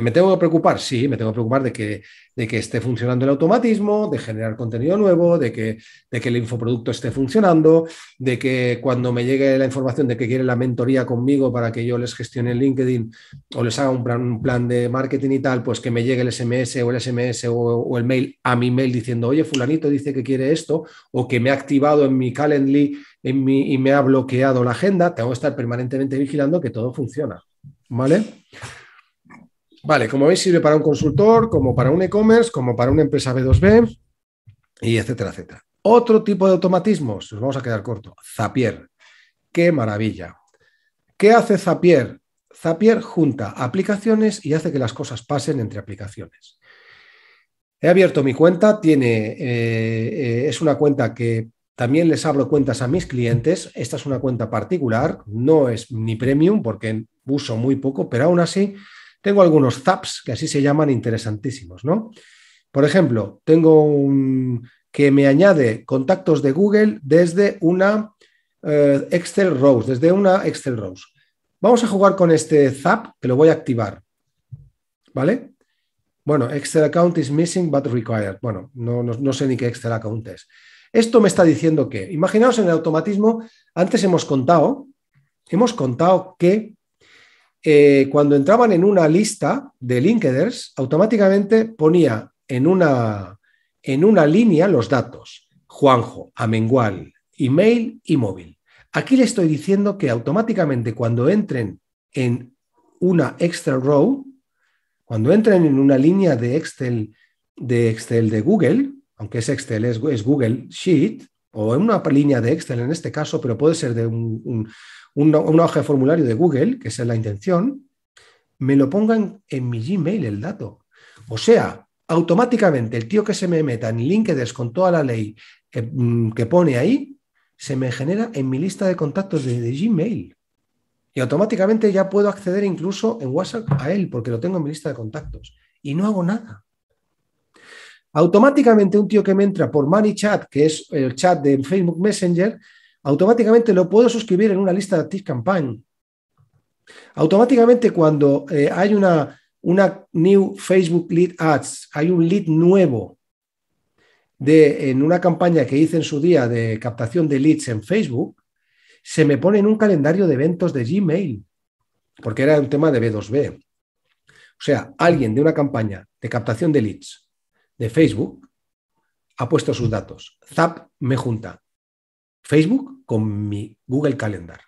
me tengo que preocupar, sí, me tengo que preocupar de que, que esté funcionando el automatismo, de generar contenido nuevo, de que, que el infoproducto esté funcionando, de que cuando me llegue la información de que quiere la mentoría conmigo para que yo les gestione el LinkedIn o les haga un plan, de marketing y tal, pues que me llegue el SMS o el SMS o, el mail a mi mail diciendo, oye, fulanito dice que quiere esto, o que me ha activado en mi Calendly en mi, y me ha bloqueado la agenda, tengo que estar permanentemente vigilando que todo funciona. ¿Vale? Vale, como veis, sirve para un consultor, como para un e-commerce, como para una empresa B2B, y etcétera, etcétera. Otro tipo de automatismos, nos vamos a quedar corto. Zapier. Qué maravilla. ¿Qué hace Zapier? Zapier junta aplicaciones y hace que las cosas pasen entre aplicaciones. He abierto mi cuenta, tiene, eh, eh, es una cuenta que también les abro cuentas a mis clientes. Esta es una cuenta particular, no es ni premium porque uso muy poco, pero aún así tengo algunos zaps, que así se llaman, interesantísimos, ¿no? Por ejemplo, tengo un que me añade contactos de Google desde una eh, Excel Rose, desde una Excel Rose. Vamos a jugar con este zap, que lo voy a activar, ¿vale? Bueno, Excel account is missing but required. Bueno, no, no, no sé ni qué Excel account es. Esto me está diciendo que, imaginaos en el automatismo, antes hemos contado, hemos contado que eh, cuando entraban en una lista de LinkedIn, automáticamente ponía en una, en una línea los datos, Juanjo, Amengual, email y móvil. Aquí le estoy diciendo que automáticamente cuando entren en una extra row, cuando entren en una línea de Excel de, Excel de Google, aunque es Excel, es, Google Sheet, o en una línea de Excel en este caso, pero puede ser de un, un hoja de formulario de Google, que esa es la intención, me lo pongan en mi Gmail el dato. O sea, automáticamente el tío que se me meta en LinkedIn con toda la ley que, mm, pone ahí, se me genera en mi lista de contactos de, Gmail. Y automáticamente ya puedo acceder incluso en WhatsApp a él, porque lo tengo en mi lista de contactos. Y no hago nada automáticamente un tío que me entra por Chat que es el chat de Facebook Messenger, automáticamente lo puedo suscribir en una lista de Active Campaign. Automáticamente cuando eh, hay una, una new Facebook Lead Ads, hay un lead nuevo de, en una campaña que hice en su día de captación de leads en Facebook, se me pone en un calendario de eventos de Gmail, porque era un tema de B2B. O sea, alguien de una campaña de captación de leads de Facebook ha puesto sus datos. Zap me junta. Facebook con mi Google Calendar.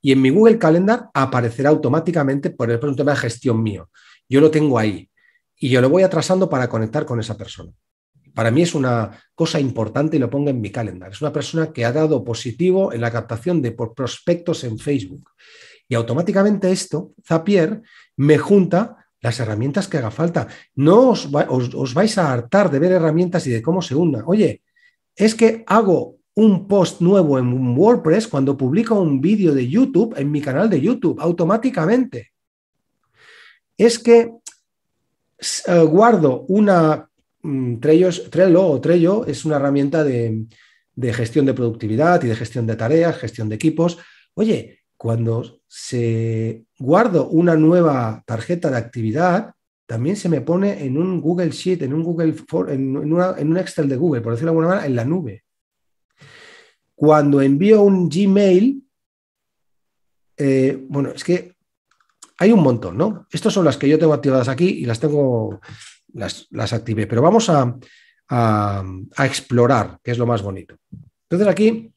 Y en mi Google Calendar aparecerá automáticamente por, el, un tema de gestión mío. Yo lo tengo ahí y yo lo voy atrasando para conectar con esa persona. Para mí es una cosa importante y lo pongo en mi calendar. Es una persona que ha dado positivo en la captación de prospectos en Facebook. Y automáticamente esto, Zapier, me junta las herramientas que haga falta. No os, vais a hartar de ver herramientas y de cómo se una. Oye, es que hago un post nuevo en WordPress cuando publico un vídeo de YouTube en mi canal de YouTube automáticamente. Es que eh, guardo una mm, Trello o Trello es una herramienta de, gestión de productividad y de gestión de tareas, gestión de equipos. Oye, cuando se guardo una nueva tarjeta de actividad, también se me pone en un Google Sheet, en un Google en, un Excel de Google, por decirlo de alguna manera, en la nube. Cuando envío un Gmail, eh, bueno, es que hay un montón, ¿no? Estas son las que yo tengo activadas aquí y las tengo, las, las activé, pero vamos a, a explorar, que es lo más bonito. Entonces aquí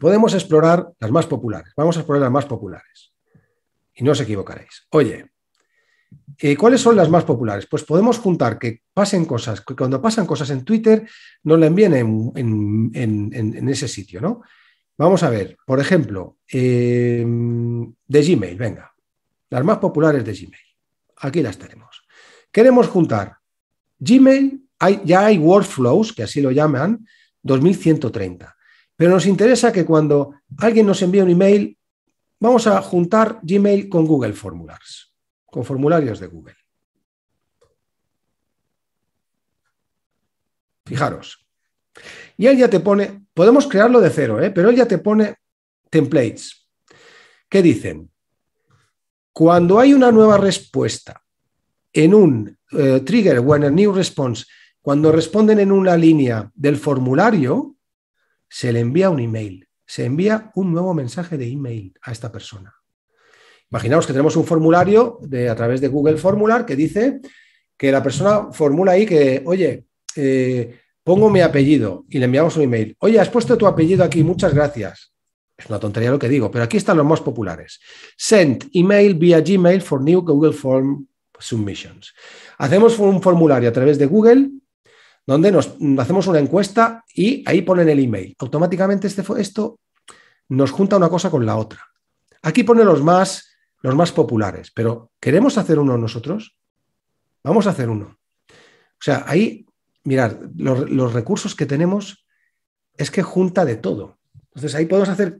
podemos explorar las más populares, vamos a explorar las más populares y no os equivocaréis. Oye, eh, ¿Cuáles son las más populares? Pues podemos juntar que pasen cosas, que cuando pasan cosas en Twitter nos la envíen en, ese sitio, ¿no? Vamos a ver, por ejemplo, em, de Gmail, venga, las más populares de Gmail. Aquí las tenemos. Queremos juntar Gmail, hay, ya hay workflows, que así lo llaman, 2130, pero nos interesa que cuando alguien nos envía un email, vamos a juntar Gmail con Google Formulars con formularios de Google. Fijaros. Y él ya te pone, podemos crearlo de cero, ¿eh? pero él ya te pone templates que dicen, cuando hay una nueva respuesta en un eh, trigger when a new response, cuando responden en una línea del formulario, se le envía un email, se envía un nuevo mensaje de email a esta persona. Imaginaos que tenemos un formulario de, a través de Google Formular que dice que la persona formula ahí que, oye, eh, pongo mi apellido y le enviamos un email. Oye, has puesto tu apellido aquí, muchas gracias. Es una tontería lo que digo, pero aquí están los más populares. Send email via Gmail for new Google Form submissions. Hacemos un formulario a través de Google donde nos hacemos una encuesta y ahí ponen el email. Automáticamente este, esto nos junta una cosa con la otra. Aquí pone los más los más populares, pero ¿queremos hacer uno nosotros? Vamos a hacer uno. O sea, ahí, mirad, los, recursos que tenemos es que junta de todo. Entonces ahí podemos hacer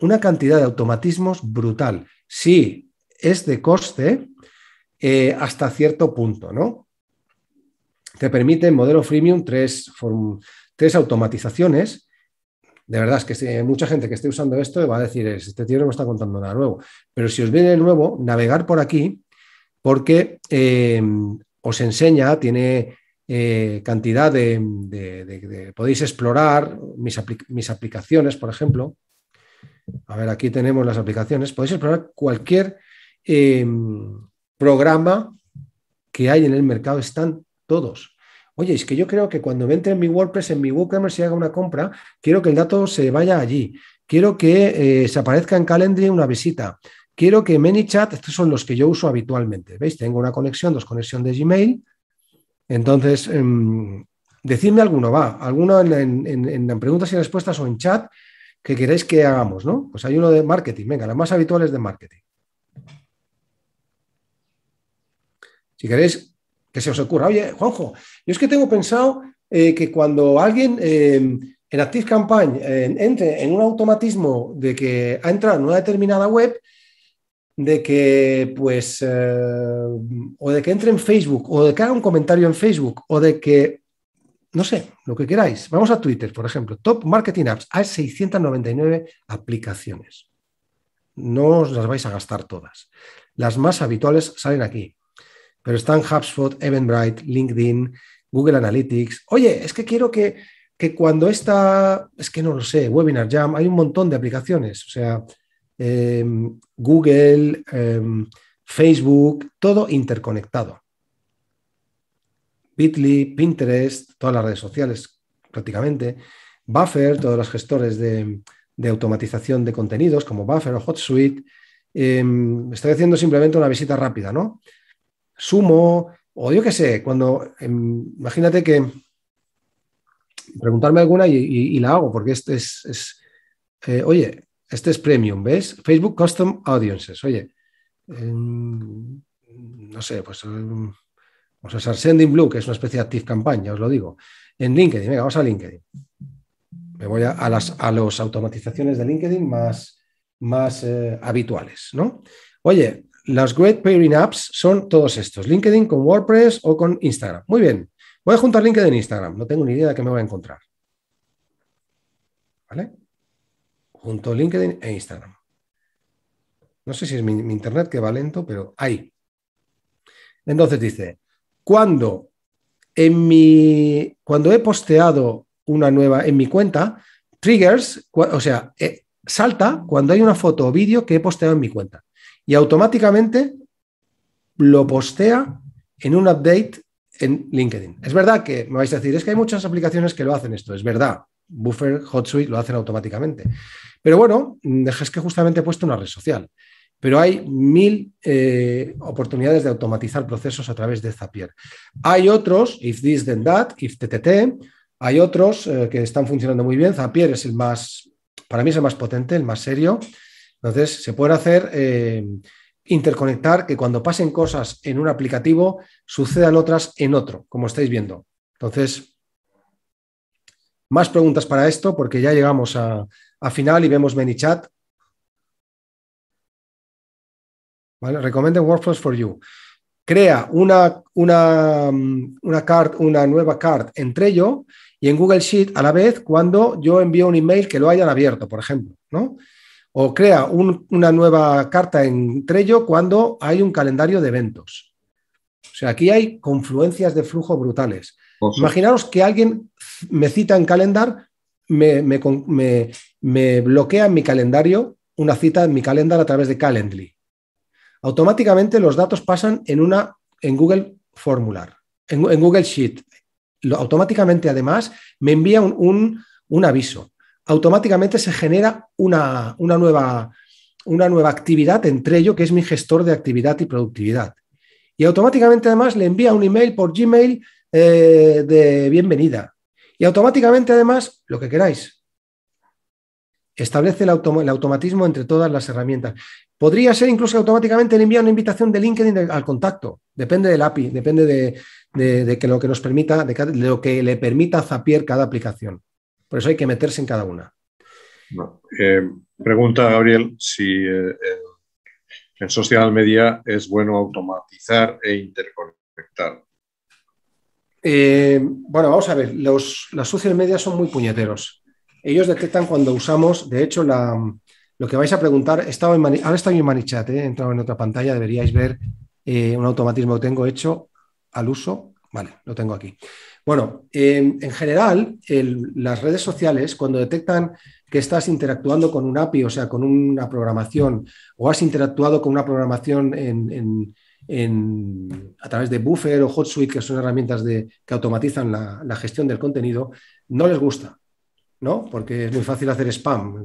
una cantidad de automatismos brutal. Sí, es de coste eh, hasta cierto punto, ¿no? Te permite modelo freemium tres automatizaciones de verdad es que mucha gente que esté usando esto va a decir, este tío no me está contando nada nuevo. Pero si os viene nuevo, navegar por aquí, porque em, os enseña, tiene eh, cantidad de, Podéis explorar mis, aplicaciones, por ejemplo. A ver, aquí tenemos las aplicaciones. Podéis explorar cualquier em, programa que hay en el mercado. Están todos oye, es que yo creo que cuando me entre en mi WordPress, en mi WooCommerce y haga una compra, quiero que el dato se vaya allí. Quiero que eh, se aparezca en Calendly una visita. Quiero que ManyChat, estos son los que yo uso habitualmente. ¿Veis? Tengo una conexión, dos conexiones de Gmail. Entonces, em, decidme alguno, va, alguno en, en preguntas y respuestas o en chat que queréis que hagamos, ¿no? Pues hay uno de marketing, venga, las más habituales de marketing. Si queréis, que se os ocurra. Oye, Juanjo, yo es que tengo pensado eh, que cuando alguien eh, en Active Campaign eh, entre en un automatismo de que ha entrado en una determinada web, de que pues o de que entre en Facebook o de que haga un comentario en Facebook o de que no sé, lo que queráis. Vamos a Twitter, por ejemplo. Top Marketing Apps. Hay 699 aplicaciones. No os las vais a gastar todas. Las más habituales salen aquí pero están HubSpot, Eventbrite, LinkedIn, Google Analytics. Oye, es que quiero que, que cuando está, es que no lo sé, Webinar Jam, hay un montón de aplicaciones, o sea, em, Google, em, Facebook, todo interconectado. Bitly, Pinterest, todas las redes sociales prácticamente, Buffer, todos los gestores de, automatización de contenidos como Buffer o HotSuite. Em, estoy haciendo simplemente una visita rápida, ¿no? sumo, o yo qué sé, cuando em, imagínate que preguntarme alguna y, la hago, porque este es, eh, oye, este es premium, ¿ves? Facebook Custom Audiences, oye, em, no sé, pues vamos em, a usar Sending Blue, que es una especie de Active Campaign, os lo digo, en LinkedIn, venga, vamos a LinkedIn. Me voy a, a las a los automatizaciones de LinkedIn más, más eh, habituales, ¿no? Oye, las Great Pairing Apps son todos estos, LinkedIn con WordPress o con Instagram. Muy bien, voy a juntar LinkedIn e Instagram, no tengo ni idea de qué me voy a encontrar. ¿Vale? Junto LinkedIn e Instagram. No sé si es mi, internet que va lento, pero ahí. Entonces dice, cuando en mi, cuando he posteado una nueva en mi cuenta, triggers, o sea, eh, salta cuando hay una foto o vídeo que he posteado en mi cuenta y automáticamente lo postea en un update en LinkedIn. Es verdad que me vais a decir, es que hay muchas aplicaciones que lo hacen esto, es verdad. Buffer, HotSuite lo hacen automáticamente. Pero bueno, mm, es que justamente he puesto una red social. Pero hay mil eh, oportunidades de automatizar procesos a través de Zapier. Hay otros, if this, then that, if TTT. Hay otros eh, que están funcionando muy bien. Zapier es el más, para mí es el más potente, el más serio. Entonces, se puede hacer eh, interconectar que cuando pasen cosas en un aplicativo, sucedan otras en otro, como estáis viendo. Entonces, más preguntas para esto, porque ya llegamos a, final y vemos ManyChat. ¿Vale? recomiendo Workflows for You. Crea una, una, mm, una nueva card entre yo y en Google Sheet a la vez cuando yo envío un email que lo hayan abierto, por ejemplo. ¿no? o crea una nueva carta en Trello cuando hay un calendario de eventos. O sea, aquí hay confluencias de flujo brutales. Imaginaros que alguien me cita en calendar, me, bloquea en mi calendario una cita en mi calendar a través de Calendly. Automáticamente los datos pasan en una en Google Formular, en, Google Sheet. Lo, automáticamente, además, me envía un aviso automáticamente se genera una, nueva, una nueva actividad entre ello que es mi gestor de actividad y productividad. Y automáticamente además le envía un email por Gmail eh, de bienvenida. Y automáticamente además, lo que queráis, establece el, automatismo entre todas las herramientas. Podría ser incluso automáticamente le envía una invitación de LinkedIn al contacto. Depende del API, depende de, que lo que nos permita, de, lo que le permita zapier cada aplicación. Por eso hay que meterse en cada una. Eh, pregunta Gabriel si en eh, social media es bueno automatizar e interconectar. Eh, bueno, vamos a ver, los, las social media son muy puñeteros. Ellos detectan cuando usamos, de hecho, lo que vais a preguntar, estaba en, ahora está en Manichat, he entrado en otra pantalla, deberíais ver un automatismo que tengo hecho al uso. Vale, lo tengo aquí. Bueno, en general, las redes sociales, cuando detectan que estás interactuando con un API, o sea, con una programación, o has interactuado con una programación a través de Buffer o HotSuite, que son herramientas que automatizan la, gestión del contenido, no les gusta. ¿no? Porque es muy fácil hacer spam.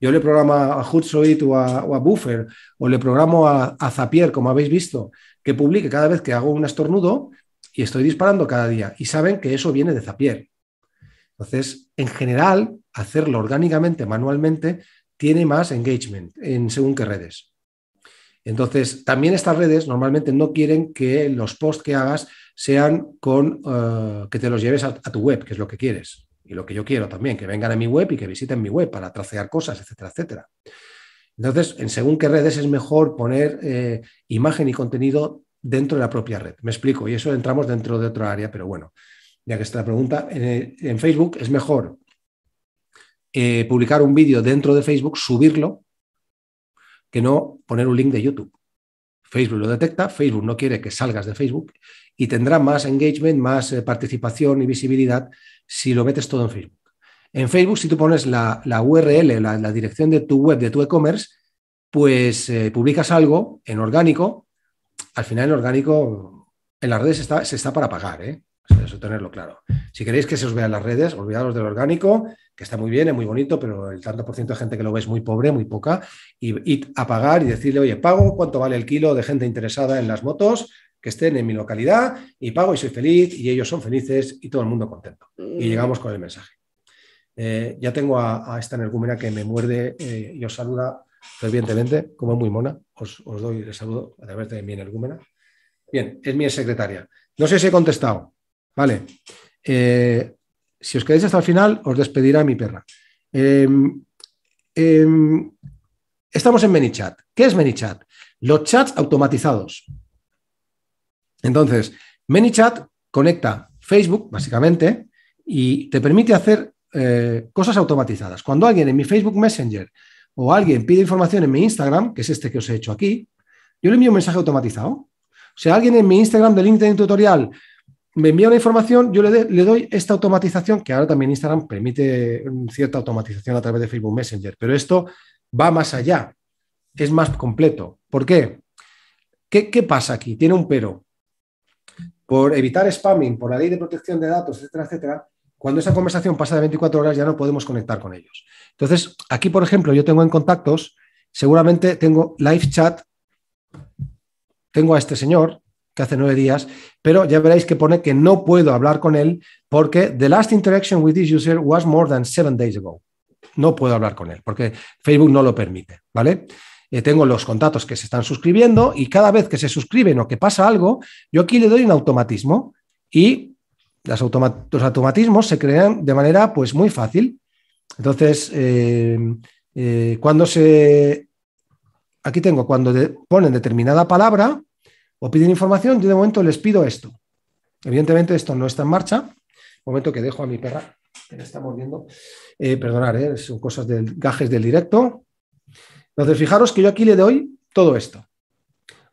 Yo, le programo a HotSuite o a, o a, Buffer, o le programo a Zapier, como habéis visto, que publique cada vez que hago un estornudo, y estoy disparando cada día y saben que eso viene de Zapier. Entonces, en general, hacerlo orgánicamente, manualmente, tiene más engagement en según qué redes. Entonces, también estas redes normalmente no quieren que los posts que hagas sean con eh, que te los lleves a, tu web, que es lo que quieres. Y lo que yo quiero también, que vengan a mi web y que visiten mi web para tracear cosas, etcétera, etcétera. Entonces, en según qué redes es mejor poner eh, imagen y contenido dentro de la propia red. Me explico, y eso entramos dentro de otra área, pero bueno, ya que está la pregunta, en, eh, Facebook es mejor eh, publicar un vídeo dentro de Facebook, subirlo, que no poner un link de YouTube. Facebook lo detecta, Facebook no quiere que salgas de Facebook y tendrá más engagement, más eh, participación y visibilidad si lo metes todo en Facebook. En Facebook, si tú pones la, URL, la, dirección de tu web, de tu e-commerce, pues publicas algo en orgánico, al final el orgánico en las redes está, se está para pagar, ¿eh? eso tenerlo claro. Si queréis que se os vea en las redes, olvidaros del orgánico, que está muy bien, es muy bonito, pero el tanto por ciento de gente que lo ve es muy pobre, muy poca. Y, id a pagar y decirle, oye, pago cuánto vale el kilo de gente interesada en las motos, que estén en mi localidad y pago y soy feliz y ellos son felices y todo el mundo contento. Y mm. llegamos con el mensaje. Eh, ya tengo a, esta energúmena que me muerde eh, y os saluda fervientemente, como muy mona os, doy el saludo a través de mi energúmena. Bien, es mi secretaria. No sé si he contestado. Vale. Eh, si os quedáis hasta el final, os despedirá mi perra. Em, em, estamos en ManyChat. ¿Qué es ManyChat? Los chats automatizados. Entonces, ManyChat conecta Facebook, básicamente, y te permite hacer eh, cosas automatizadas. Cuando alguien en mi Facebook Messenger o alguien pide información en mi Instagram, que es este que os he hecho aquí, yo le envío un mensaje automatizado. Si alguien en mi Instagram de LinkedIn Tutorial me envía una información, yo le, doy esta automatización, que ahora también Instagram permite mm, cierta automatización a través de Facebook Messenger, pero esto va más allá, es más completo. ¿Por qué? ¿Qué, qué pasa aquí? Tiene un pero. Por evitar spamming, por la ley de protección de datos, etcétera, etcétera, cuando esa conversación pasa de 24 horas ya no podemos conectar con ellos. Entonces, aquí, por ejemplo, yo tengo en contactos, seguramente tengo live chat, tengo a este señor que hace nueve días, pero ya veréis que pone que no puedo hablar con él porque the last interaction with this user was more than seven days ago. No puedo hablar con él porque Facebook no lo permite, ¿vale? Eh, tengo los contactos que se están suscribiendo y cada vez que se suscriben o que pasa algo, yo aquí le doy un automatismo y los automatismos se crean de manera pues, muy fácil. Entonces, eh, eh, cuando se... Aquí tengo, cuando ponen determinada palabra o piden información, yo de momento les pido esto. Evidentemente esto no está en marcha. Momento que dejo a mi perra, que la está viendo. perdonad, eh, perdonar, son cosas del gajes del directo. Entonces, fijaros que yo aquí le doy todo esto.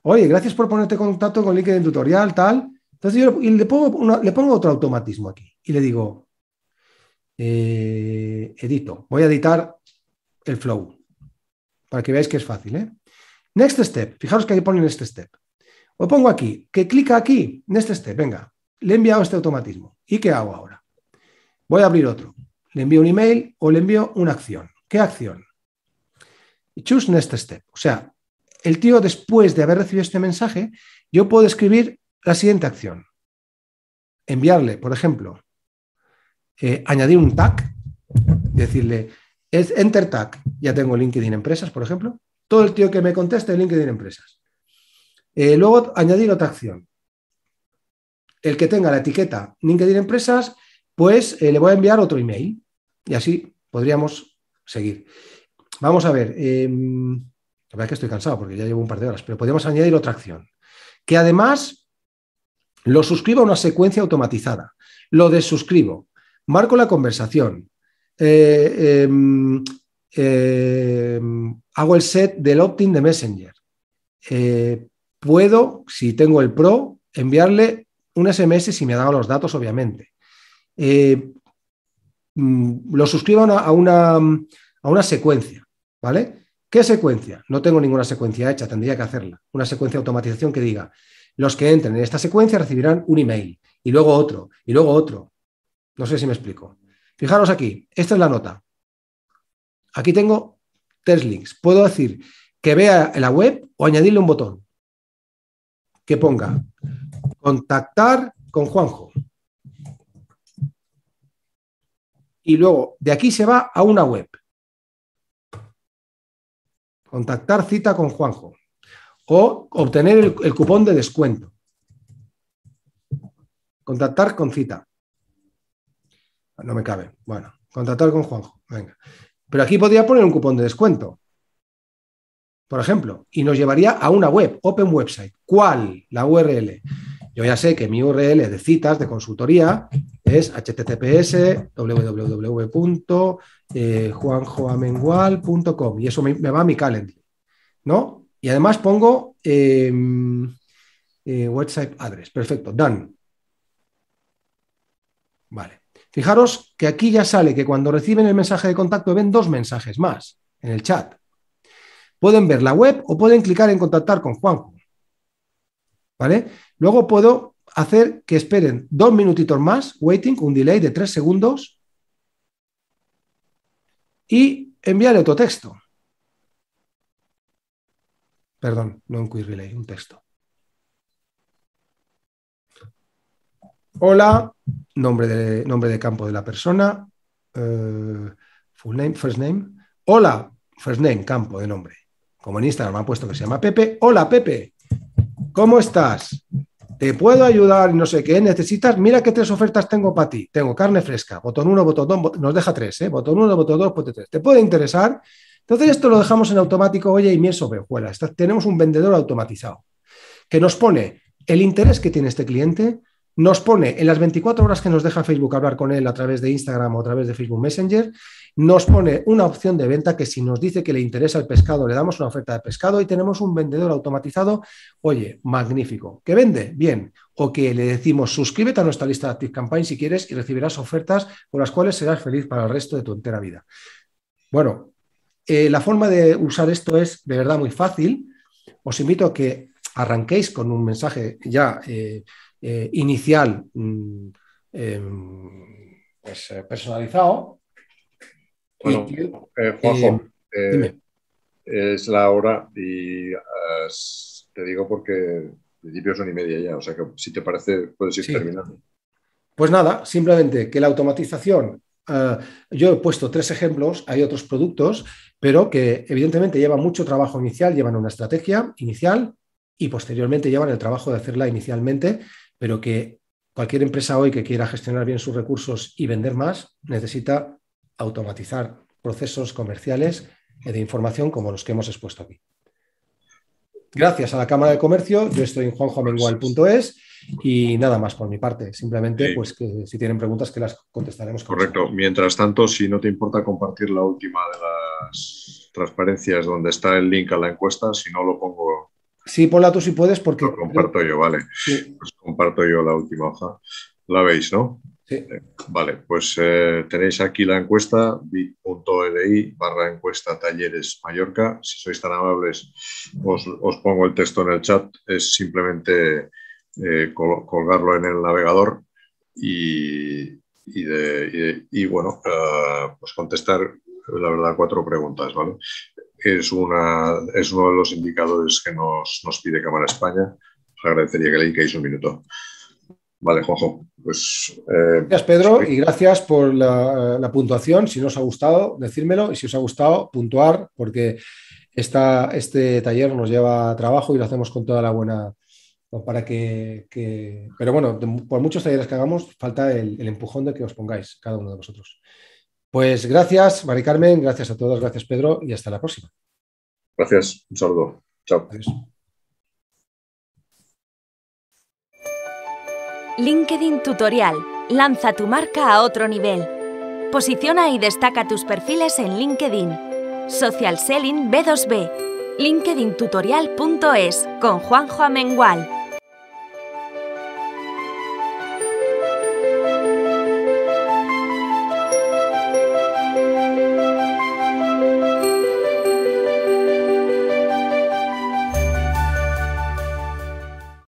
Oye, gracias por ponerte en contacto con LinkedIn Tutorial, tal. Entonces yo le, pongo otro automatismo aquí y le digo, eh, edito, voy a editar el flow para que veáis que es fácil. ¿eh? Next step, fijaros que aquí pone next este step. O pongo aquí, que clica aquí, next step, venga, le he enviado este automatismo. ¿Y qué hago ahora? Voy a abrir otro. Le envío un email o le envío una acción. ¿Qué acción? Choose next step. O sea, el tío después de haber recibido este mensaje, yo puedo escribir la siguiente acción. Enviarle, por ejemplo, eh, añadir un tag, decirle, es enter tag, ya tengo LinkedIn Empresas, por ejemplo, todo el tío que me conteste LinkedIn Empresas. Eh, luego, añadir otra acción. El que tenga la etiqueta LinkedIn Empresas, pues eh, le voy a enviar otro email y así podríamos seguir. Vamos a ver, em, la verdad es que estoy cansado porque ya llevo un par de horas, pero podríamos añadir otra acción, que además lo suscribo a una secuencia automatizada. Lo desuscribo. Marco la conversación. Eh, em, em, hago el set del opt-in de Messenger. Eh, puedo, si tengo el Pro, enviarle un SMS si me ha dado los datos, obviamente. Eh, mm, lo suscribo a una, secuencia, ¿vale? ¿Qué secuencia? No tengo ninguna secuencia hecha, tendría que hacerla. Una secuencia de automatización que diga, los que entren en esta secuencia recibirán un email y luego otro y luego otro. No sé si me explico. Fijaros aquí, esta es la nota. Aquí tengo tres links. Puedo decir que vea la web o añadirle un botón que ponga contactar con Juanjo. Y luego de aquí se va a una web. Contactar cita con Juanjo o obtener el, cupón de descuento. Contactar con cita. No me cabe. Bueno, contactar con Juanjo. Venga. Pero aquí podría poner un cupón de descuento, por ejemplo, y nos llevaría a una web, Open Website. ¿Cuál? La URL. Yo ya sé que mi URL de citas, de consultoría, es https www.juanjoamengual.com eh, y eso me, va a mi calendario, ¿no? Y además pongo em, eh, website address. Perfecto, done. Vale. Fijaros que aquí ya sale que cuando reciben el mensaje de contacto ven dos mensajes más en el chat. Pueden ver la web o pueden clicar en contactar con Juanjo. ¿Vale? Luego puedo hacer que esperen dos minutitos más, waiting, un delay de tres segundos, y enviarle otro texto. Perdón, no un query relay, un texto. Hola, nombre de, nombre de campo de la persona, eh, full name, first name. Hola, first name, campo de nombre. Como en Instagram me han puesto que se llama Pepe. Hola, Pepe, ¿cómo estás? ¿Te puedo ayudar? No sé qué. ¿Necesitas? Mira qué tres ofertas tengo para ti. Tengo carne fresca, botón 1, botón 2, nos deja tres, ¿eh? botón 1, botón 2, botón 3. ¿Te puede interesar? Entonces esto lo dejamos en automático, oye, y mies sobre Tenemos un vendedor automatizado que nos pone el interés que tiene este cliente, nos pone en las 24 horas que nos deja Facebook hablar con él a través de Instagram o a través de Facebook Messenger, nos pone una opción de venta que si nos dice que le interesa el pescado, le damos una oferta de pescado y tenemos un vendedor automatizado, oye, magnífico, que vende, bien, o que le decimos suscríbete a nuestra lista de Active Campaign si quieres y recibirás ofertas con las cuales serás feliz para el resto de tu entera vida. Bueno, eh, la forma de usar esto es de verdad muy fácil. Os invito a que arranquéis con un mensaje ya inicial personalizado. Juanjo, es la hora y te digo porque principio son y media ya, o sea que si te parece puedes ir terminando. Pues nada, simplemente que la automatización, eh, yo he puesto tres ejemplos, hay otros productos pero que evidentemente lleva mucho trabajo inicial, llevan una estrategia inicial y posteriormente llevan el trabajo de hacerla inicialmente, pero que cualquier empresa hoy que quiera gestionar bien sus recursos y vender más necesita automatizar procesos comerciales de información como los que hemos expuesto aquí. Gracias a la Cámara de Comercio, yo estoy en juanjoamengual.es y nada más por mi parte, simplemente pues que si tienen preguntas que las contestaremos. Correcto. Mientras tanto, si no te importa compartir la última de las transparencias donde está el link a la encuesta, si no lo pongo Sí, ponla tú si puedes, porque. Lo comparto yo, vale. Pues comparto yo la última hoja. La veis, ¿no? Sí. Eh, vale, pues eh, tenéis aquí la encuesta, bit.li barra encuesta talleres Mallorca. Si sois tan amables, os, os, pongo el texto en el chat. Es simplemente eh, colgarlo en el navegador y, de, y, bueno, eh, pues contestar, la verdad, cuatro preguntas, ¿vale? Es, una, es uno de los indicadores que nos, nos pide Cámara España. Os agradecería que le dediquéis un minuto. Vale, Juanjo, pues... Eh, gracias, Pedro, y gracias por la, puntuación. Si no os ha gustado, decírmelo, y si os ha gustado, puntuar, porque este taller nos lleva a trabajo y lo hacemos con toda la buena para que, que... Pero bueno, por muchos talleres que hagamos, falta el, empujón de que os pongáis cada uno de vosotros. Pues gracias, Mari Carmen, gracias a todos, gracias Pedro y hasta la próxima. Gracias, un saludo. Chao. LinkedIn Tutorial. Lanza tu marca a otro nivel. Posiciona y destaca tus perfiles en LinkedIn. Social Selling B2B linkedintutorial.es con Juanjo Amengual.